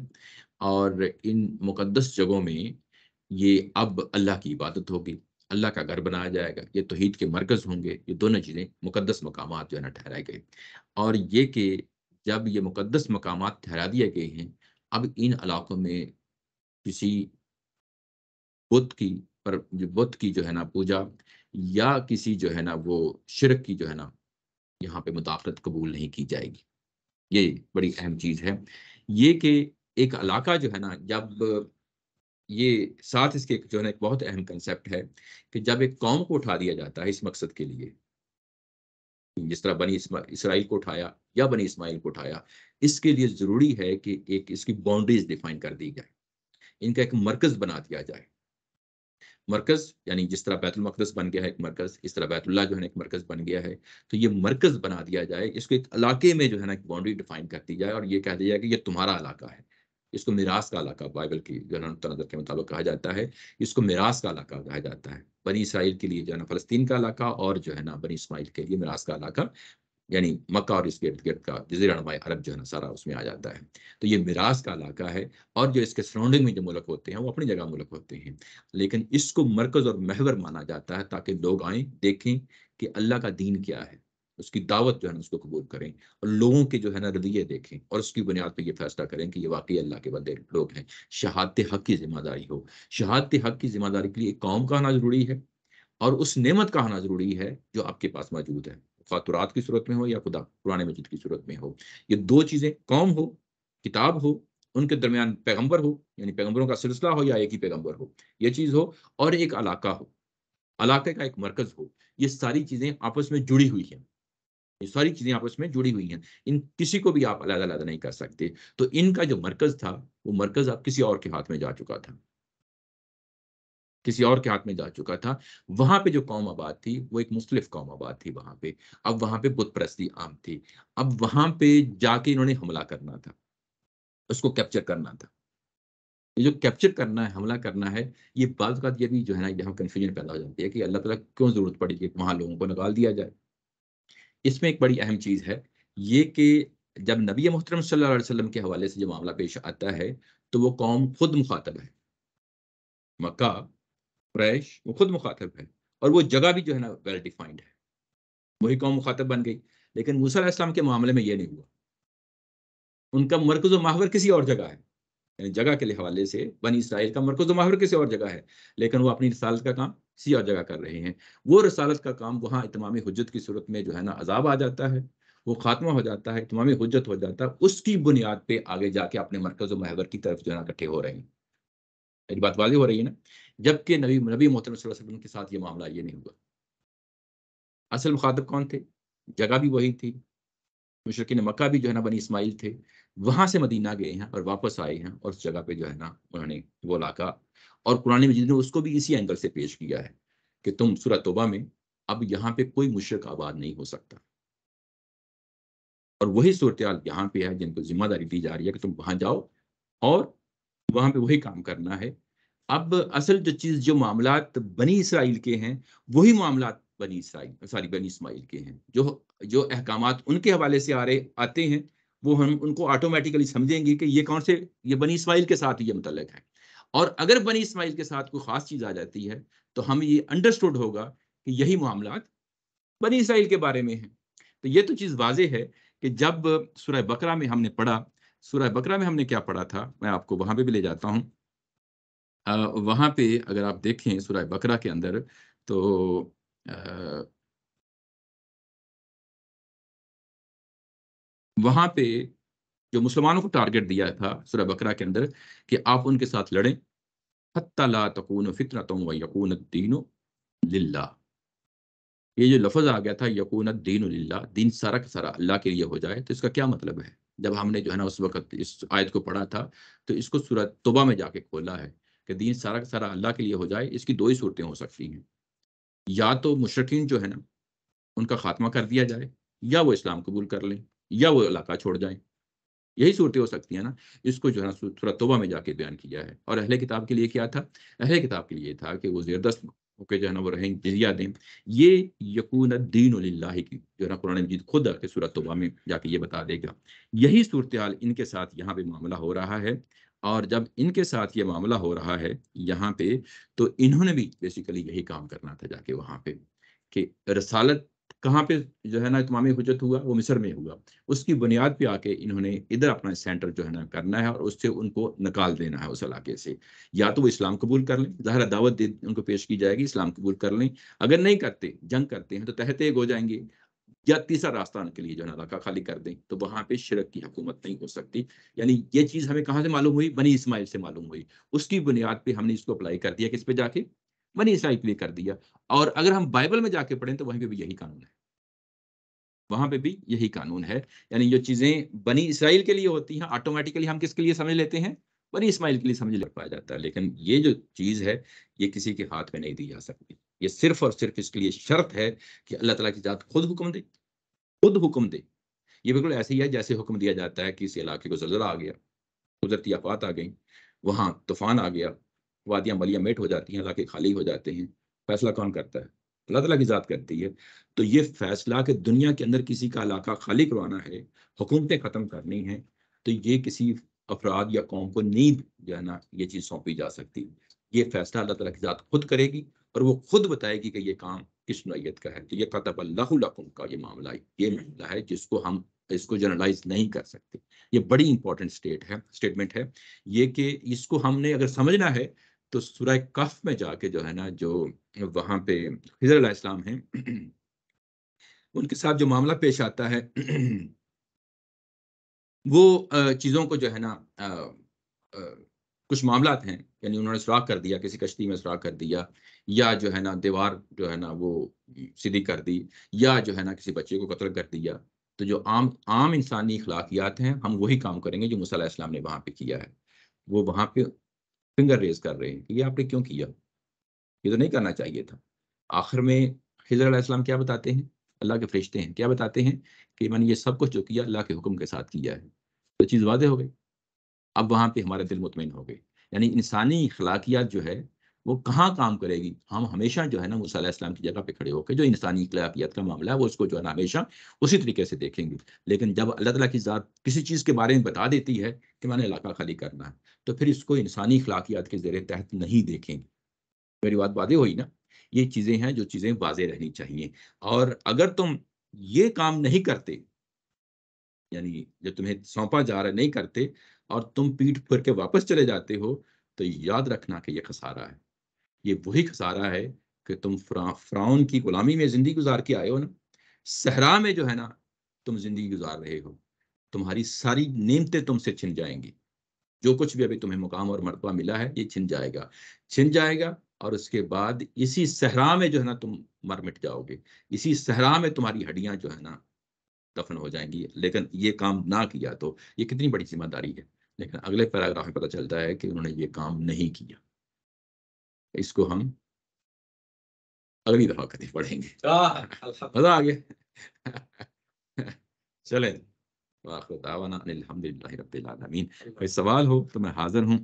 और इन मुकदस जगहों में ये अब अल्लाह की इबादत होगी अल्लाह का घर बनाया जाएगा ये तोहद के मरकज़ होंगे ये दोनों चीज़ें मुकदस मकाम जो है ना ठहराए गए और ये कि जब ये मुकदस मकाम ठहरा दिए गए हैं अब इन इलाक़ों में किसी बुद्ध की पर बुद्ध की जो है ना पूजा या किसी जो है ना वो शिरक की जो है ना यहाँ पे मुदाखलत कबूल नहीं की जाएगी ये बड़ी अहम चीज़ है ये कि एक इलाका जो है ना जब ये साथ इसके जो है ना एक बहुत अहम कंसेप्ट है कि जब एक कौम को उठा दिया जाता है इस मकसद के लिए जिस तरह बनी इसराइल को उठाया या बनी इसमाइल को उठाया इसके लिए ज़रूरी है कि एक इसकी बाउंड्रीज डिफाइन कर दी जाए इनका एक मरकज़ बना दिया जाए मरकज यानी जिस तरह बैतुल मकदस बन गया है एक मरकज इस तरह बैतुल्ला जो है एक मरकज बन गया है तो ये मरकज बना दिया जाए इसको एक इलाके में जो है ना एक बाउंड्री डिफाइन कर दी जाए और ये कह दिया जाए कि ये तुम्हारा इलाका है इसको मिरास का इलाका बाइबल की जो है के मुताबिक कहा जाता है इसको मिरास का इलाका कहा जाता है बनी इसराइल के लिए जो है ना फलस्तीन का इलाका और जो है ना बनी इसमाइल के लिए मिरास का इलाका यानी मक्का और इसके इर्द गिर्द का जजीरानुमा अरब जो है ना सारा उसमें आ जाता है तो ये मिरास का इलाका है और जो इसके सराउंडिंग में जो मुल्क होते हैं वो अपनी जगह मुल्क होते हैं लेकिन इसको मरकज़ और महवर माना जाता है ताकि लोग आए देखें कि अल्लाह का दीन क्या है उसकी दावत जो है ना उसको कबूल करें और लोगों के जो है ना रवैये देखें और उसकी बुनियाद पर यह फैसला करें कि ये वाकई अल्लाह के बंदे लोग हैं शहादत हक की जिम्मेदारी हो शहादत हक की जिम्मेदारी के लिए कौम का आना जरूरी है और उस नेमत का आना जरूरी है जो आपके पास मौजूद है फातुरात की सूरत में हो या खुदा पुराने मजिद की सूरत में हो ये दो चीज़ें कौम हो किताब हो उनके दरमियान पैगंबर हो यानी पैगंबरों का सिलसिला हो या एक ही पैगंबर हो ये चीज़ हो और एक इलाका हो इलाके का एक मरकज़ हो ये सारी चीज़ें आपस में जुड़ी हुई हैं ये सारी चीजें आपस में जुड़ी हुई हैं इन किसी को भी आप अलग अलग नहीं कर सकते तो इनका जो मरकज था वो मरकज आप किसी और के हाथ में जा चुका था किसी और के हाथ में जा चुका था वहां पे जो कौम आबाद थी वो एक मुस्लिफ कौम आबाद थी वहां पे अब वहां पे बुत परस्ती आम थी अब वहां पे जाके इन्होंने हमला करना था उसको कैप्चर करना था ये जो कैप्चर करना है हमला करना है ये बात ये भी जो है ना यहाँ कंफ्यूजन पैदा हो जाती है कि अल्लाह तला क्यों जरूरत पड़ी कि वहां लोगों को निकाल दिया जाए इसमें एक बड़ी अहम चीज़ है ये कि जब नबी मोहतरम सल्लल्लाहु वसल्लम के हवाले से जो मामला पेश आता है तो वो कौम खुद मुखातब है मक्का क्रैश वो खुद मुखातब है और वो जगह भी जो है ना वेल डिफाइंड है वही कौम मुखातब बन गई लेकिन मूसम के मामले में ये नहीं हुआ उनका मरकज व माहवर किसी और जगह है यानी जगह के हवाले से बनी इसराइल का मरकज व माहवर किसी और जगह है लेकिन वो अपनी रिसालत का काम किसी और जगह कर रहे हैं वो रसालत का काम वहाँ इतमामी हजत की सूरत में जो है ना अजाब आ जाता है वो खात्मा हो जाता है इतमामी हजत हो जाता है उसकी बुनियाद पर आगे जाके अपने मरकज महवर की तरफ जो है ना इकट्ठे हो रहे हैं मेरी बात वाजी हो रही है ना जबकि नबी नबी मोहतर के साथ ये मामला ये नहीं हुआ असल मुखातब कौन थे जगह भी वही थी मुशरकिन मक्का भी जो है ना बनी इस्माइल थे वहाँ से मदीना गए हैं और वापस आए हैं और उस जगह पे जो है ना उन्होंने वो लाका और कुरान मजीद ने उसको भी इसी एंगल से पेश किया है कि तुम सूरत तोबा में अब यहाँ पे कोई मुशरक आबाद नहीं हो सकता और वही सूरत यहाँ पे है जिनको जिम्मेदारी दी जा रही है कि तुम वहां जाओ और वहाँ पे वही काम करना है अब असल जो चीज़ जो मामला बनी इसराइल के हैं वही मामला बनी इसराइल सॉरी बनी इसमाइल के हैं जो जो अहकाम उनके हवाले से आ रहे आते हैं वो हम उनको ऑटोमेटिकली समझेंगे कि ये कौन से ये बनी इसमाइल के साथ ये मुतलक है और अगर बनी इसमाइल के साथ कोई ख़ास चीज़ आ जाती है तो हम ये अंडरस्टूड होगा कि यही मामला बनी इसराइल के बारे में है तो ये तो चीज़ वाजे है कि जब सुरह बकरा में हमने पढ़ा सुरह बकरा में हमने क्या पढ़ा था मैं आपको वहाँ पर भी ले जाता हूँ वहाँ पे अगर आप देखें सुरह बकरा के अंदर तो वहां पे जो मुसलमानों को टारगेट दिया था सुरह बकरा के अंदर कि आप उनके साथ लड़ें हत्ता तकून तुम व यकून दीन लिल्ला ये जो लफज आ गया था यकून दीन लिल्ला दीन सारा का सारा अल्लाह के लिए हो जाए तो इसका क्या मतलब है जब हमने जो है ना उस वक्त इस आयत को पढ़ा था तो इसको सूरत तोबा में जाके खोला है कि दीन सारा का सारा अल्लाह के लिए हो जाए इसकी दो ही सूरतें हो सकती हैं या तो मुशरकिन जो है ना उनका खात्मा कर दिया जाए या वो इस्लाम कबूल कर लें या वो इलाका छोड़ जाए यही सूरतें हो सकती हैं ना इसको जो है ना थोड़ा तोबा में जाके बयान किया है और अहले किताब के लिए क्या था अहले किताब के लिए था कि वो ज़ेरदस्त होकर जो है ना वो रहें जजिया दें ये यकून दीन की जो है ना कुरान मजीद खुद आके सूरत तोबा में जाके ये बता देगा यही सूरत इनके साथ यहाँ पे मामला हो रहा है और जब इनके साथ ये मामला हो रहा है यहाँ पे तो इन्होंने भी बेसिकली यही काम करना था जाके वहाँ पे कि रसालत कहाँ पे जो है ना इतमाम हजत हुआ वो मिस्र में हुआ उसकी बुनियाद पे आके इन्होंने इधर अपना सेंटर जो है ना करना है और उससे उनको निकाल देना है उस इलाके से या तो वो इस्लाम कबूल कर लें जहर दावत दे उनको पेश की जाएगी इस्लाम कबूल कर लें अगर नहीं करते जंग करते हैं तो तहत एक हो जाएंगे या तीसरा रास्ता उनके लिए जो है इलाका खाली कर दें तो वहां पे शिरक की हुकूमत नहीं हो सकती यानी ये चीज़ हमें कहाँ से मालूम हुई बनी इसमाइल से मालूम हुई उसकी बुनियाद पर हमने इसको अप्लाई कर दिया किस पे जाके बनी इसराइल के लिए कर दिया और अगर हम बाइबल में जाके पढ़ें तो वहीं पर भी यही कानून है वहां पे भी यही कानून है यानी जो चीज़ें बनी इसराइल के लिए होती हैं ऑटोमेटिकली हम किसके लिए समझ लेते हैं बनी इसमाइल के लिए समझ ले पाया जाता है लेकिन ये जो चीज़ है ये किसी के हाथ में नहीं दी जा सकती ये सिर्फ और सिर्फ इसके लिए शर्त है कि अल्लाह तला की जात खुद हुक्म दे खुद हुक्म दे ये बिल्कुल ऐसे ही है जैसे हुक्म दिया जाता है कि इस इलाके को जल्जला आ गया कुदरती आफात आ गई वहाँ तूफान आ गया वादियाँ मलियाँ मेट हो जाती हैं इलाके खाली हो जाते हैं फैसला कौन करता है अल्लाह तला की ज़ात करती है तो ये फैसला कि दुनिया के अंदर किसी का इलाका खाली करवाना है हुकूमतें ख़त्म करनी हैं तो ये किसी अफराद या कौम को नींद जो है ना ये चीज़ सौंपी जा सकती है ये फैसला अल्लाह तला की ज़ात खुद करेगी और वो खुद बताएगी कि ये काम किस नोयत का है तो ये कतब कतबल्लाकुम का ये मामला ये मामला है जिसको हम इसको जनरलाइज नहीं कर सकते ये बड़ी इंपॉर्टेंट स्टेट है स्टेटमेंट है ये कि इसको हमने अगर समझना है तो सूर्य कफ में जाके जो है ना जो वहाँ पे हजर इस्लाम हैं उनके साथ जो मामला पेश आता है वो चीज़ों को जो है ना कुछ मामला हैं यानी उन्होंने सुराख कर दिया किसी कश्ती में सुराख कर दिया या जो है ना दीवार जो है ना वो सीधी कर दी या जो है ना किसी बच्चे को कत्ल कर दिया तो जो आम आम इंसानी अखलाकियात हैं हम वही काम करेंगे जो मुसलम ने वहाँ पे किया है वो वहाँ पे फिंगर रेज कर रहे हैं कि ये आपने क्यों किया ये तो नहीं करना चाहिए था आखिर में हजर इस्लाम क्या बताते हैं अल्लाह के फरिश्ते हैं क्या बताते हैं कि मैंने ये सब कुछ जो किया अल्लाह के हुक्म के साथ किया है तो चीज़ वादे हो गई अब वहाँ पे हमारे दिल मुतमिन हो गए यानी इंसानी अखलाकियात जो है वो कहाँ काम करेगी हम हमेशा जो है ना मूसा इस्लाम की जगह पे खड़े होकर जो इंसानी खिलाफियत का मामला है वो उसको जो है ना हमेशा उसी तरीके से देखेंगे लेकिन जब अल्लाह तला की ज़ात किसी चीज़ के बारे में बता देती है कि मैंने इलाका खाली करना है तो फिर इसको इंसानी अखलाकियात के जेर तहत नहीं देखेंगे मेरी बात वादे हुई ना ये चीज़ें हैं जो चीज़ें वाजे रहनी चाहिए और अगर तुम ये काम नहीं करते यानी जब तुम्हें सौंपा जा रहा नहीं करते और तुम पीठ फिर के वापस चले जाते हो तो याद रखना कि यह खसारा है ये वही खसारा है कि तुम फ्राउन की गुलामी में ज़िंदगी गुजार के आए हो ना सहरा में जो है ना तुम ज़िंदगी गुजार रहे हो तुम्हारी सारी नीमतें तुमसे छिन जाएंगी जो कुछ भी अभी तुम्हें मुकाम और मरतबा मिला है ये छिन जाएगा छिन जाएगा और उसके बाद इसी सहरा में जो है ना तुम मर मिट जाओगे इसी सहरा में तुम्हारी हड्डियां जो है ना दफन हो जाएंगी लेकिन ये काम ना किया तो ये कितनी बड़ी जिम्मेदारी है लेकिन अगले पैराग्राफ में पता चलता है कि उन्होंने ये काम नहीं किया इसको हम अगली दफा कभी पढ़ेंगे हाँ, मजा आ गया चले कोई सवाल हो तो मैं हाजिर हूँ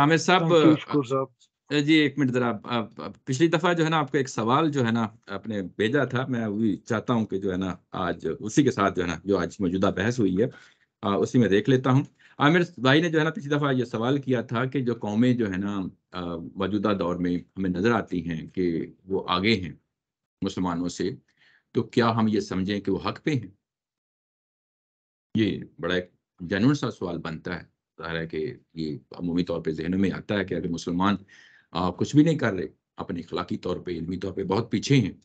आमिर साहब जी एक मिनट जरा पिछली दफा जो है ना आपको एक सवाल जो है ना आपने भेजा था मैं वही चाहता हूँ कि जो है ना आज उसी के साथ जो है ना जो आज मौजूदा बहस हुई है आ, उसी में देख लेता हूँ आमिर भाई ने जो है ना पिछली दफ़ा ये सवाल किया था कि जो कौमें जो है ना मौजूदा दौर में हमें नज़र आती हैं कि वो आगे हैं मुसलमानों से तो क्या हम ये समझें कि वो हक पे हैं ये बड़ा एक जैन सा सवाल बनता है ज़ाहिर है कि ये अमूमी तौर पर जहन में आता है कि अगर मुसलमान कुछ भी नहीं कर रहे अपने इखलाकी तौर पर इलमी तौर पर बहुत पीछे हैं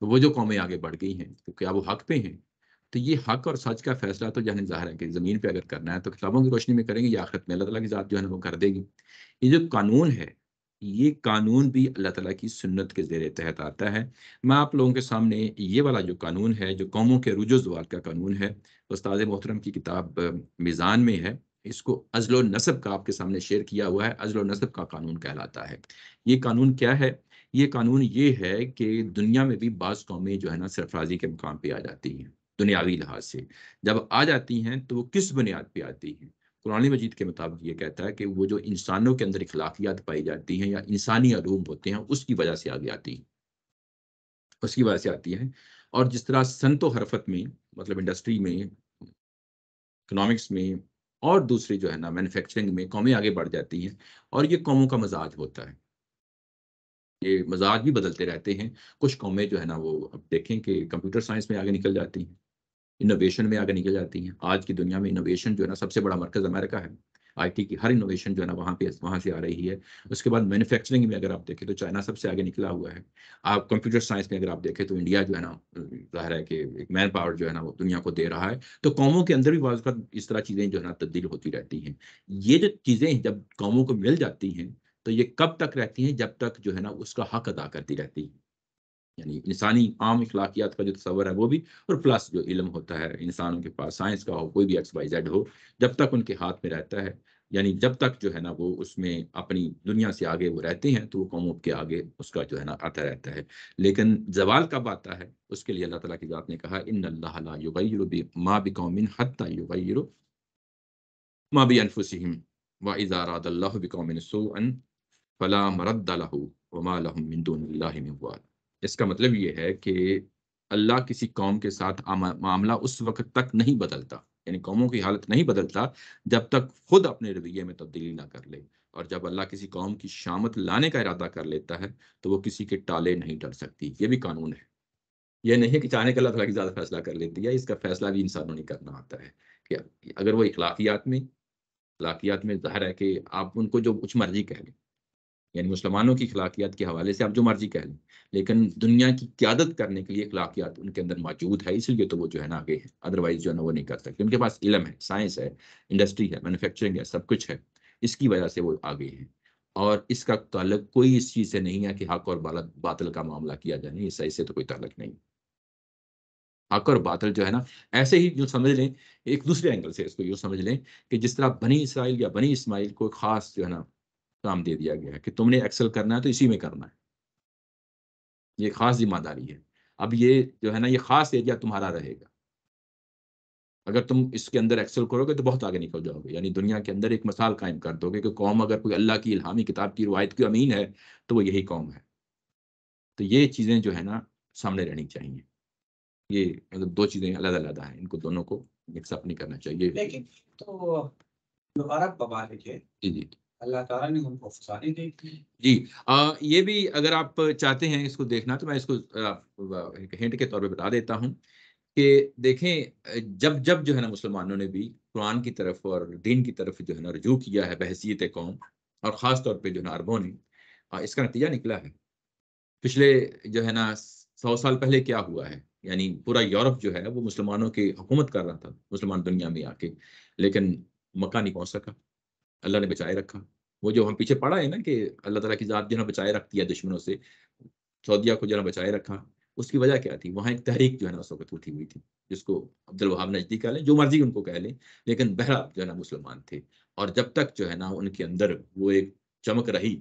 तो वो जो कौमें आगे बढ़ गई हैं तो क्या वो हक पे हैं तो ये हक और सच का फैसला तो जहन ज़ाहिर है कि ज़मीन पर अगर करना है तो किताबों की रोशनी में करेंगे या आखिरत में अल्लाह तला की ज़ात जो है वो कर देगी ये जो कानून है ये कानून भी अल्लाह तला की सुन्नत के ज़ेर तहत आता है मैं आप लोगों के सामने ये वाला जो कानून है जो कौमों के रुजुजवाल का कानून है उस्ताद मोहतरम की किताब मिज़ान में है इसको अजलो नसब का आपके सामने शेयर किया हुआ है अजलो नसब का कानून कहलाता है ये कानून क्या है ये कानून ये है कि दुनिया में भी बाज़ कौमें जो है ना सरफराजी के मुकाम पर आ जाती हैं दुनियावी लिहाज से जब आ जाती हैं तो वो किस बुनियाद पर आती हैं कुरानी मजीद के मुताबिक ये कहता है कि वो जो इंसानों के अंदर इखलाकियात पाई जाती हैं या इंसानी अलूम होते हैं उसकी वजह से आगे आती हैं उसकी वजह से आती है और जिस तरह व हरफत में मतलब इंडस्ट्री में इकनॉमिक्स में और दूसरी जो है ना मैन्युफैक्चरिंग में कौमें आगे बढ़ जाती हैं और ये कौमों का मजाज होता है ये मजाज भी बदलते रहते हैं कुछ कौमें जो है ना वो अब देखें कि कंप्यूटर साइंस में आगे निकल जाती हैं इनोवेशन में आगे निकल जाती हैं आज की दुनिया में इनोवेशन जो है ना सबसे बड़ा मरकज़ अमेरिका है आईटी की हर इनोवेशन जो है ना वहाँ पे वहाँ से आ रही है उसके बाद मैन्युफैक्चरिंग में अगर आप देखें तो चाइना सबसे आगे निकला हुआ है आप कंप्यूटर साइंस में अगर आप देखें तो इंडिया जो है ना जाहिर है कि एक मैन पावर जो है ना वो दुनिया को दे रहा है तो कौमों के अंदर भी बाज़ इस तरह चीज़ें जो है ना तब्दील होती रहती हैं ये जो चीज़ें जब कौमों को मिल जाती हैं तो ये कब तक रहती हैं जब तक जो है ना उसका हक अदा करती रहती है यानी इंसानी आम इखलाकियात का जो तस्वर है वो भी और प्लस जो इलम होता है इंसानों के पास साइंस का हो कोई भी एक्स वाई जेड हो जब तक उनके हाथ में रहता है यानी जब तक जो है ना वो उसमें अपनी दुनिया से आगे वो रहते हैं तो वो कौमों के आगे उसका जो है ना आता रहता है लेकिन जवाल कब आता है उसके लिए अल्लाह ताला की ज़ात ने कहा इन अल्लाह युगैर माँ बि कौमिन हत्ता युगैर माँ बी अनफुसम व फ़ला मरदला वमा लहम मिन इसका मतलब ये है कि अल्लाह किसी कौम के साथ मामला उस वक्त तक नहीं बदलता यानी कौमों की हालत नहीं बदलता जब तक खुद अपने रवैये में तब्दीली ना कर ले और जब अल्लाह किसी कौम की शामत लाने का इरादा कर लेता है तो वो किसी के टाले नहीं डर सकती ये भी कानून है यह नहीं कि चाहने के अल्लाह तला की ज़्यादा फैसला कर लेती है इसका फैसला भी इंसानों ने करना आता है कि अगर वो इखलाकियात में इखलाकियात में ज़ाहिर है कि आप उनको जो कुछ मर्जी कह लें यानी मुसलमानों की अखलाकियात के हवाले से आप जो मर्जी कह लें लेकिन दुनिया की क्यादत करने के लिए अखलाकियात उनके अंदर मौजूद है इसलिए तो वो जो है ना आगे है अदरवाइज जो है ना वो नहीं कर सकते उनके पास इलम है साइंस है इंडस्ट्री है मैनुफेक्चरिंग है सब कुछ है इसकी वजह से वो आगे हैं और इसका ताल्लक कोई इस चीज़ से नहीं है कि हक और बातल का मामला किया जाए नहीं सही से तो कोई ताल्लक नहीं हक और बातल जो है ना ऐसे ही जो समझ लें एक दूसरे एंगल से इसको यूँ समझ लें कि जिस तरह बनी इसराइल या बनी इसमाइल को खास जो है ना काम दे दिया गया है कि तुमने एक्सेल करना है तो इसी में करना है ये खास जिम्मेदारी है अब ये जो है ना ये खास एरिया तुम्हारा रहेगा अगर तुम इसके अंदर एक्सेल करोगे तो बहुत आगे निकल जाओगे यानी दुनिया के अंदर एक मिसाल कायम कर दोगे कि कौम अगर कोई अल्लाह की इल्हामी किताब की रवायत की अमीन है तो वो यही कौम है तो ये चीज़ें जो है ना सामने रहनी चाहिए ये मतलब दो चीज़ें अलग अलग हैं इनको दोनों को मिक्सअप नहीं करना चाहिए लेकिन तो दोबारा बवाल है जी जी अल्लाह ताला ने उनको फसाने दी जी आ, ये भी अगर आप चाहते हैं इसको देखना तो मैं इसको हिंट के तौर पे बता देता हूँ कि देखें जब जब जो है ना मुसलमानों ने भी कुरान की तरफ और दीन की तरफ जो है ना रजू किया है बहसीत कौम और ख़ास तौर पर जो है ना अरबों ने इसका नतीजा निकला है पिछले जो है ना सौ साल पहले क्या हुआ है यानी पूरा यूरोप जो है वो मुसलमानों की हुकूमत कर रहा था मुसलमान दुनिया में आके लेकिन मक्का नहीं पहुंच सका अल्लाह ने बचाए रखा वो जो हम पीछे पढ़ा है ना कि अल्लाह तला की ज़ात जो बचाए रखती है दुश्मनों से सऊदिया को जो बचाए रखा उसकी वजह क्या थी वहाँ एक तहरीक जो है ना उस वक्त उठी हुई थी जिसको अब्दुल वहाब नजदीक कह लें जो मर्जी उनको कह लें लेकिन बहरा जो है ना मुसलमान थे और जब तक जो है ना उनके अंदर वो एक चमक रही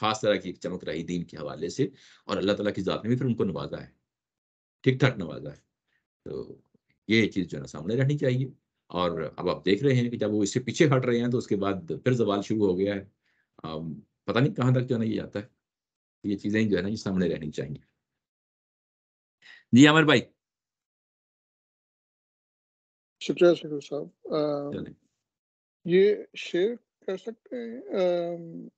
खास तरह की एक चमक रही दीन के हवाले से और अल्लाह तला की ज़ात ने भी फिर उनको नवाजा है ठीक ठाक नवाजा है तो ये चीज़ जो है ना सामने रहनी चाहिए और अब आप देख रहे हैं कि जब वो इससे पीछे हट रहे हैं तो उसके बाद फिर जवाल शुरू हो गया है पता नहीं कहाँ तक जो है ना ये जाता है ये चीज़ें जो है ना ये सामने रहनी चाहिए जी अमर भाई शुक्रिया शकुर साहब ये शेयर कर सकते हैं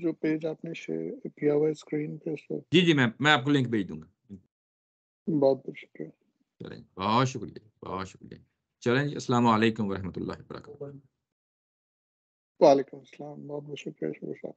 जो पेज आपने शेयर किया हुआ स्क्रीन पे जी जी मैं मैं आपको लिंक भेज दूंगा बहुत बहुत शुक्रिया चलें बहुत शुक्रिया बहुत शुक्रिया चलें जी असल वरहमल वर्क वालेकुम बहुत बहुत शुक्रिया